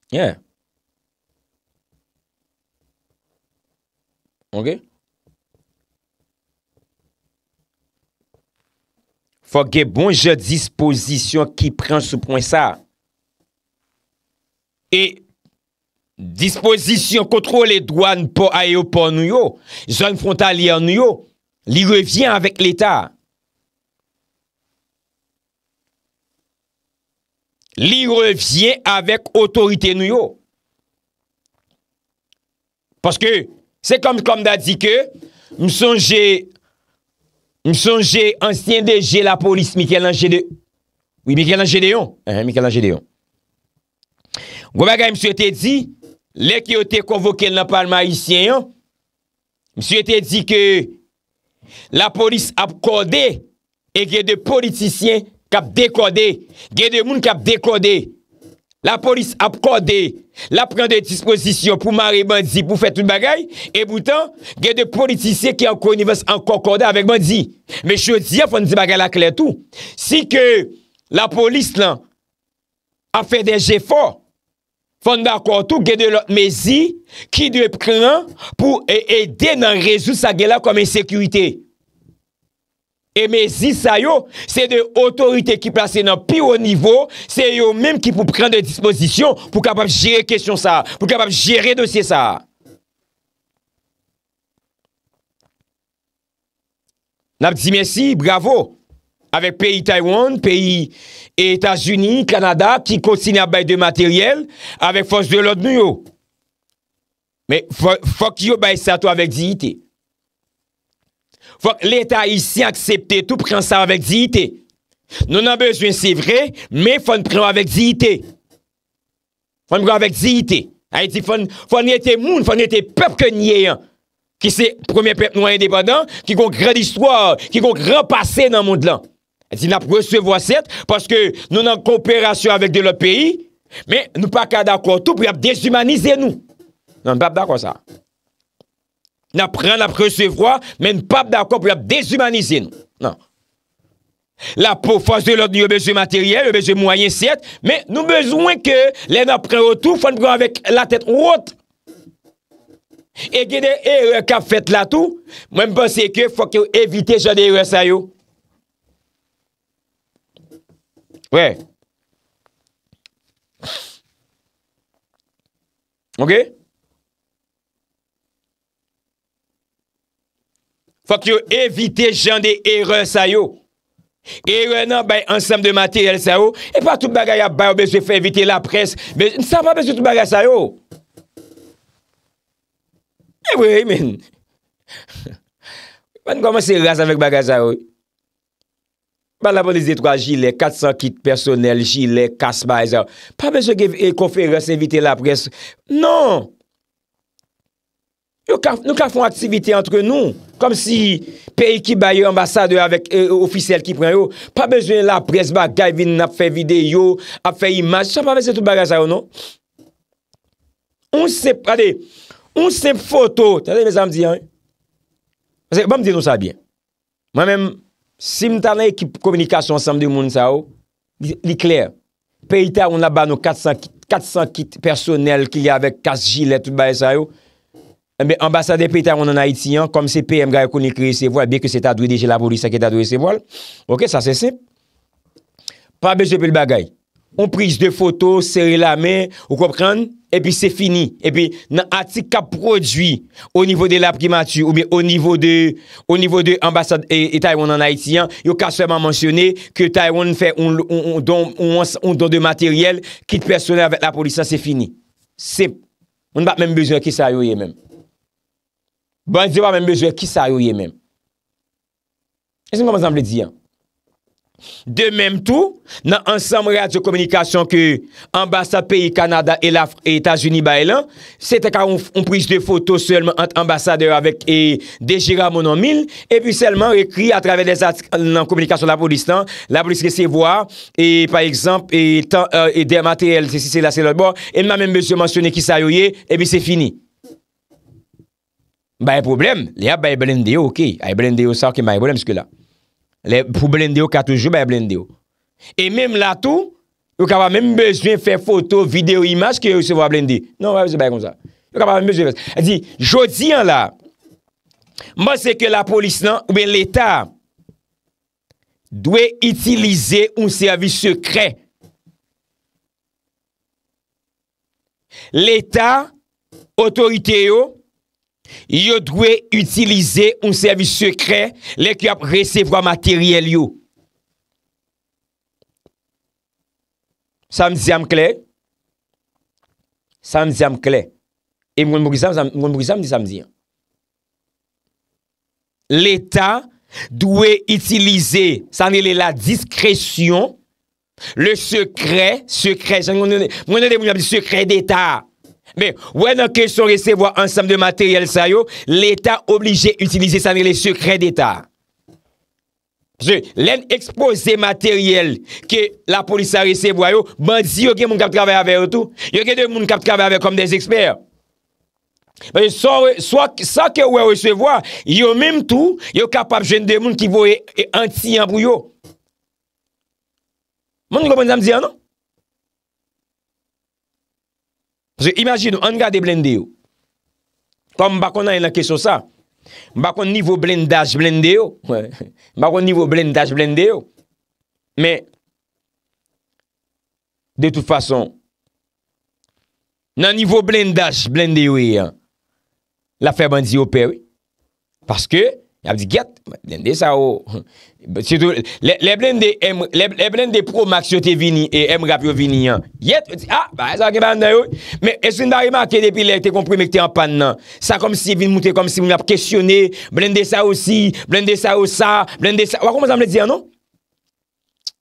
Yeah. Fòkè bon jè dispozisyon ki pren sou pwen sa. E dispozisyon kontro le douan pou a yo pou nou yo. Zon frontal yon nou yo. Li revyen avèk l'Etat. Li revyen avèk otorite nou yo. Paske Se kom kom da di ke, msonje, msonje ansyen deje la polis Mikel Angéleon. Oui, Mikel Angéleon. Eh, Mikel Angéleon. Gwaga msonje te di, lek yo te kovoke nan par maïsyen yon. Msonje te di ke, la polis ap kode, e ge de politisyen kap de kode. Ge de moun kap de kode. La polis ap kode, la pren de disposisyon pou mare bandzi pou fet un bagay, e boutan, gen de politisye ki an konivas an konkorde avek bandzi. Me chou diyan fon di bagay la kletou. Si ke la polis lan a fe de jefor, fon da koutou gen de lot mezi ki de pren pou e ede nan rezou sa gen la komen sekurite. E me zi sa yo, se de otorite ki plase nan pi o nivou, se yo mem ki pou pren de disposisyon pou kapap jere kesyon sa, pou kapap jere dosye sa. Nap di men si, bravo, avek peyi Taiwan, peyi Etat-Unis, Kanada, ki konsine ap baye de materiel, avek fos de lot nu yo. Me fok yo baye sa to avek zi ite. Fòk l'Etat isi aksepte tout pren sa avèk zi ite. Nou nan bezwen si vre, mè fòn pren avèk zi ite. Fòn pren avèk zi ite. A yi di ah, fòn, fòn yete moun, fòn yete pep ke nye yon. Ki se, promen pep nou an indepadan, ki kon kred istwa, ki kon kred pase nan moun dlan. A yi di nan presevo aset, paske nou nan kooperasyon avèk de lop peyi, mè nou pa kada kwa tout pou yap dezumanize non, nou. Nan pap da kwa sa. N apren, n apren se vwa, men pap da kop lop dezumanizin. Nan. La pou fwaz de lop ni yo beje materyel, yo beje mwayen set, men nou bezwen ke lè nan apren wotou, fwan pou gwa avèk la tèt wot. E gè de e wè kap fèt lato, mwen mponsè ke fwak yo evite jan e wè sa yo. Wè. Ok? Ok? Fak yo evite jan de ere sa yo. Ere nan bay ansam de materyal sa yo. E pa tout bagay a bay ou bezwe fè evite la pres. Ne sa pa bezwe tout bagay sa yo. E eh wè men. Pan [laughs] koman se rase avèk bagay sa yo. Pan la bon de zétro a jilè. Kat san kit personel. Jilè kas bay sa yo. Pa bezwe kon fè ere sè evite la pres. Nan. Nou ka foun aktivite entre nou, kom si peyi ki baye ambasade avèk euh, ofisel ki pren yo, pa bejwen la pres ba, gay vin ap fè video, ap fè imaj, chan pa fè se tout bagay sa yo, non? On se, adè, on se foto, tade mè zan m di an, mè m di nou sa bien, mè mèm, si m tanè ekip komunikasyon samdi moun sa yo, li kler, peyi ta ou naba nou 400 kit personel ki y avèk, 4 jilè, tout bagay sa yo, Eh ambassade pe ta yon an Haitian kom se pe yon gaya kon yon kriye se voal beke se ta dwe deje la polisa ke ta dwe se voal ok sa se se pa bej depe l bagay on prij de foto, seri la me ou kop kran, epi se fini epi nan atik ka prodwi o nivou de la primatur ou be o nivou de ambassade e ta yon an Haitian, yo ka seman mansyone ke ta yon fè ou don de materiel kit personel avèk la polisa se fini se, on bat menm bezoy ki sa yoye menm Bon, diwa mèm bezwe, ki sa yoye mèm? E se mèm komansan vle diyan? De mèm tou, nan ansam radio-kommunikasyon ki ambasade peyi Kanada et Asunibailan, se te ka mèm prish de fotou selman ant ambasade avèk de Gira Monomil, e pi selman rekri a travè nan komunikasyon la polis, la polis kesey vwa, e par ekzamp, e mèm bezwe mansyone ki sa yoye, e pi se fini. Ba e problem, li ap ba e blende yo ki. A e blende yo sa ke ma e blende yo ske la. Le pou blende yo katoujou, ba e blende yo. E menm la tou, yo ka va menm bezwen fè foto, video, imaj ki yo se vo a blende yo. Non, yo ka va menm bezwen fè foto. A di, jodi an la, mò se ke la polis nan, oube l'Etat dwe itilize un servis sekre. L'Etat, otorite yo, Yo dwe utilize un servis sekre le ki ap resevo a materyèl yo. Sa mdizèm kle? Sa mdizèm kle? E mwen mwizèm, mwen mwizèm di sa mdizèm. L'Etat dwe utilize, sa nè le la diskresyon, le sekre, sekre, mwen ane mwen ap di sekre d'Etat. Men, wè nan kesyon resevwa ansem de materyel sa yo, l'Etat oblige utilize sanre le sekret d'Etat. Monsen, lèn expose materyel ke la polisa resevwa yo, bandzi yo gen moun kap trave ave yo tou. Yo gen de moun kap trave ave kom des eksper. Monsen, sa ke wè resevwa, yo mèm tou, yo kapap jen de moun ki vo e anti-enbou yo. Monsen, koman zanm diyan nou? Zè imagine, an gade blende yo. Kom bako nan yon la kesyon sa. Bako nivou blendaj blende yo. Bako nivou blendaj blende yo. Men, de tout fason, nan nivou blendaj blende yo yon, la fe ban di yo pe. Parce que, [laughs] ap di get, blende sa [laughs] ou le blende le blende pro max yo te vini e m rap yo vini an yet, ou di a, ah, ba e sa ki banday ou me esun da rimak e depi le te komprim e te anpan nan sa kom si vin moun te kom si moun ap kesyonne, blende sa ou si blende sa ou sa, blende sa wakon m wazan m le di anon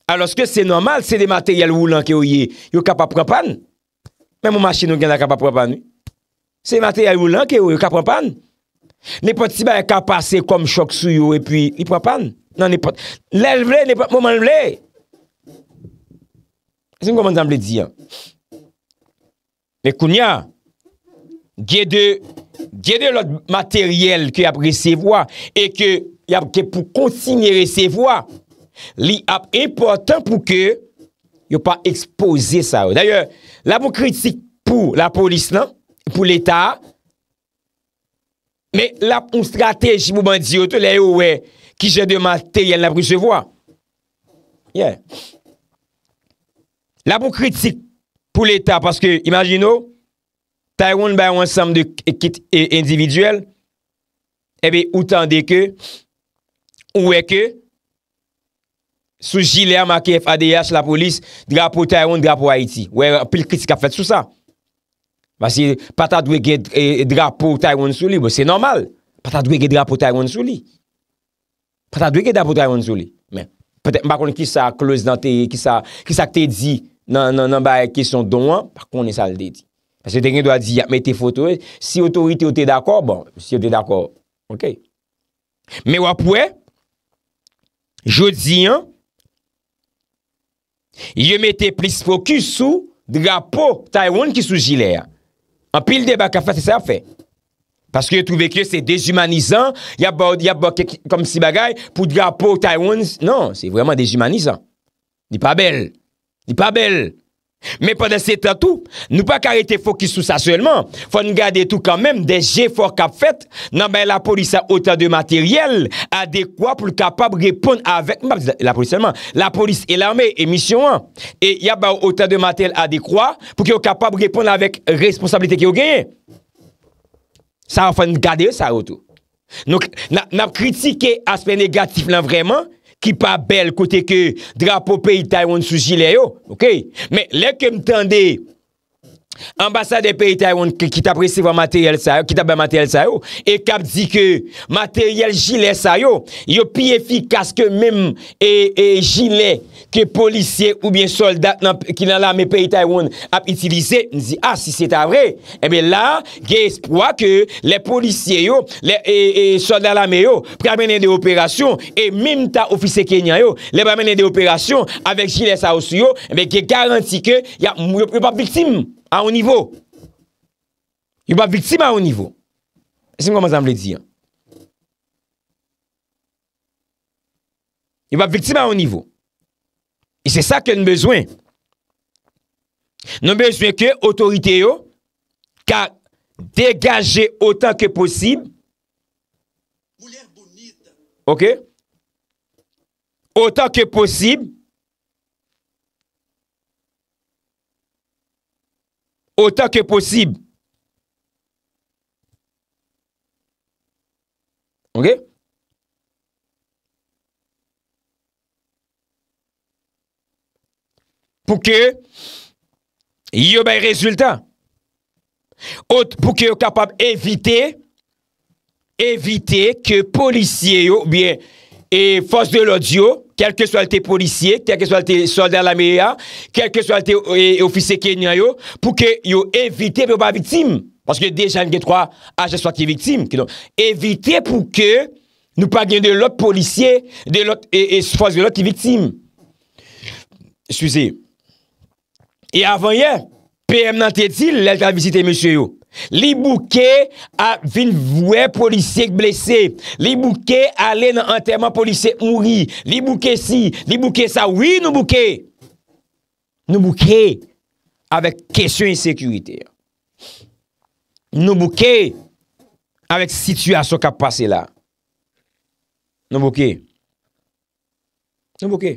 aloske se normal se de materyal woulan ki ou ye, yo kapap pranpan men mou machin nou gen a kapap pranpan se materyal woulan ki ou yo kapap pranpan Ne pot si ba kapase kom chok sou yo non, e pi li propan? Nan, ne pot. Le vle, ne pot. Mouman vle. Se mouman zanm le diyan. Le kounya, gye de, gye de lot materyel ki ap resevoa e ki ap ki pou konsignere resevoa li ap epotan pou ke yo pa expose sa yo. Danyan, la pou kritik pou la polis nan, pou l'Etat, Men la pou strategi pou bandi yo to, la yo wè, ki jè de matè yè lè brisevwa. Yeah. La pou kritik pou l'Etat, paske imagino, Tayron bè wè ansem de kit individuel, e eh bè ou tende ke, ou wè ke, sou jilè a makè FADH la polis, dra pou Tayron, dra pou Haiti. Wè, pou l'kritik a fèt sou sa. Basi pata dwe ge eh, eh, drapo ta yon sou li, bo se normal. Pata dwe ge drapo ta yon sou li. Pata dwe ge drapo ta yon sou li. Mbakon ki sa kloz nan te, ki sa te di nan baye ki son don an, pakon e sa le de di. Basi te gen do a di, mette foto, si otorite yo te dakor, bon, si yo te dakor, ok. Me wapwe, jodi an, yo mette plispo ki sou, drapo ta yon ki sou jile a. An pil de baka fa se se a fe. Paske yo tou veke se dejumanizan. Ya bo kek kom si bagay. Pou di apou Taiwan. Non, se vreman dejumanizan. Di pa bel. Di pa bel. Men pwede se ta tou, nou pa karete fokis sou sa sèlman, fwen gade tou kan men, de jè fòr kap fèt, nan bè la polis a ota de materyèl adekwa pou l kapab repon avèk, mbè la polis seman, la polis e l amè, e misyon an, e yab w ota de materyèl adekwa pou ki w kapab repon avèk responsabilite ki w genye. Sa fwen gade yo sa w tou. Nou, nan kritike aspe negatif lan vreman. ki pa bel kote ke drapo pe itay wan sou jile yo, ok, me le kem tande, ambasade peyitaywoun ki ta prese vwa materyel sa yo, ki ta be materyel sa yo, e kap di ke materyel jilè sa yo, yo pi efikas ke mim e jilè ke polisye ou bien soldat ki nan la me peyitaywoun ap itilize, ni zi, ah, si se eh ta vre, e be la, ge espoa ke le polisye yo, le soldat la me yo, premenen de operasyon e mim ta ofise kenyan yo, le premenen eh de operasyon, avek jilè sa yo, vek e garanti ke yo pa pviktim, A ou nivou. Y ou bap viltime a ou nivou. Se m koman zan m le di an. Y ou bap viltime a ou nivou. E se sa ke nou bezwen. Nou bezwen ke otorite yo. Ka degaje ota ke posib. Ok. Ota ke posib. Ota ke posib. Otan ke posib. Ok? Pou ke yo ben rezultat. Pou ke yo kapab evite evite ke polisye yo e fos de lodi yo kelke sou alte policye, kelke sou alte soldat la meya, kelke sou alte euh, ofiseke niya yo, pou ke yo evite pou yo pa vitim, paske dejan gen 3 aje sou aki vitim, evite pou ke nou pa gen de lot policye, de lot, e fos de lot ki vitim. Suzi, e avan ye, PM nan tetil, lel ta visite mèche yo, Li bouke avil vwe polisye k blese Li bouke ale nan anterman polisye mouri Li bouke si, li bouke sa, oui nou bouke Nou bouke avik kesyon insekurite Nou bouke avik situasyon kap pase la Nou bouke Nou bouke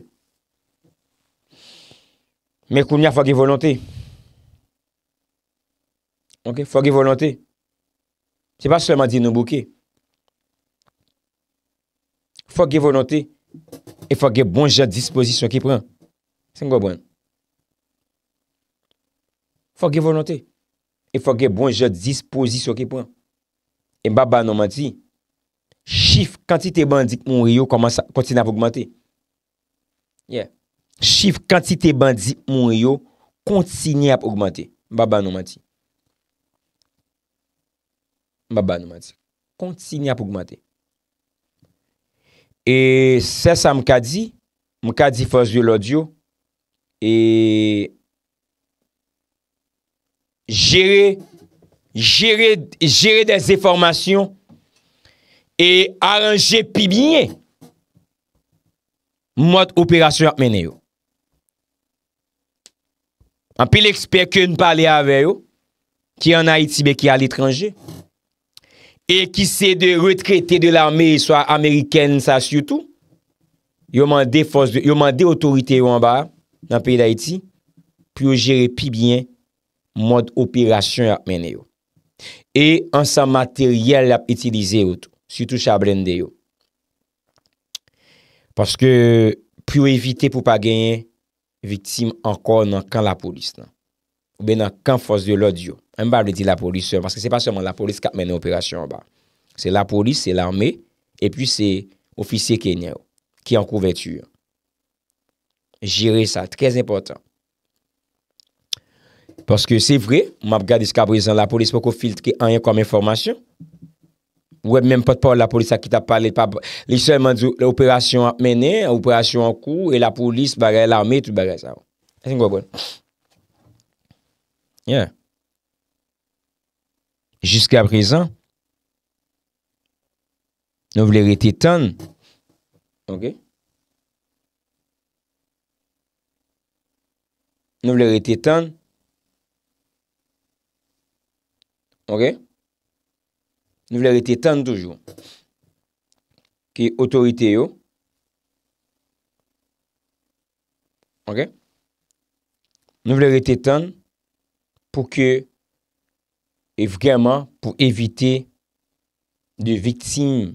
Mekounya fagye volante Mekounya fagye Fogye volante. Se pa seman di nou bouke. Fogye volante. E fogye bon jad disposition ki pren. Sen gwa bon. Fogye volante. E fogye bon jad disposition ki pren. E mba ban nou man ti. Chif kantite ban di moun riyo kontine ap augmente. Chif kantite ban di moun riyo kontine ap augmente. Mba ban nou man ti. Mbaba nou mwen di. Kontin ya pou gman te. E se sa mkadi, mkadi fos yo lodyo, e... jere, jere, jere de ze formasyon, e aranje pi bine, mwot operasyon ap mene yo. An pi l'eksper kwen pa ale ave yo, ki an a iti be ki al itranje, E ki se de retrete de l'armé, sou a Ameriken sa syoutou, yo man de otorite yo an ba, nan peyi da iti, pou yo jere pi bien mod operasyon ap mene yo. E ansan materyel ap itilize yo tou, syoutou chablen de yo. Paske pou yo evite pou pa genye vitim an kon nan kan la polis nan. Ou ben nan kan fos de l'odio. Mbap le di la polis seman. Pase seman seman la polis kap mene operasyon an ba. Se la polis, se l'armé. E pi se ofisye kenye. Ki an kouventur. Jire sa. Très important. Pase se vre. Mbap gade seman seman la polis. Mbap kou filtre an yon kon mè informasyon. Mbap mè mpote pa la polis akita pale. Li seman di operasyon ap mene. Operasyon an kou. E la polis bagay l'armé. Tout bagay sa. Asen kwa bon. Jiska prizan, nou vlerite tan, nou vlerite tan, nou vlerite tan toujou, ki otorite yo, nou vlerite tan, pou ke, evreman, pou evite de vitime,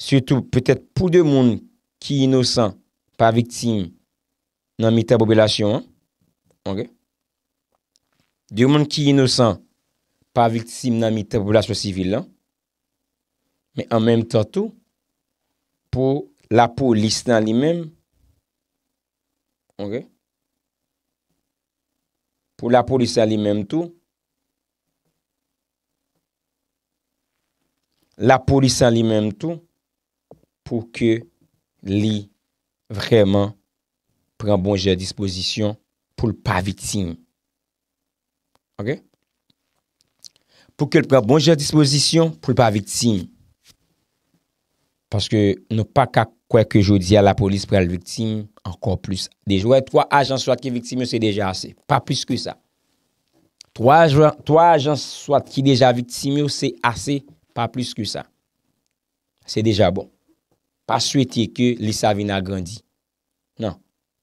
soutou, petèt pou de moun ki inosan, pa vitime nan mitabobelasyon, anke, de moun ki inosan, pa vitime nan mitabobelasyon sivil, anke, men an menm tatou, pou la polis nan li menm, anke, pou la polis an li menm tou, la polis an li menm tou, pou ke li vreman pren bonje disposisyon pou l pa vitin. Ok? Pou ke l pren bonje disposisyon pou l pa vitin. Paske nou pa kak kwenk yo di ya la polis pre l'viktim, ankon plus. Dej wè, 3 ajan soit ki viktime, se deja ase. Pa plus ki sa. 3 ajan soit ki deja viktime, se deja ase. Pa plus ki sa. Se deja bon. Pa swete ki lisavina grandi. Nan.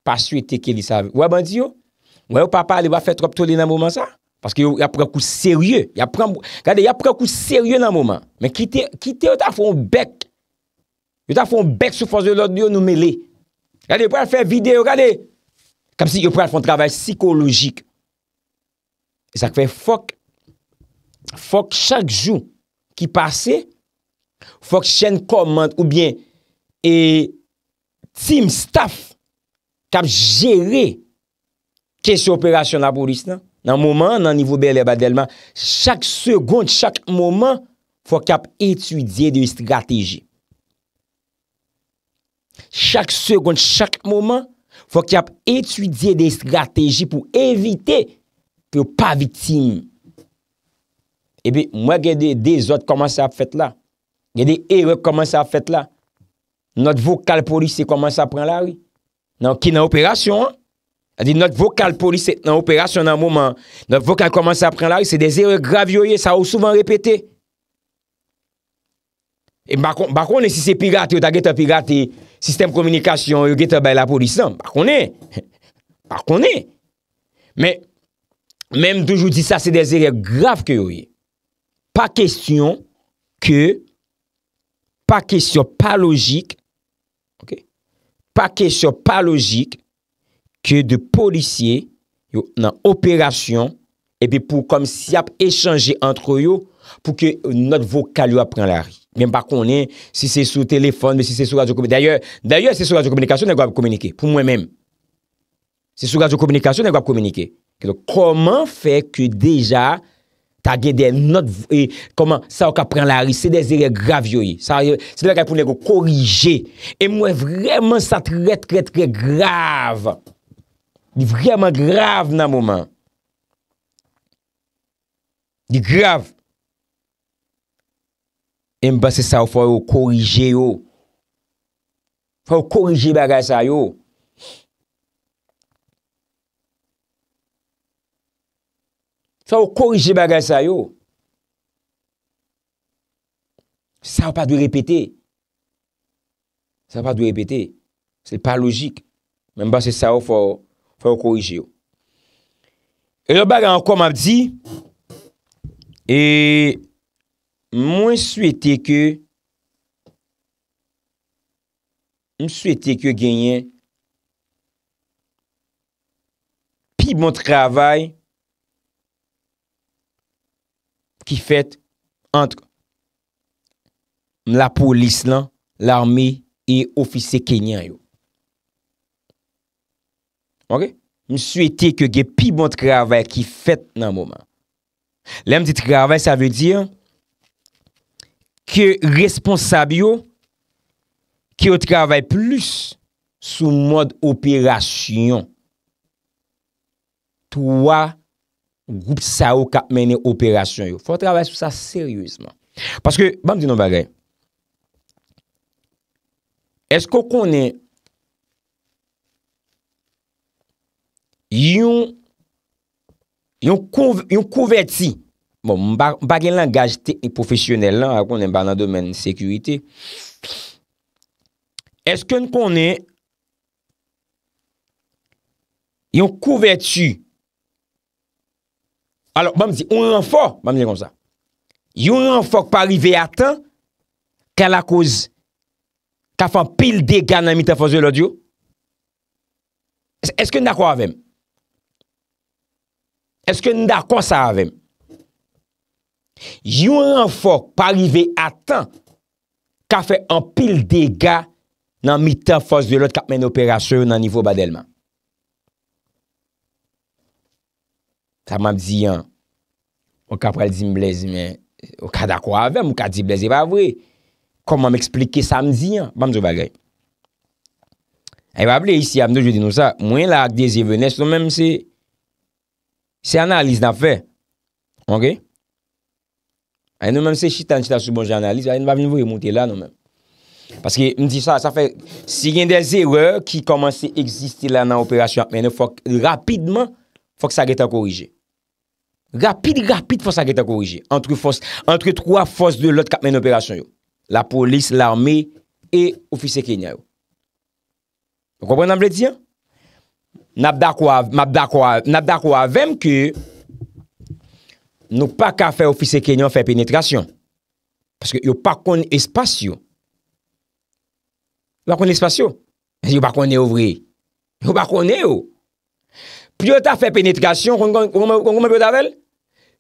Pa swete ki lisavina. Ou a bandi yo? Ou a yo papa li wafetro p'tole nan mouman sa? Pask yo, ya prèm kou serye. Gade, ya prèm kou serye nan mouman. Men ki teotan foun bek. Yo ta fon bek sou fòs de lòd yo nou mele. Gade, yo pral fè video, gade. Kap si yo pral fòn travèl psikologik. E sak fè fòk, fòk chak jou ki pase, fòk chen komant ou bien e tim staf kap jere kes yon operasyon la boris nan. Non? Nan mouman, nan nivou belè badelman, chak segond, chak mouman, fòk kap etudye de yon strateji. Chak segoun, chak mouman, fwa ki ap etudye dey strategi pou evite pou pa vitime. Ebi, mwen gen dey, dey zot koman se ap fet la. Gen dey, ewe koman se ap fet la. Not vokal polis se koman se ap pren la, oui. Nan ki nan operasyon, an. A di, not vokal polis se nan operasyon nan mouman. Not vokal koman se ap pren la, oui. Se dey, ewe gravyoye, sa ou souvan repete. E bako ne si se pirate ou ta gete pirate Sistem komunikasyon ou gete bay la polis Bako ne [laughs] Bako ne Men Men m toujou di sa se dezerye graf ke yo Pa kestyon Ke Pa kestyon pa logik Ok Pa kestyon pa logik Ke de polisye Yo nan operasyon E pi pou kom si ap echange entro yo Po ke not vokal yo apren la ri Mwen pa konen si se sou telefon, si se sou radyo komunikasyon, d'ayor se sou radyo komunikasyon, ne gwa pou komunike, pou mwen men. Se sou radyo komunikasyon, ne gwa pou komunike. Koman fe ke deja, ta gede not, e, sa wak apren la ris, se de zire grav yoye. Se de la gwa pou ne gwa korije. E mwen vreman sa tre tre tre grav. Di vreman grav nan moun man. Di grav nan moun man. E mba se sa ou fwa yo korije yo. Fwa yo korije bagay sa yo. Fwa yo korije bagay sa yo. Sa ou pa dwe repete. Sa ou pa dwe repete. Se pa logik. Mba se sa ou fwa yo korije yo. E lop bagay an kom ap di. E... mwen souwete ke mwen souwete ke genyen pi bon travay ki fèt antre la polis lan, l'armé, e ofise kenyan yo. Ok? Mwen souwete ke genyen pi bon travay ki fèt nan mouman. Lèm di travay, sa vè dir an, ke responsab yo ki yo travay plus sou mod operasyon touwa goup sa yo kap menen operasyon yo. Fwa travay sou sa seryouzman. Paske, ba mdi nou bagay, esko konen yon yon konverti bon, m bagen langaj te profesyonel lan, akon en ban nan domen sekywite, eske nou konen, yon kouvertu, alo, m bami di, yon renfor, m bami di kon sa, yon renfor pa rive atan, ka la kouz, ka fan pil de gana mitafoz yo lodyo, eske nou da kwa avèm? Eske nou da kwa sa avèm? Yon renfok pa rive atan ka fe anpil dega nan mitan fos de lot kap men operasyon nan nivou badelman. Sa mwen mdi yan ou ka prel di mblez ou ka dakwa avem ou ka di mblez, e pa vre komon m explike sa mdi yan, ba m zovagay. E va ble, isi amdo jwede nou sa, mwen la akde ze venes, nou men se se analize na fe. Ok? A yon mèm se chitan chita sou bon jernalist, a yon mèm va vinvou remonte la nou mèm. Paske m di sa, sa fe, si gen des erreur ki komanse existi la nan operasyon apmè, mèm fòk rapidman fòk sa getan korije. Rapid, rapid fòk sa getan korije. Antre fòs, antre troa fòs de lot kapmèn operasyon yo. La polis, l'armè, e ofise kènyè yo. Mèm kompènen mèm le diyan? Mèm dakwa, mèm dakwa, mèm dakwa, mèm kè, Nou pa ka fè ofise kenyon fè penetrasyon Paske yo pa kon espasyon Yo pa kon espasyon Yo pa kon yo vre Yo pa kon yo Pyo ta fè penetrasyon Kon kon mè pe yo tavel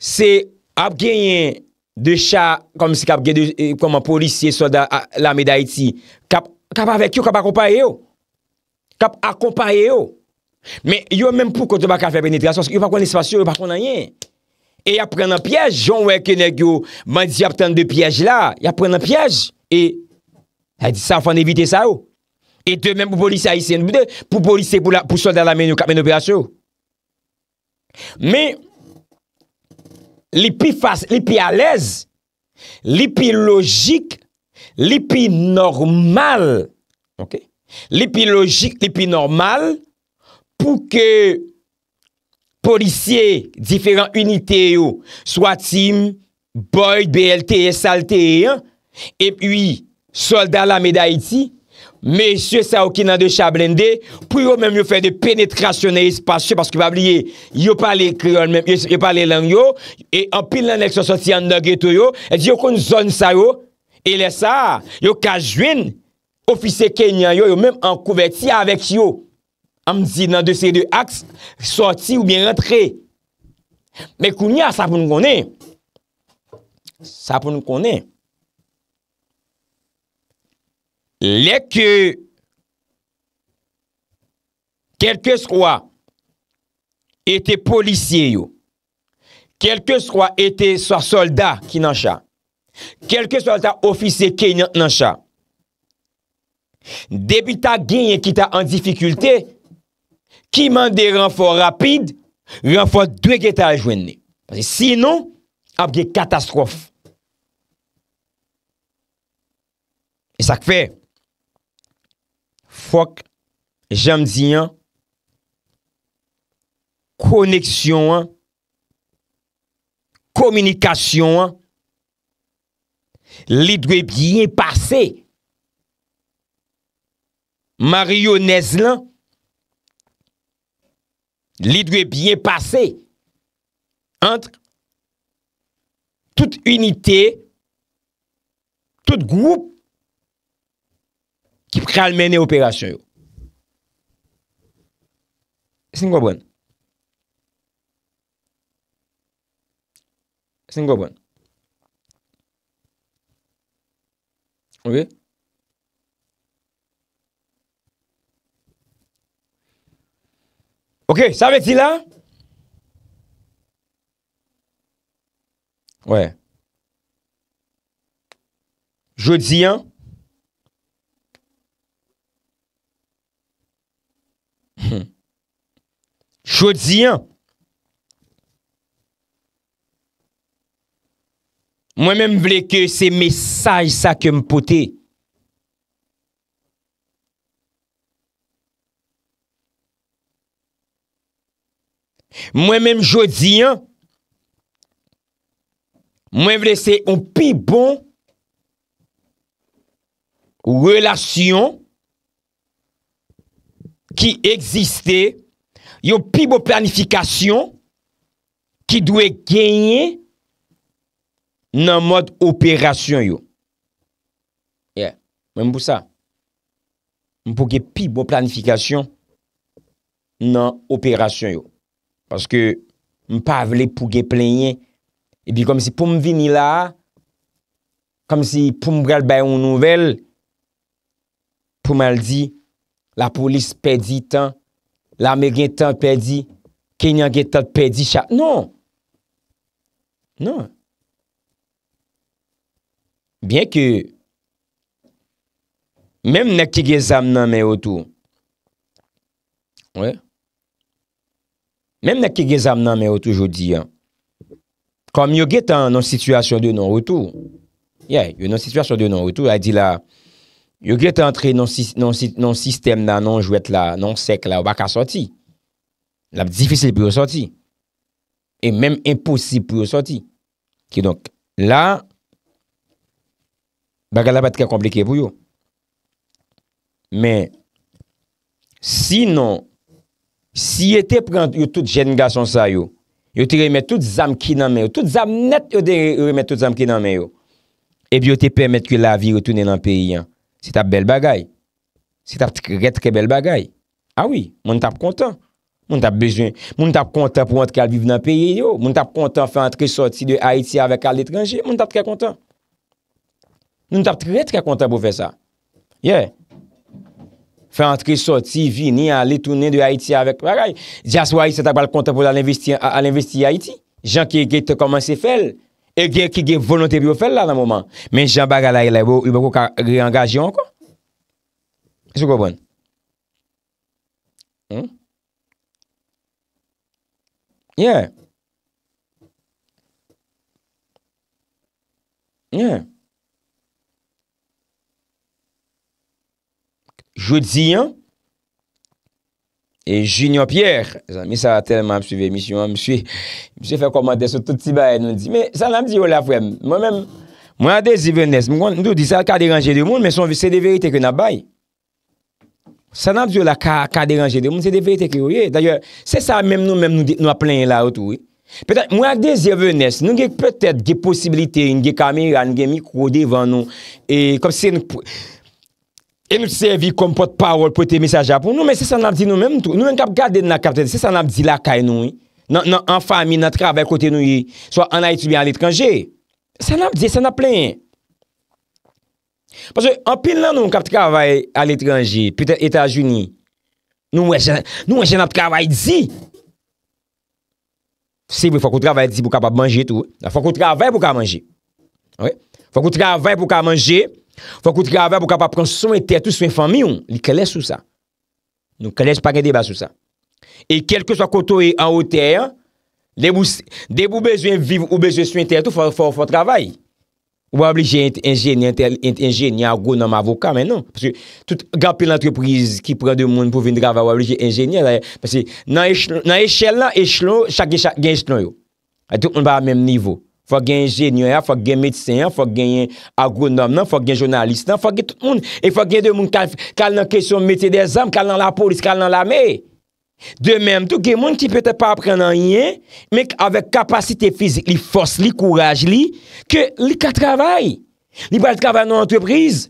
Se ap genyen de chan Kom si kap genyen eh, Kom an polisye soldat la me da iti Kap avek yo, kap akompaye yo Kap akompaye yo Men yo men pou kote pa ka fè penetrasyon Yo pa kon espasyon, yo pa kon anyen E apren an piyej. Joun wè kène gyo. Man di apren an de piyej la. E apren an piyej. E sa fèn evite sa ou. E te men pou polise a isen. Pou polise pou soldat la men yo kap men opere as yo. Me. Li pi fase. Li pi alez. Li pi logik. Li pi normal. Ok. Li pi logik. Li pi normal. Pou ke. Polisye, diferant unitè yo, swatim, boy, BLT, SLT, epwi soldat la Medayiti, mesye sa okina de Chablende, pou yo menm yo fè de penetrasyonè espasyè, paskou pa bliye, yo pale kreon menm, yo pale len yo, e anpil nan ekso soti an nage to yo, e di yo kon zon sa yo, e lesa, yo kajwin, ofise kenyan yo, yo menm an kouveti avèk yo, Am zi nan de se de aks, sorti ou bien rentre. Mè kounya, sa pou nou konè. Sa pou nou konè. Lè ke, kelke skwa, ete polisye yo. Kelke skwa, ete sa solda ki nan cha. Kelke solda ofise ke nan cha. Debita genye ki ta an difikulte, ki mande renfor rapide, renfor dwe geta ajwenne. Sinon, apge katastrof. E sak fe, fok, jenm di, koneksyon, komunikasyon, li dwe biyen pase, Mario Nezlan, Li dwe bien pase entre tout unité, tout groupe ki pral mene operasyon yo. Sen kwa bon? Sen kwa bon? Ouye? Ok, sa ve ti la? Ouè. Jodi an. Jodi an. Mwen men vle ke se mesay sa ke mpotey. Mwen menm jodi, mwen mre se yon pi bon relasyon ki eksiste, yon pi bon planifikasyon ki dwe genye nan mod operasyon yon. Mwen mpou sa, mpou ge pi bon planifikasyon nan operasyon yon. Paske m pa vle pou ge plenye. E bi kom si pou m vini la, kom si pou m brel bayon nouvel, pou mal di, la polis pedi tan, la meri tan pedi, kenyan gen tan pedi chak. Non! Non! Bien ke, menm nek ki ge zam nan me o tou. Wey. Mem nan ke ge zam nan men o toujou di, kom yo get an nan situasyon de nan ou tou, yo nan situasyon de nan ou tou, yo get antre nan sistem nan nan jwet la, nan sek la, wak a soti, la mdifisil pou yo soti, e mem imposib pou yo soti, ki donk, la, baga la bat ke kompleke pou yo, men, si nan Si yo te prend yo tout jen nga son sa yo, yo te remet tout zam ki nan men yo, tout zam net yo de remet tout zam ki nan men yo, ebi yo te pemet ki la vi yo toune nan periyan. Se tap bel bagay. Se tap retre bel bagay. Awi, ah moun tap kontan. Moun tap kontan pou antre al viv nan periyan yo. Moun tap kontan fè antre sorti de Haiti avèk al letranje. Moun tap tre kontan. Moun tap tre kontan pou fè sa. Yey. Fè antre, soti, vini, alè, tout, nè de Haiti avèk. Paray, jaswa yi se tak bal konta pou alè investi Haiti. Jan ki e gen te komanse fèl. E gen ki gen volontèbio fèl la nan mouman. Men jan baga la yi la, yi bako ki re-engage yon ko. S wè kwa bon? Yè. Yè. Yè. Jodyan, et Junior Pierre. Zanmi, sa a telman ap suve misyon, mswe, mswe fe komande se touti baen, mwen di, me, sa nanm di yo oh, la fwem, mwen men, mwen ade zi venes, mwen kon, nou di sa ka deranje de moun, men son vi, se de verite ke nan bay. Sa nanm di yo oh, la ka, ka deranje de moun, se de verite ke yo, ye, d'ayor, se sa, menm nou, menm nou ap plen la otou, ye. Petan, mwen ade zi venes, nou gen, petet, gen posibilite, gen kameran, gen mikrode van nou, e, kom se, nou, pou, E lout sevi kom pot powol pou te misaja pou nou, men se sa nap di nou menm tou. Nou men kap gade nan kap ten, se sa nap di lakay nou, nan fami, nan travay kote nou, so anay tibi an letranje. Se sa nap di, se sa nap plen. Paswe, an pil nan nou kap travay an letranje, pi ten Etajouni, nou wèjè nan travay di. Fok ou travay di pou kap ap manje tou. Fok ou travay pou kap manje. Fok ou travay pou kap manje, Fwa kout rava pou kap ap prons sou en ter tou sou en fami ou, li keles sou sa. Nou keles pa gen deba sou sa. E kelke sou a koto e an ou ter, debou bezwen viv ou bezwen sou en ter tou fwa fwa fwa travay. Ou wab lije ente enjenye, ente enjenye a go nan m avoka men non. Pase tout gapil antreprise ki pre de moun pou vin rava wab lije enjenye la. Pase nan eschel la, eschel nou, chak gench nou yo. A tou un ba a menm nivou. Fòk gen jenye, fòk gen medisyen, fòk gen agronom nan, fòk gen jounalist nan, fòk gen tout moun. E fòk gen de moun kal nan kesyon metye de zanm, kal nan la polis, kal nan la mey. De menm, tout gen moun ki pete pa apren nan yin, menk avek kapasite fizik li fòs li, kouraj li, ke li ka travay. Li pa li travay nan antreprise.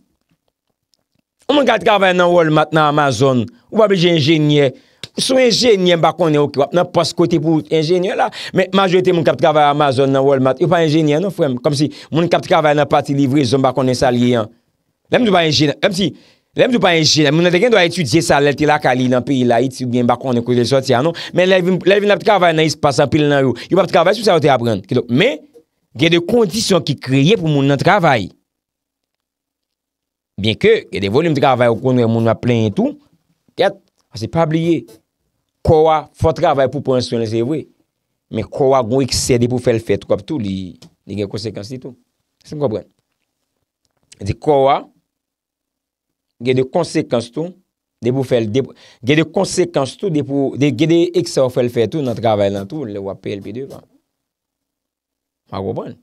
Ou moun ka travay nan Walmart, nan Amazon, ou pa bi jenjenye, Sou enjènyen ba konnen ou ki wap nan paskote pou enjènyen la. Men majote moun kap travay Amazon nan Walmart. Yon pa enjènyen nou fwem. Kom si moun kap travay nan pati livre zon ba konnen salye yon. Lem di ba enjènyen. Lem si. Lem di ba enjènyen. Moun nan de gen do a etu diye salel ti la kalin nan pi la iti ou gen ba konnen kouzèl sot ya nou. Men lev yon ap travay nan yis pasan pil nan yon. Yon pa travay sou sa wote ap ren. Men, gen de kondisyon ki kriye pou moun nan travay. Bien ke gen de volyum travay ou konnen moun wap pl kowa, fò travay pou ponsyonese vwe, men kowa goun ekse de pou fèl fèl trop tout, li gen konsekansi tout. Sè m kòpren. Di kowa, gen de konsekansi tout, de pou fèl, gen de konsekansi tout, de gen de ekse wò fèl fèl tout nan travay nan tout, le wò pèl pèdè. M wòpren.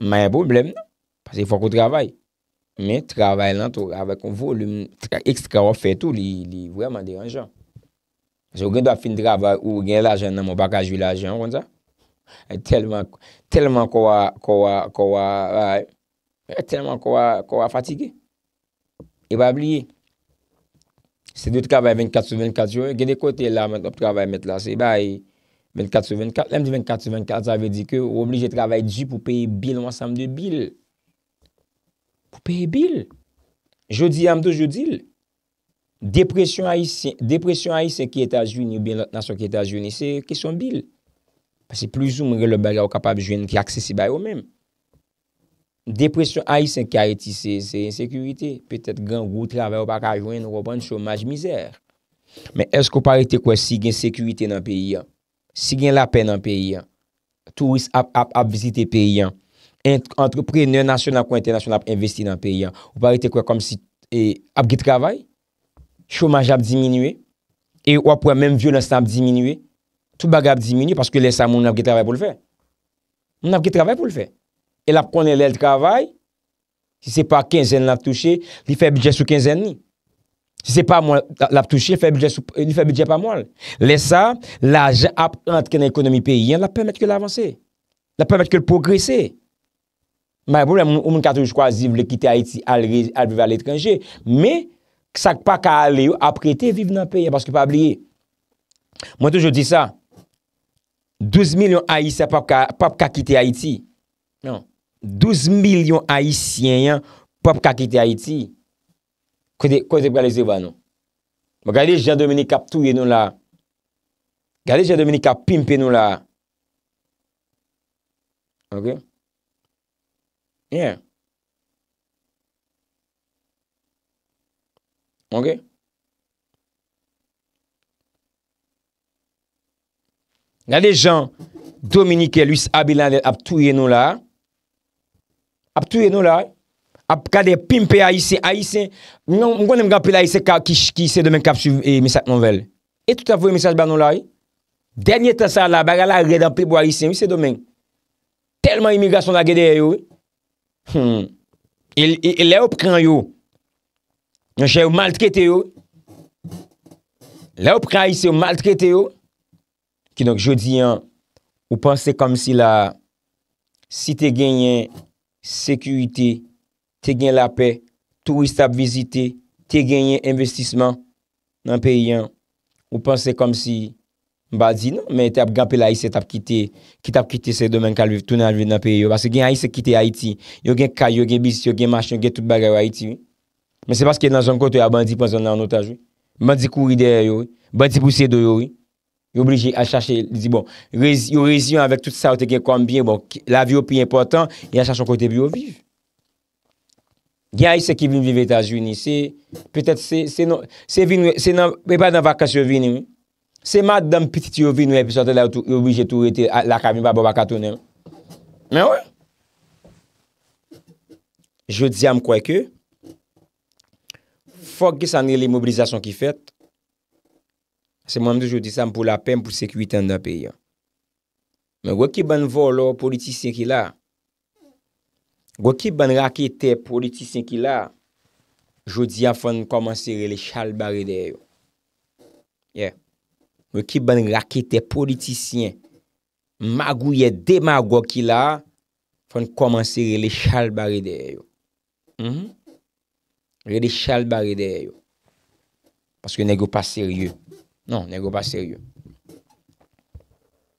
M a yon bòblem nou, pasè fò kò travay, men travay nan tout, avè kon vò, ekse kwa fèl tout, li vwèman diranjò. Jou gen do ap fin draba ou gen l ajan nan mou bagaj vi l ajan, wanda? E telman kwa fatike. E wab li, se dout travay 24 sou 24, gen de kote la ap travay met la, se bai 24 sou 24. Lèm di 24 sou 24, zave di ke wab li je travay 10 pou peye bil, wansam de bil. Pou peye bil. Jodi amdou jodi l. Depresyon a yi sen ki etajouni ou bin lot nasyon ki etajouni, se kesyon bil. Pase plouzou mre le bela ou kapab jwen ki aksesi bay ou menm. Depresyon a yi sen ki a eti se se insekurite. Petet gen gout lave ou baka jwen ou oban chomaj mizer. Men esk ou parete kwa si gen sekurite nan peyi an? Si gen lape nan peyi an? Tourist ap ap ap vizite peyi an? Entreprener nasyon nan kon internasyon ap investi nan peyi an? Ou parete kwa kom si ap gitravay? chouman j ap diminue, e wap wè mèm vyo lansan ap diminue, tout bag ap diminue, paske lè sa moun ap gè travè pou l'fè. Moun ap gè travè pou l'fè. E l ap konè lè l travè, si se pa kenzen l ap touche, li fè bidye sou kenzen ni. Si se pa moun l ap touche, li fè bidye pa mwal. Lè sa, l aje ap ant kèn ekonomi peyen, l ap pèmèt kè l avansè. L ap pèmèt kè l progressè. Mwen kato j kwa ziv l kite Haiti, al vive al etranje. Mè, Ksak pa ka ale yo aprete viv nan peye paske pa abliye. Mwen toujou di sa. 12 milyon Haitien pap kakite Haiti. 12 non. milyon Haitien pap kakite Haiti. Koteb gale zevan nou. Mwen gale jean Dominic ap touye nou la. Gale jean Dominic ap pimpe nou la. Ok. Ye. Ye. Nade jan Dominike Luis Abilane ap touye nou la. Ap touye nou la. Ap kade pimpe a isen. A isen. Non, mwen mwen mga pili a isen kakish ki isen demen kap su eh, misaj nouvel. E tout avouye misaj ban nou la. Dernye tasal la bagala redan pili bo a isen. Ou isen demen. Telman imigrasyon la gede hmm. yo. E leop kren yo. Yon jè ou malt kete yo, lè ou pray se ou malt kete yo, ki nou jodi yon, ou panse kom si la, si te genyen sekurite, te genyen lape, touwist ap vizite, te genyen investisman nan peyi yon, ou panse kom si, mba di nou, men te ap ganpe la aise tap kite, kite ap kite se domen kalvif, tou nan alvif nan peyi yon, base genye aise kite Haiti, yon genye kaya, yon genye bis, yon genye machin, yon genye tout bagay ou Haiti yon. Men se paske nan zon kote ya bandi pan zon nan anotajou. Bandi kouri der yo. Bandi pousse do yo. Yo rezyon avèk tout sa ou teke kambye. La vi yo pi important. Ya chache an kote bi yo viv. Gya yi se ki vin viv etajouni. Pe tèt se vin we. Se nan, pe pa nan vakasyon vin we. Se mat dan pitit yo vin we. Pe chante la yo vije tou rete. La kamin pa bo baka tonen. Men wè. Je diyan mkwe ke. fòk gè san rè lè mobilizasyon ki fèt, se mwè mdè jò di san mpou la pèm pou sek 8 an dè pè yon. Mè wè ki bèn vò lò politisyen ki lè, wè ki bèn rakè te politisyen ki lè, jò di an fòn komanse rè lè chal barè dè yon. Ye. Wè ki bèn rakè te politisyen, magouye dema wè ki lè, fòn komanse rè lè chal barè dè yon. Mh mh. Re de chal bare de e yo. Paske ne go pa serye. Non, ne go pa serye.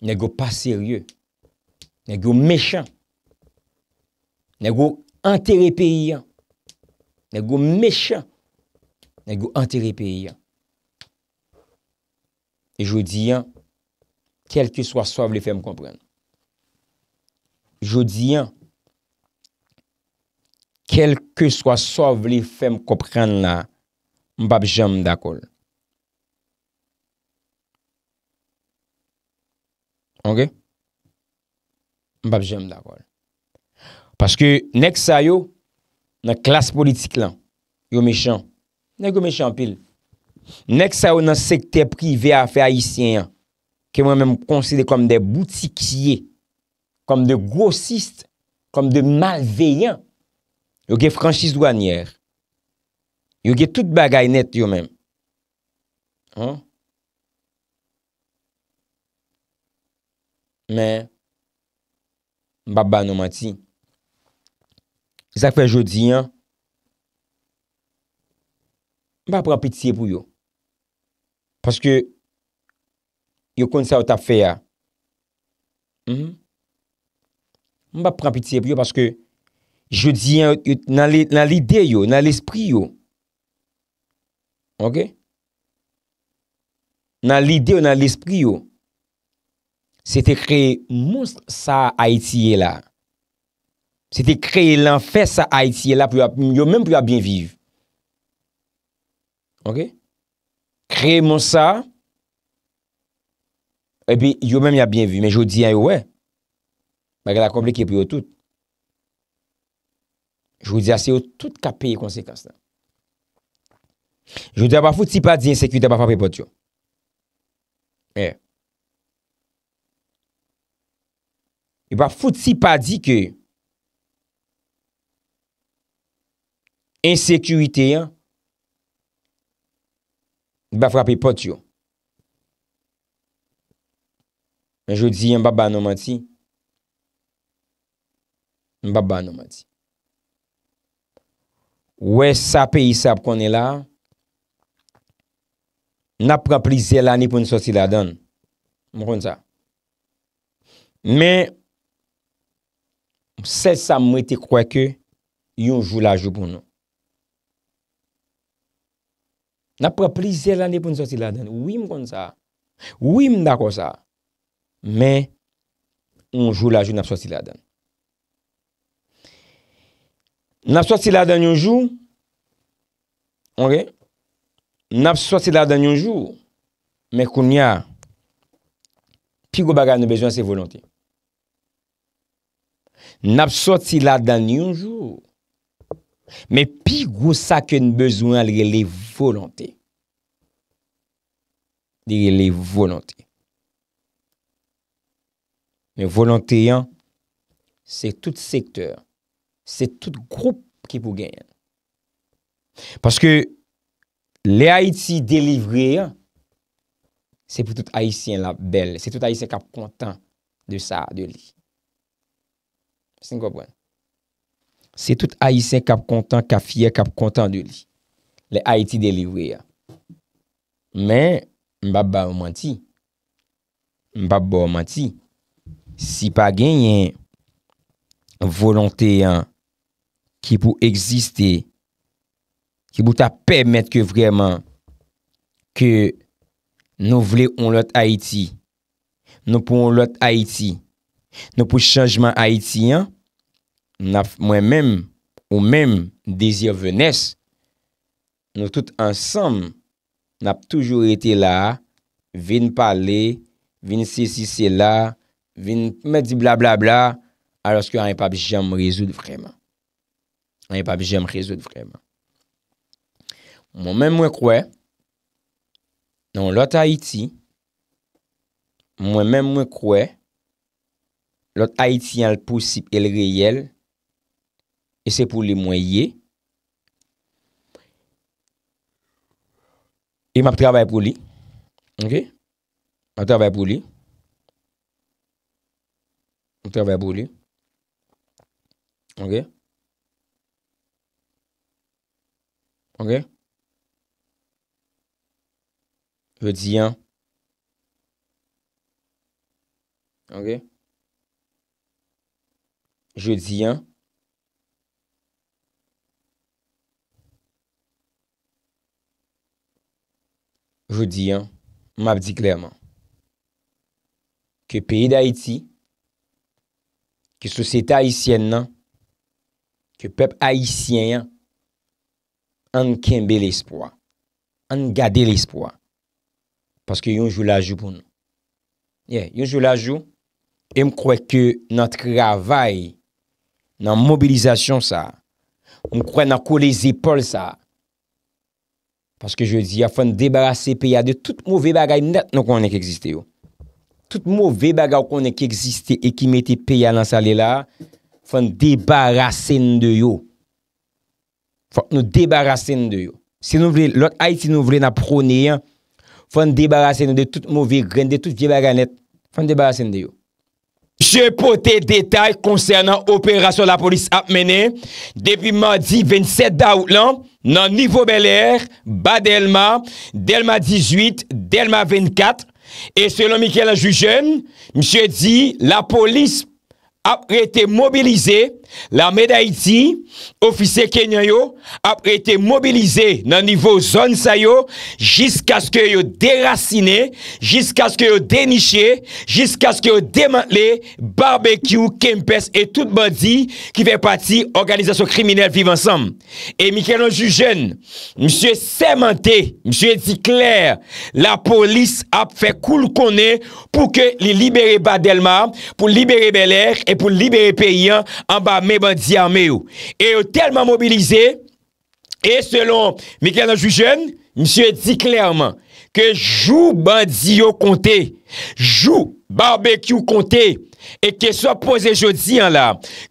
Ne go pa serye. Ne go mechan. Ne go anteripeye. Ne go mechan. Ne go anteripeye. E jodi an, kel ki swa swa vle fe m komprene. Jodi an, kel ke swa sov li fèm kopran la, mbap jèm mdakol. Ok? Mbap jèm mdakol. Paske, nek sa yo, nan klas politik lan, yo mechan, nek yo mechan pil. Nek sa yo nan sekte privé afe a isyen, ki mwen mèm konside kom de boutikye, kom de gosist, kom de malveyan, Yo ge franchise dou an yer. Yo ge tout bagay net yo men. Men, mba ba nomati. Zak fe jodi, mba pre pitiye pou yo. Paske, yo kon sa wata fe ya. Mhm. Mba pre pitiye pou yo paske, Je diyen nan l'ide yo, nan l'espri yo. Ok? Nan l'ide yo, nan l'espri yo. Se te kreye monsa Haitie la. Se te kreye lan fè sa Haitie la, yo menm pou ya bin viv. Ok? Kreye monsa. E bi, yo menm ya bin viv. Men je diyen, wè. Mè gen la komplike pou yo tout. J wou di ase yo eh. tout ka peye konsekans la. J wou di a pa fout si pa di insekwite ba frapi pot yo. E. E pa fout si pa di ke insekwite ba frapi pot yo. E j wou di yon baba anoman ti. Baba anoman ti. Wè sa pe yisa ap konè la, nap pra plize la ni pou nisosi la dan, mwen kon sa. Mè, mwen se sa mwen te kwa ke, yon jou la jou pou nou. Nap pra plize la ni pou nisosi la dan, wè mwen kon sa, wè mwen da kon sa, mè yon jou la jou nisosi la dan. Napsot si la dan yon jou, onge, napsot si la dan yon jou, men koun ya, pi go bagay nou bezwen se volanté. Napsot si la dan yon jou, men pi go sa ken bezwen li gen li volanté. Li gen li volanté. Li volanté yon, se tout sektèr. Se tout groupe ki pou genyen. Paske le Haiti délivre se pou tout Haitien la bel. Se tout Haitien kap kontan de sa, de li. Se tout Haitien kap kontan ka fye kap kontan de li. Le Haiti délivre. Men, mbap ba oman ti. Mbap ba oman ti. Si pa genyen volonté yon ki pou egziste, ki pou ta pèmèt ke vreman, ke nou vle on lot Haitie, nou pou on lot Haitie, nou pou chanjman Haitien, nou mwen mèm ou mèm dezir vènes, nou tout ansam, nou ap toujou ete la, vin pale, vin sisi sela, vin mè di blabla blabla, alòske anpap jèm mou rezoud vreman. Mwen mwen mwen kwe, non lot Haiti, mwen mwen mwen kwe, lot Haitian l pousip el reyel, e se pou li mwen ye, e mwen trabè pou li, anke? Mwen trabè pou li, mwen trabè pou li, anke? Je di yon. Je di yon. Je di yon. M ap di klerman. Ke peyi da iti. Ke sosete haitiyen nan. Ke pep haitiyen nan. An kembe l'espoi. An gade l'espoi. Paske yon jou lajou pou nou. Yon jou lajou, em kwe ke not kravay nan mobilizasyon sa. Om kwe nan kou les epol sa. Paske jwè di, yon fwen debarase peya de tout mouve bagay net nou konen ke eksiste yo. Tout mouve bagay konen ke eksiste e ki mette peya lan sa lè la, fwen debarase nou de yo. Fon nou debarase n de yo. Se nou vle, lòt Haiti nou vle na prone, fon debarase n de tout mouvi, gren de tout vye baganet, fon debarase n de yo. Je potè detay konsernan operasyon la polis ap mene, depi mè di 27 daout lan, nan nivou belèr, ba delma, delma 18, delma 24, e selon Mikel Anjoujen, mje di, la polis ap rete mobilize, la Medayiti, ofise Kenya yo, apre ete mobilize nan nivou zon sa yo jisk aske yo derasine jisk aske yo deniche jisk aske yo demantle barbekyou, kempes et tout bandi ki ve pati organizasyon kriminelle viv ansam et mi kè nan ju jen, msye semente, msye di kler la polis ap fe koul konè pou ke li libere Badelma, pou libere Bel Air et pou libere Piyan, an ba me bandi arme ou. E ou telman mobilize, e selon mi kè nan ju jen, mi sè di klerman, ke jou bandi ou konte, jou barbeky ou konte, e ke sou apose jodi an la,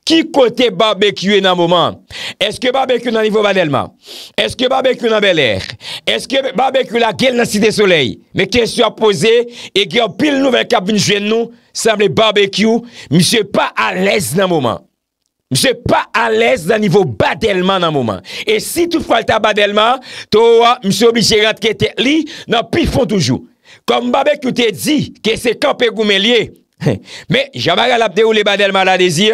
ki kote barbeky ou nan mouman, eske barbeky ou nan nivou banelman, eske barbeky ou nan bel air, eske barbeky ou la gèl nan site soleil, me ke sou apose e gèl pil nouvel kabin ju jen nou, samle barbeky ou, mi sè pa alèz nan mouman. Mse pa alèz nan nivou badèlman nan mouman. E si tou falta badèlman, tou mse oblijerat ke te li nan pifon toujou. Kom mbabe ki ou te di ke se kampe goume liye, Men, jan bagal ap de oule badelman la de zi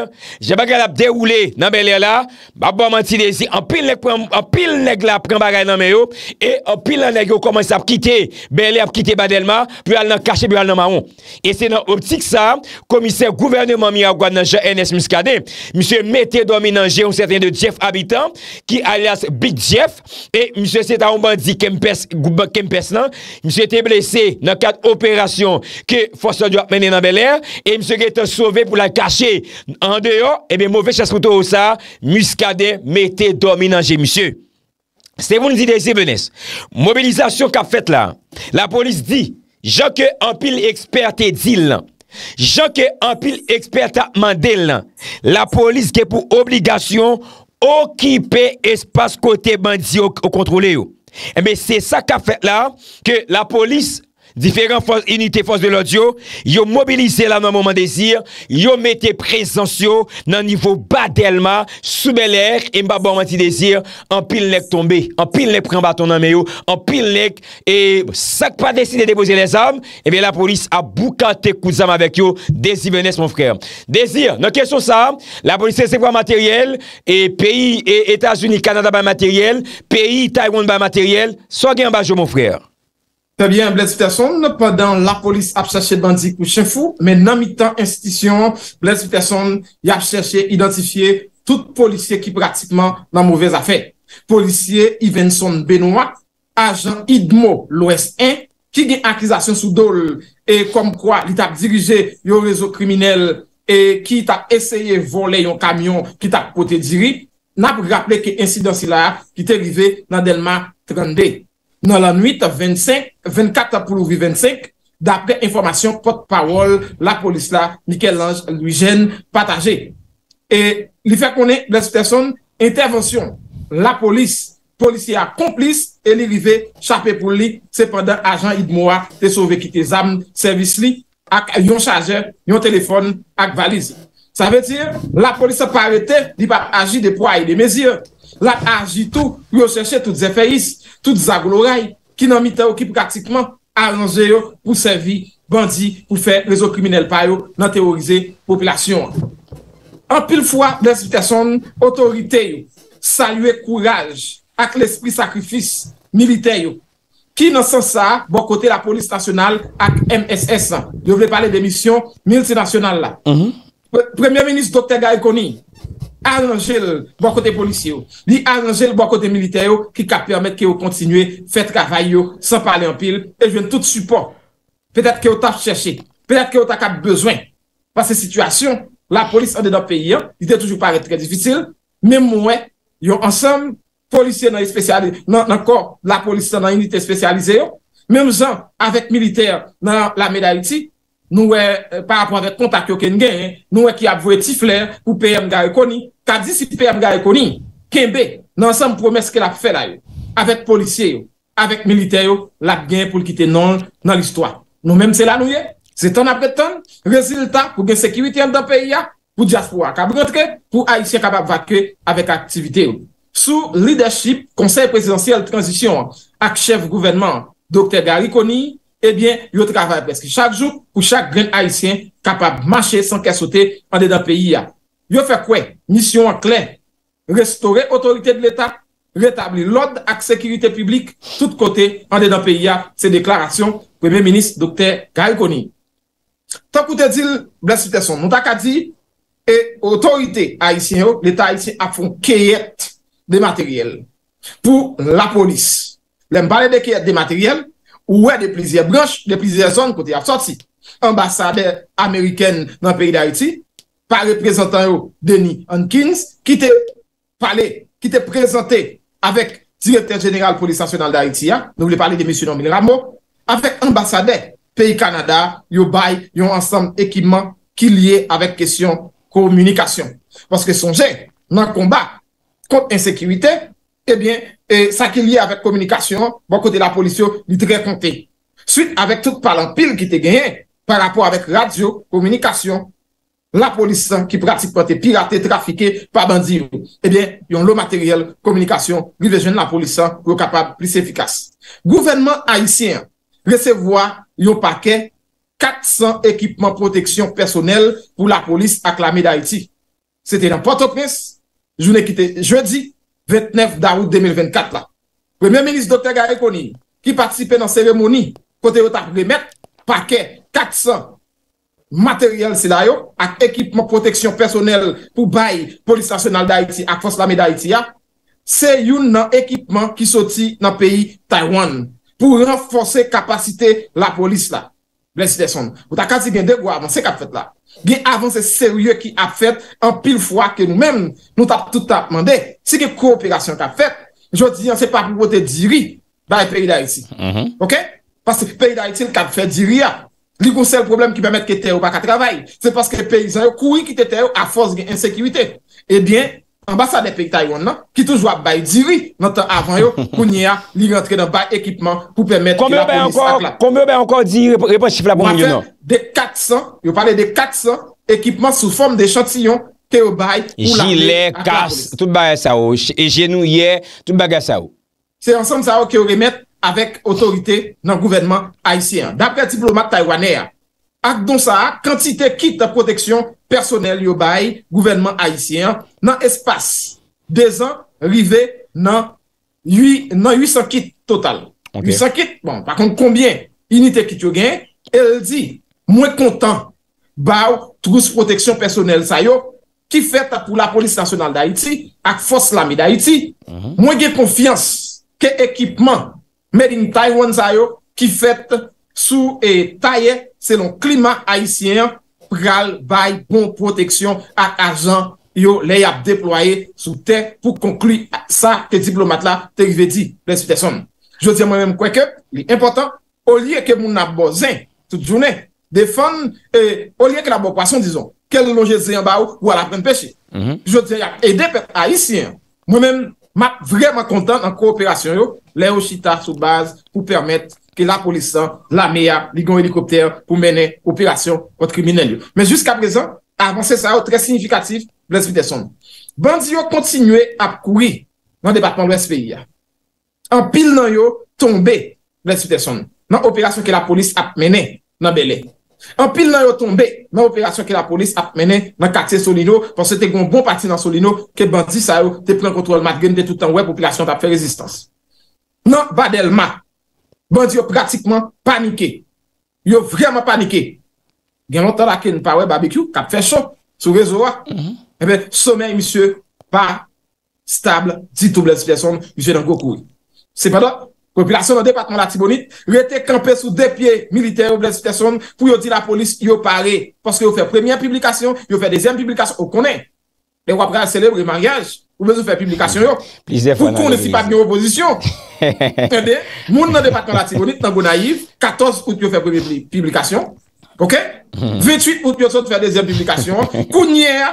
Jan bagal ap de oule nan belè la Ba bon manti de zi An pil neg la pren bagay nan meyo E an pil nan neg yo koman se ap kite Belè ap kite badelman Pyo al nan kache, pyo al nan maon E se nan optik sa, komise gouverneman Miya gwa nan je NS Miskade Mise mette do menanje ou certain de jef habitan Ki alias Big Jeff E mise se ta ouman di Kempes Kempes nan Mise te blese nan kat operasyon Ke fosso diwa menen nan belè E mse ge te sove pou la kache An deyo, ebe eh mwove chaswoto ou sa Muskade, mette, domine anje msye Se voun di dezi menes Mobilizasyon ka fet la La polis di Jok e anpil eksperte di lan Jok e anpil eksperte mandel lan La polis ge pou obligasyon Okipe espase kote mandi ou kontrole ou Ebe se sa ka fet la Ke la polis La polis Diferent unité fos de l'audio, yo mobilise la nan mouman desir, yo mette presens yo nan nivou badelma, soube lèk, e mba bon mati desir, an pil lèk tombe, an pil lèk pren baton nan meyo, an pil lèk, e sak pa deside depose les am, ebe eh la polis a boukante kouz am avek yo, desi vènes moun frèr. Desir, nan kesyon sa, la polis se sepwa materyel, e peyi etajouni kanada ba materyel, peyi taiwoun ba materyel, so gen baje moun frèr. Tebyen Blaise Viterson, ne padan la polis ap chache bandi kou chen fou, men nan mitan institisyon, Blaise Viterson y ap chache identifiye tout polisye ki pratikman nan mouvez afe. Polisye Ivenson Benoit, ajan Idmo l'OS1, ki gen akizasyon sou dole e kom kwa li tap dirije yo rezo kriminel e ki tap eseye vole yon kamyon ki tap pote diri, nan pou graple ke insidansi la ki te vive nan delman 32. nan lan 8, 24 pou louvi 25, d'apre informasyon, potpawol, la polis la, nikellage, luijen, pataje. E li fe konen bles person, intervensyon, la polis, polisya komplis, e li li ve chapè pou li, sepanda ajan id moua, te sove ki te zam, servis li, ak yon chaje, yon telefon, ak valiz. Sa ve tir, la polis se parete, li pa aji de pouay, de meziye, La aji tou, yo chèche tout zè fèis, tout zè glouray, ki nan mi te ou ki pratikman aranje yo pou servi bandi pou fè rezo kriminelle pa yo nan teorize populasyon. An pil fwa, lèzite son, otorite yo, salye kouraj ak l'espri sakrifis milite yo. Ki nan san sa, bon kote la polis nasyonal ak MSS. Yo vle pale de misyon miltinasyonal la. Mm-hmm. Premier ministre Dr. Gaye Koni. arranger le ban kote policye yo, ni arranger le ban kote milite yo, ki ka permette ki yo kontinuye, fet kava yo, san pale an pil, e jwen tout supo, petèp ki yo ta chèche, petèp ki yo ta ka bezwen, pa se situasyon, la polis an de nan peyi yo, yi te toujou pare trè difícil, men mwen, yon ansam, polisye nan yon spesyalize, nan an kon, la polis san nan yon ite spesyalize yo, men mwen jan, avèk milite yo, nan la medaliti, Nou wè pa ap wè kontak yo ken gen, nou wè ki ap vwè tiflè pou PM Garikoni. Kadi si PM Garikoni, ken bè nan sam promes ke la pou fè la yo. Avèk polisye yo, avèk milite yo, lak gen pou l'kite non nan l'istwa. Nou mèm se la nou ye, se ton apre ton, rezil ta pou gen sekiriten dan peyi ya, pou jaspo akab rentre, pou a isye kapap vakwe avèk aktivite yo. Sou leadership, konsey presidansyel transition ak chev gouvernement Dr. Garikoni, Ebyen, eh yo travay peski chak jou Kou chak gren haisyen kapab Mache san kesote an de da peyi ya Yo fe kwe, misyon an klen Restore otorite de l'Etat Retabli l'od ak sekirite Publik tout kote an de da peyi ya Se deklarasyon, premè minis Dokter Karikoni Tak ou te dil, blesite son, nou tak a di E otorite Haisyen yo, l'Etat haisyen a fon Keyet de materyel Pou la polis Lem bale de keyet de materyel Ou wè de plizye branche, de plizye zon kote a soti. Ambassadeur Ameriken nan peyi d'Haïti, pa reprezentan yo Denis Hankins, ki te pale, ki te prezante avèk direkter jeneral polisasyonel d'Haïti ya, nou wè pale de misyonon Milramo, avèk ambassadeur peyi Kanada, yo bay yon ansam ekipman ki liye avèk kesyon komunikasyon. Wanske sonje nan komba kont insekuitè, ebyen, E sa ki liye avèk komunikasyon, bon kote la polisyon li tre kontè. Suite avèk tout palan pil ki te genye, par rapport avèk radio, komunikasyon, la polisyon ki pratik kote piratè, trafikè, pa bandirè. Ebyen, eh yon lo materyèl, komunikasyon, li vejen la polisyon, yo kapab plis efikas. Gouvenman Haitien, resevoa yon pakè, 400 ekipman proteksyon personel pou la polisyon aklamè d'Haiti. Sète yon potopens, jounè ki te jwèdzi, 29 Daroud 2024 la. Premier ministre Dr. Garekoni, ki patisipe nan seremoni, kote yo ta pou bemet, pake 400 materyel si la yo, ak ekipman proteksyon personel pou bayi polis nasyonal da iti, ak fos la mi da iti ya, se yon nan ekipman ki soti nan peyi Taiwan, pou renfose kapasite la polis la. Blen si deson. Ou ta kasi gen dek waman se kap fet la. gen avanse serye ki ap fet an pil fwa ke nou men, nou tap tout ap mande, se ke koopirasyon kap fet, jodi, an se pa pou bote diri ba e peyda iti, mhm. ok? Pas se peyda iti an kap fet diri ya, li kon se l problem ki bemet ke teyo baka travay, se pas ke peyza yo koui ki te teyo a fos gen insekirite, e bien, ambasa de pek Taywan nan, ki toujwa bayi diri nan tan avan yo, [laughs] kounye a li rentre nan bayi ekipman pou pemet ki la polis akla. Kounme yo bayi ankon diri, reponsif la pou moun yo nan. Mwapen de 400, yo pale de 400 ekipman sou form de chantillon ke yo bayi pou la polis. Jile, kas, tout baga sa ou, genouye, tout baga sa ou. Se ansanm sa ou ke yo remet avèk otorite nan gouvenman Aisyen. Dapre diplomat Taywane ya, ak don sa ak, kantite kit a proteksyon personel yo bay gouvernement Haitien nan espas dezen rive nan 800 kit total. 800 kit, bon, pa konk konbien, inite kit yo gen, el di, mwen kontan bao trous proteksyon personel sa yo, ki fet apou la polis nasyonal da Haiti, ak fos lami da Haiti, mhm. mwen gen konfians ke ekipman made in Taiwan sa yo, ki fet sou e taye selon klimat haisyen pral bay bon proteksyon ak ajan yo ley ap deploye sou te pou konklu sa ke diplomat la te kive di le siterson. Je di an mwen mwen mwen kweke li importan, o liye ke moun ap bozen, tout jounen, defan e o liye ke la bokwasyon, dizon ke lou lonje ze yon ba ou, wala pren peche. Je di an, edepet haisyen mwen mwen mwen mwen mwen mwen kontan an kooperasyon yo, leyo chita sou baz pou permette ke la polisan la mea li gwen helikopter pou mene operasyon kont kriminelyo. Men jusqu ap rezan, avanse sa yo tre signifikatif blens viteson. Bandi yo kontinue ap koui nan debatman lwes veyi ya. An pil nan yo tombe blens viteson, nan operasyon ke la polis ap mene nan bele. An pil nan yo tombe nan operasyon ke la polis ap mene nan kakse solino, panse bon te gwen bon pati nan solino, ke bandi sa yo te pren kontrol madgen de toutan wè populasyon tap fe rezistans. Nan badel ma, Bandi bon yo pratikman panike. Mm-hmm. Eh yo vreman panike. Gen lontan la ke nou pawe barbekyou, kap fechon, sou rezo wa. Ebe, somen misye, pa, stabl, dit ou bled si feson, misye nan gokou. Se bada, kompilasyon nan depatman la Tibonit, yo ete kampe sou depye militer ou bled si feson, pou yo di la polis yo pare. Ponske yo fe premien publikasyon, yo fe dezyen publikasyon, yo konen. E wapre a selebri maryaj, yo bezou fe publikasyon yo. Pou kon ne si pa gwen oposisyon. [laughs] Tende, [laughs] moun nan depatman la tibonit nan go naif, 14 ou pyo febri publikasyon, ok? 28 ou pyo sot febri publikasyon, kou nyea,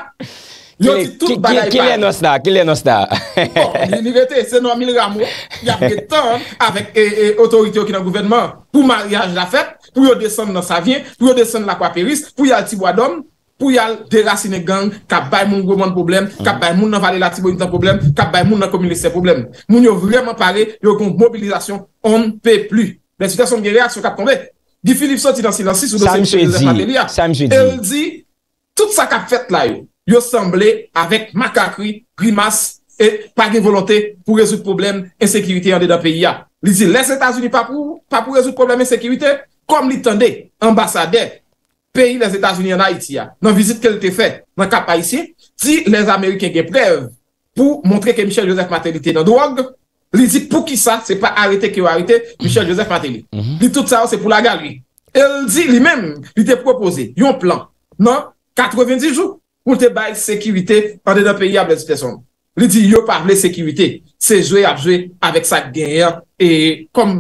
lyo ti tout baday pa. Kile nos ta, kile nos ta. Bon, liniwete ese nan mili ramo, ya pe tan avèk e otorityo ki nan gouvenman pou mariage la fèt, pou yo desen nan savyen, pou yo desen lakwa peris, pou yo ti wadom. pou yal derasine gang, kap bay moun gwo moun problem, kap bay moun nan vali lati bo yon tan problem, kap bay moun nan komilise problem. Moun yo vreman pare, yo kon mobilizasyon on pe plu. Le sitasyon mwen reak sou kap konbe. Di Philipson ti nan silansi sou dosen chè di. Sam jè di. El di, tout sa kap fèt la yo. Yo semblé avèk makakri, grimas, e pagin volonté pou rezout problem ensekirite yande dan peyi ya. Li di, les Etats-Unis pa pou rezout problem ensekirite kom li tende ambasadey peyi les Etats-Unis en Haïti ya, nan vizite ke li te fè, nan kapa isi, di les Amerikè gen prèv, pou montre ke Michel Joseph Matel li te nan do orde, li di pou ki sa, se pa arete ke yo arete, Michel Joseph Matel, mhm. li tout sa ou se pou la galvi. El di li men, li te propose, yon plan, nan, 90 jou, ou te bay sekirite an de nan peyi a blèzite son. Li di yo parle sekirite, se jwe ap jwe avèk sa genyè, e kom,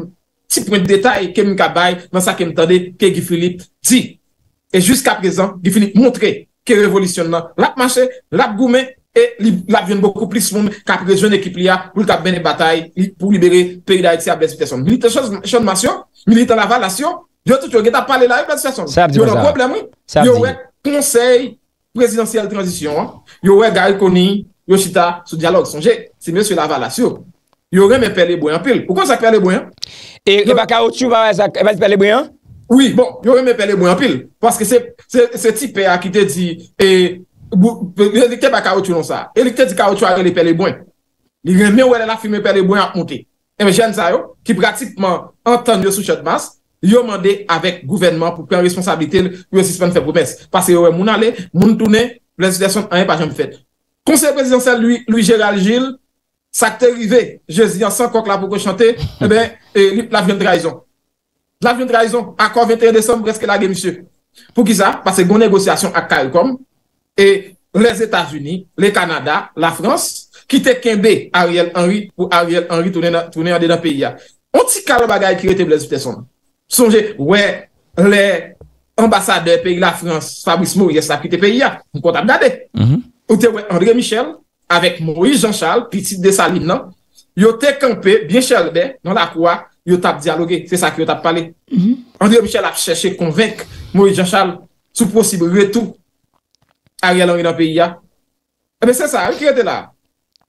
ti point detay, ke mi ka bay, nan sa ke mi tade, ke ki Filip, di, nan, Et jusqu'à présent, il finit montré que révolutionnant l'apmaché, l'apgoumé et l'avion beaucoup plus long qu'après les jeunes équipiers, pour libérer le pays d'Aix-la-Besse. Militeur de la vallation, je te choque, je t'appalle là-hé, il y a un problème, il y a un conseil présidentiel de transition, il y a un garconi, il y a un chita, il y a un dialogue, il y a un appelé bouillant. Pourquoi ça appelé bouillant? Et le vacar au-dessus, il y a un appelé bouillant? Oui, bon, yo wè mè pè lè bwen anpil, paske se ti pe a ki te di, e li ke pa kaotou non sa, e li ke di kaotou a lè pè lè bwen, li gen mè wè lè la fi mè pè lè bwen anp mouti. E mè jen zayou, ki pratikman an tan yo sou chotmas, yo mande avèk gouvenman pou pren responsabilite pou yo sispan fè promes, paske yo wè moun ale, moun toune, pou lè sitasyon anè pa jom fèd. Konseye prezidansel lui, lui Gérald Gilles, sa kte rive, je zi an san kok la pou kou chante, e bè, e li plav l'avion de rayzon, akor 21 décembre, brezke lage misye. Pou ki sa, pase bon negosyasyon ak Karikom, e les Etats-Unis, le Kanada, la France, ki te kembe Ariel Henry, ou Ariel Henry, toune yande nan peyi ya. On ti kal bagay ki rete blèzite son. Sonje, wè lè ambasadeur peyi la France, Fabrice Mou, yes la, ki te peyi ya. Mou konta mdade. Ote wè André Michel, avek Maurice Jean-Charles, piti de sa line nan, yo te kempe, bien chèlbe, nan la kouwa, Yot ap diyaloge, se sa ki yot ap pale mhm. Andre Michel ap chèche konvenk Moïse Jean-Charles, sou posibou Yot etou, a yal an yon peyi ya Ebe se sa, yon krede la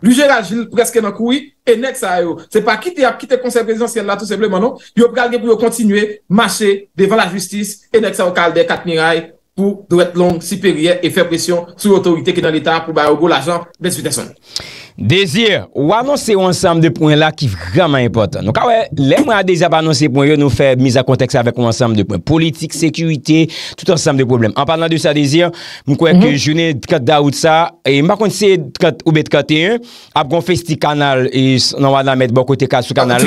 Lujer agil, preske nan koui Enek sa yo, se pa kite Kite konsep rezidansyen la, tout se ble manon Yop galge pou yon kontinue, mâche Devan la justis, enek sa yon kalde katni raye pou nou et long, siperyer, e fè presyon sou l'autorite ki nan l'Etat pou bayo go la jan, besi fite son. Dezir, w anonsè wansam de pouen la ki vreman importan. Nou ka wè, lè mwen a dezir w anonsè pouen yo nou fè miz a konteks avek wansam de pouen politik, sekurite, tout ansam de poublem. An panan de sa dezir, mwen kwen ke jounè tkat da ou tsa, e mba kon se oube tkat e yon, ap kon fè sti kanal e nan wana met bo kote katsou kanal.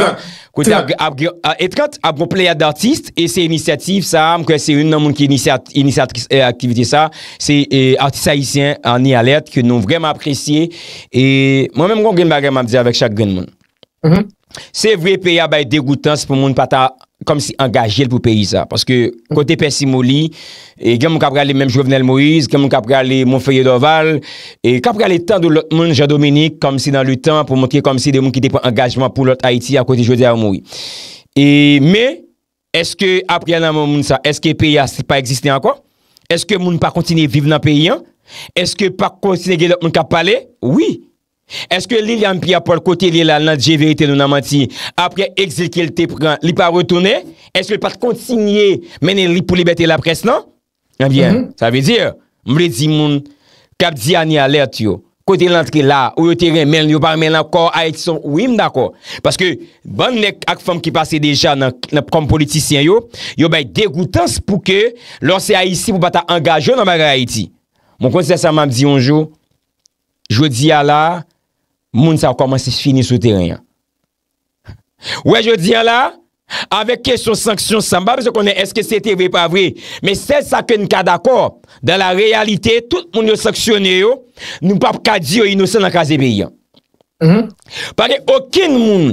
T Eh, aktivite sa, se eh, artisayisyen an ni alerte, ke nou vreman apresye e mwen menm kon gen bagren mabdi avèk chak gen moun se vwe peya bay degoutan, se pou moun pata kom si angajel pou peyi sa paske kote Pessimoli e gen moun kapre alè mèm Jouvenel Moïse gen moun kapre alè Moufeye Doval e kapre alè tan do lout moun Jean-Dominique kom si nan loutan pou montre kom si de moun ki depo angajman pou lout Haiti akote Jouvenel Moïse e me eske apre nan moun moun sa eske peya pa eksiste anko? Eske moun pa kontinye vive nan peyi an? Eske pa kontinye ge lop moun kap pale? Oui. Eske li li an pi apol kote li la nan dje verite nou nan mati apre ekzekil te pran li pa retoune? Eske pa kontinye menen li pou li bete la pres nan? An bien, sa mhm. ve dire mwen rezi moun kap di an ni alert yo. kote lantke la, ou yo teren men, yo par men la kor Aiti son wim da kor. Paske, ban nek ak fom ki pase deja nan kom politisyen yo, yo bay degoutans pou ke lonsi Aiti pou pata angajon nan bagar Aiti. Mon konti sa mam di yonjou, jodi ya la, moun sa wakoman se fini sou teren. Ouye jodi ya la, Avek kesyon sanksyon samba, bezo konen eske CTV pa vre, men se saken kada kor, dan la realite, tout moun yo saksyon yo, nou pap kadi yo inosan la kaze beyan. Mm-hmm. Pake oken moun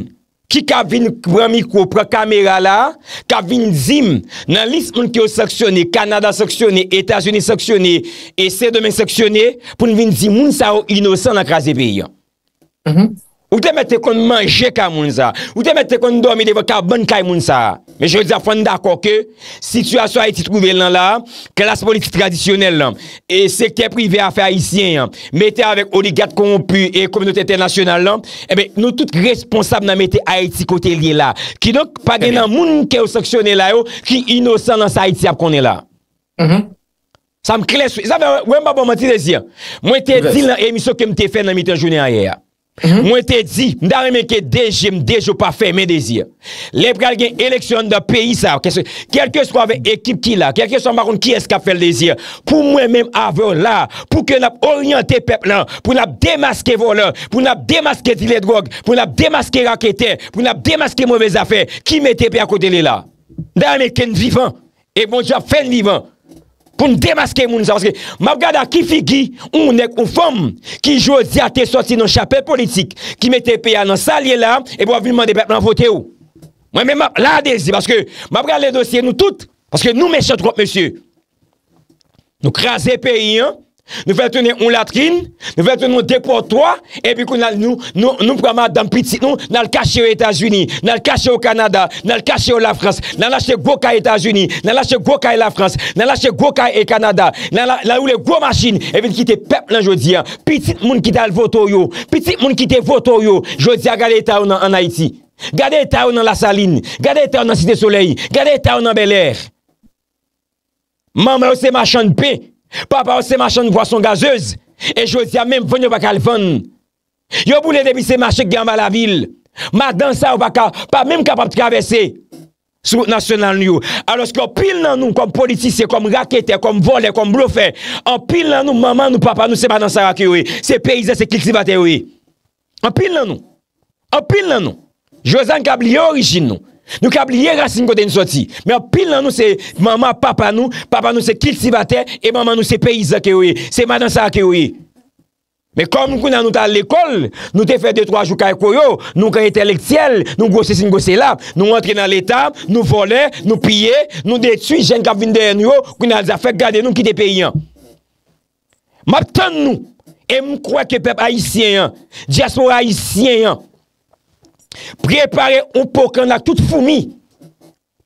ki ka vin vran mikro pra kamera la, ka vin zim nan lis moun ki yo saksyon yo, Kanada saksyon yo, Etajouni saksyon yo, ese domen saksyon yo, pou nou vin zim moun sa yo inosan la kaze beyan. Mm-hmm. Ou te mette kon manje ka moun sa. Ou te mette kon do mi devoka bon kay moun sa. Men jwè di a fwanda kwa ke, sitwasyon Haiti trouvel nan la, klas politi tradisyonel lan, e se ke privè afe Haitien, mette avèk oligat kon opu e kominote internasyonel lan, eh nou tout responsab nan mette Haiti kote liye la. Ki dok pagè eh nan moun mke ou saksyonel la yo, ki inosan nan sa Haiti ap konen la. Sa m krele sou. Sa m wè m babo mwen ti de zi. Mwen te di nan emisyon ke m te fè nan mitan jounen a ye ya. Mwen mhm. te di, nan men ke deje, jem deje ou pa fe men deje. Le prel gen eleksyon de peyi sa, kelke sou ave ekip ki la, kelke sou maroun ki eska fe le deje, pou mwen men ave la, pou ke nap oryante pep lan, pou nap demaske voleur, pou nap demaske dile drog, pou nap demaske rakete, pou nap demaske mwovez afe, ki mwete pe akote le la. Nan men ken vivan, e bonja fe vivan. pou nou demaske moun sa, mab gada ki figi, ou nek ou fom, ki jozi ate soti nou chapè politik, ki mette peya nan salye lam, e pou avimande bep nan vote ou, mwen men mab ladezi, mab gada le dosye nou tout, parceke nou meshe trot monsye, nou krasè peyi an, Nou vel tounen ou latrin, nou vel tounen ou depot 3 Epi kou nou prama dan piti nou nan l kache ou Etajuni Nan l kache ou Kanada, nan l kache ou la Frans Nan lache gwo ka Etajuni, nan lache gwo ka la Frans Nan lache gwo ka e Kanada, nan lache gwo masjin E ven ki te pep lan jodi ya, piti moun ki tal voto yo Piti moun ki te voto yo, jodi ya ah, gade ta ou nan Haiti Gade ta ou nan la Saline, gade ta ou nan Site Soleil Gade ta ou nan Bel Air Man mè ou se machan bè Papa ou se machan nou kwa son gazez E jòsia mèm fònyo wak alifon Yo boule debi se machek gyan wala vil Madansan waka Pa mèm kapap tkavese Sou national nou Aloske opil nan nou kom politise, kom rakete, kom vole, kom blofe Opil nan nou maman nou papa nou se madansan wak ewe Se peyze se kiltivate ewe Opil nan nou Opil nan nou Jòsia nkab li orijin nou Nou kap liye rasing kote nou soti Me ap pil nan nou se mama, papa nou Papa nou se kilti vate E mama nou se peyiz akewe Se madan sa akewe Me kom nou kou nan nou ta l'ekol Nou te fe 2-3 jou kaya koyo Nou kan etelektiyel, nou gose singose lap Nou entre nan l'etam, nou vole, nou pye Nou detui jen kap vinde en yo Kou nan alza fe gade nou ki te peyyan Map tan nou E mkwe ke pep haisyen yan Diaspora haisyen yan Prepare un pokan la tout fumi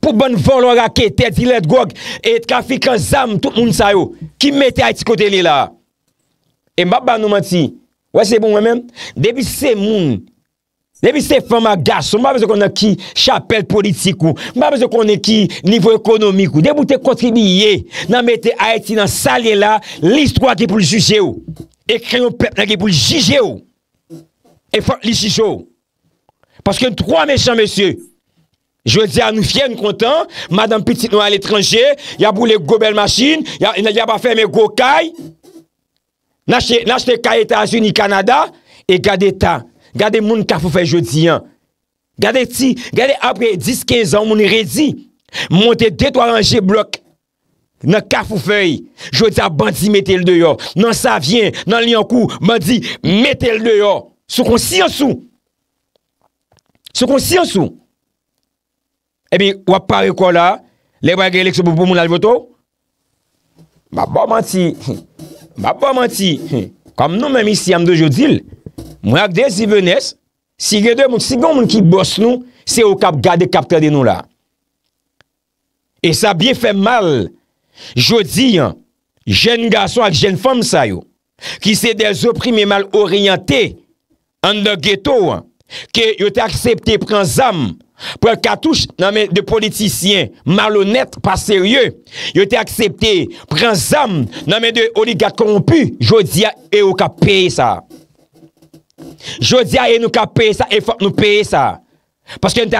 Pou ban volwa rake Tetilet gog Et kafikan zam tout bon, moun sayo Ki mete a eti kote li la E mba ban nou man ti Wese bon wè men Debi se moun Debi se fèm a gas Mba bezè konen ki chapel politikou Mba bezè konen ki nivou ekonomikou Debi te kontribiye Nan mete a eti nan salye la List wak ki pou juje ou Ekren ou pep nan ki pou juje ou E fòk li juje ou Paske yon 3 mechant mesye. Jodi a nou fyen kontan. Madame Petit Noir l'étranger. Yabou le gobel machine. Yabou a fèmè gokay. Nache te kay etajouni Kanada. E gade ta. Gade moun kafou fèy jodi yon. Gade ti. Gade apre 10-15 an moun rezi. Monte deto aranje blok. Nan kafou fèy. Jodi a bandi metel deyo. Nan sa vyen nan li an kou. Bandi metel deyo. Sou kon si ansou. sou konsyansou. Ebi, wap pare kwa la, le wak gare lek se pou pou moun alvoto, ba [laughs] ba manti, ba ba manti, kom nou mè misi amdou jodil, mwen ak de zi venes, si gen moun ki bosse nou, se ou kap gade kapte de nou la. E sa bie fè mal, jodi, jen gason ak jen fòm sa yo, ki se de zoprimè mal oryante, an de geto, an de geto, ke yo te aksepte pran zam pou el katouche nan men de politisyen malonet, pa serye yo te aksepte pran zam nan men de oligat korompu jodia e ou ka peye sa jodia e nou ka peye sa e fok nou peye sa paske an te aksepte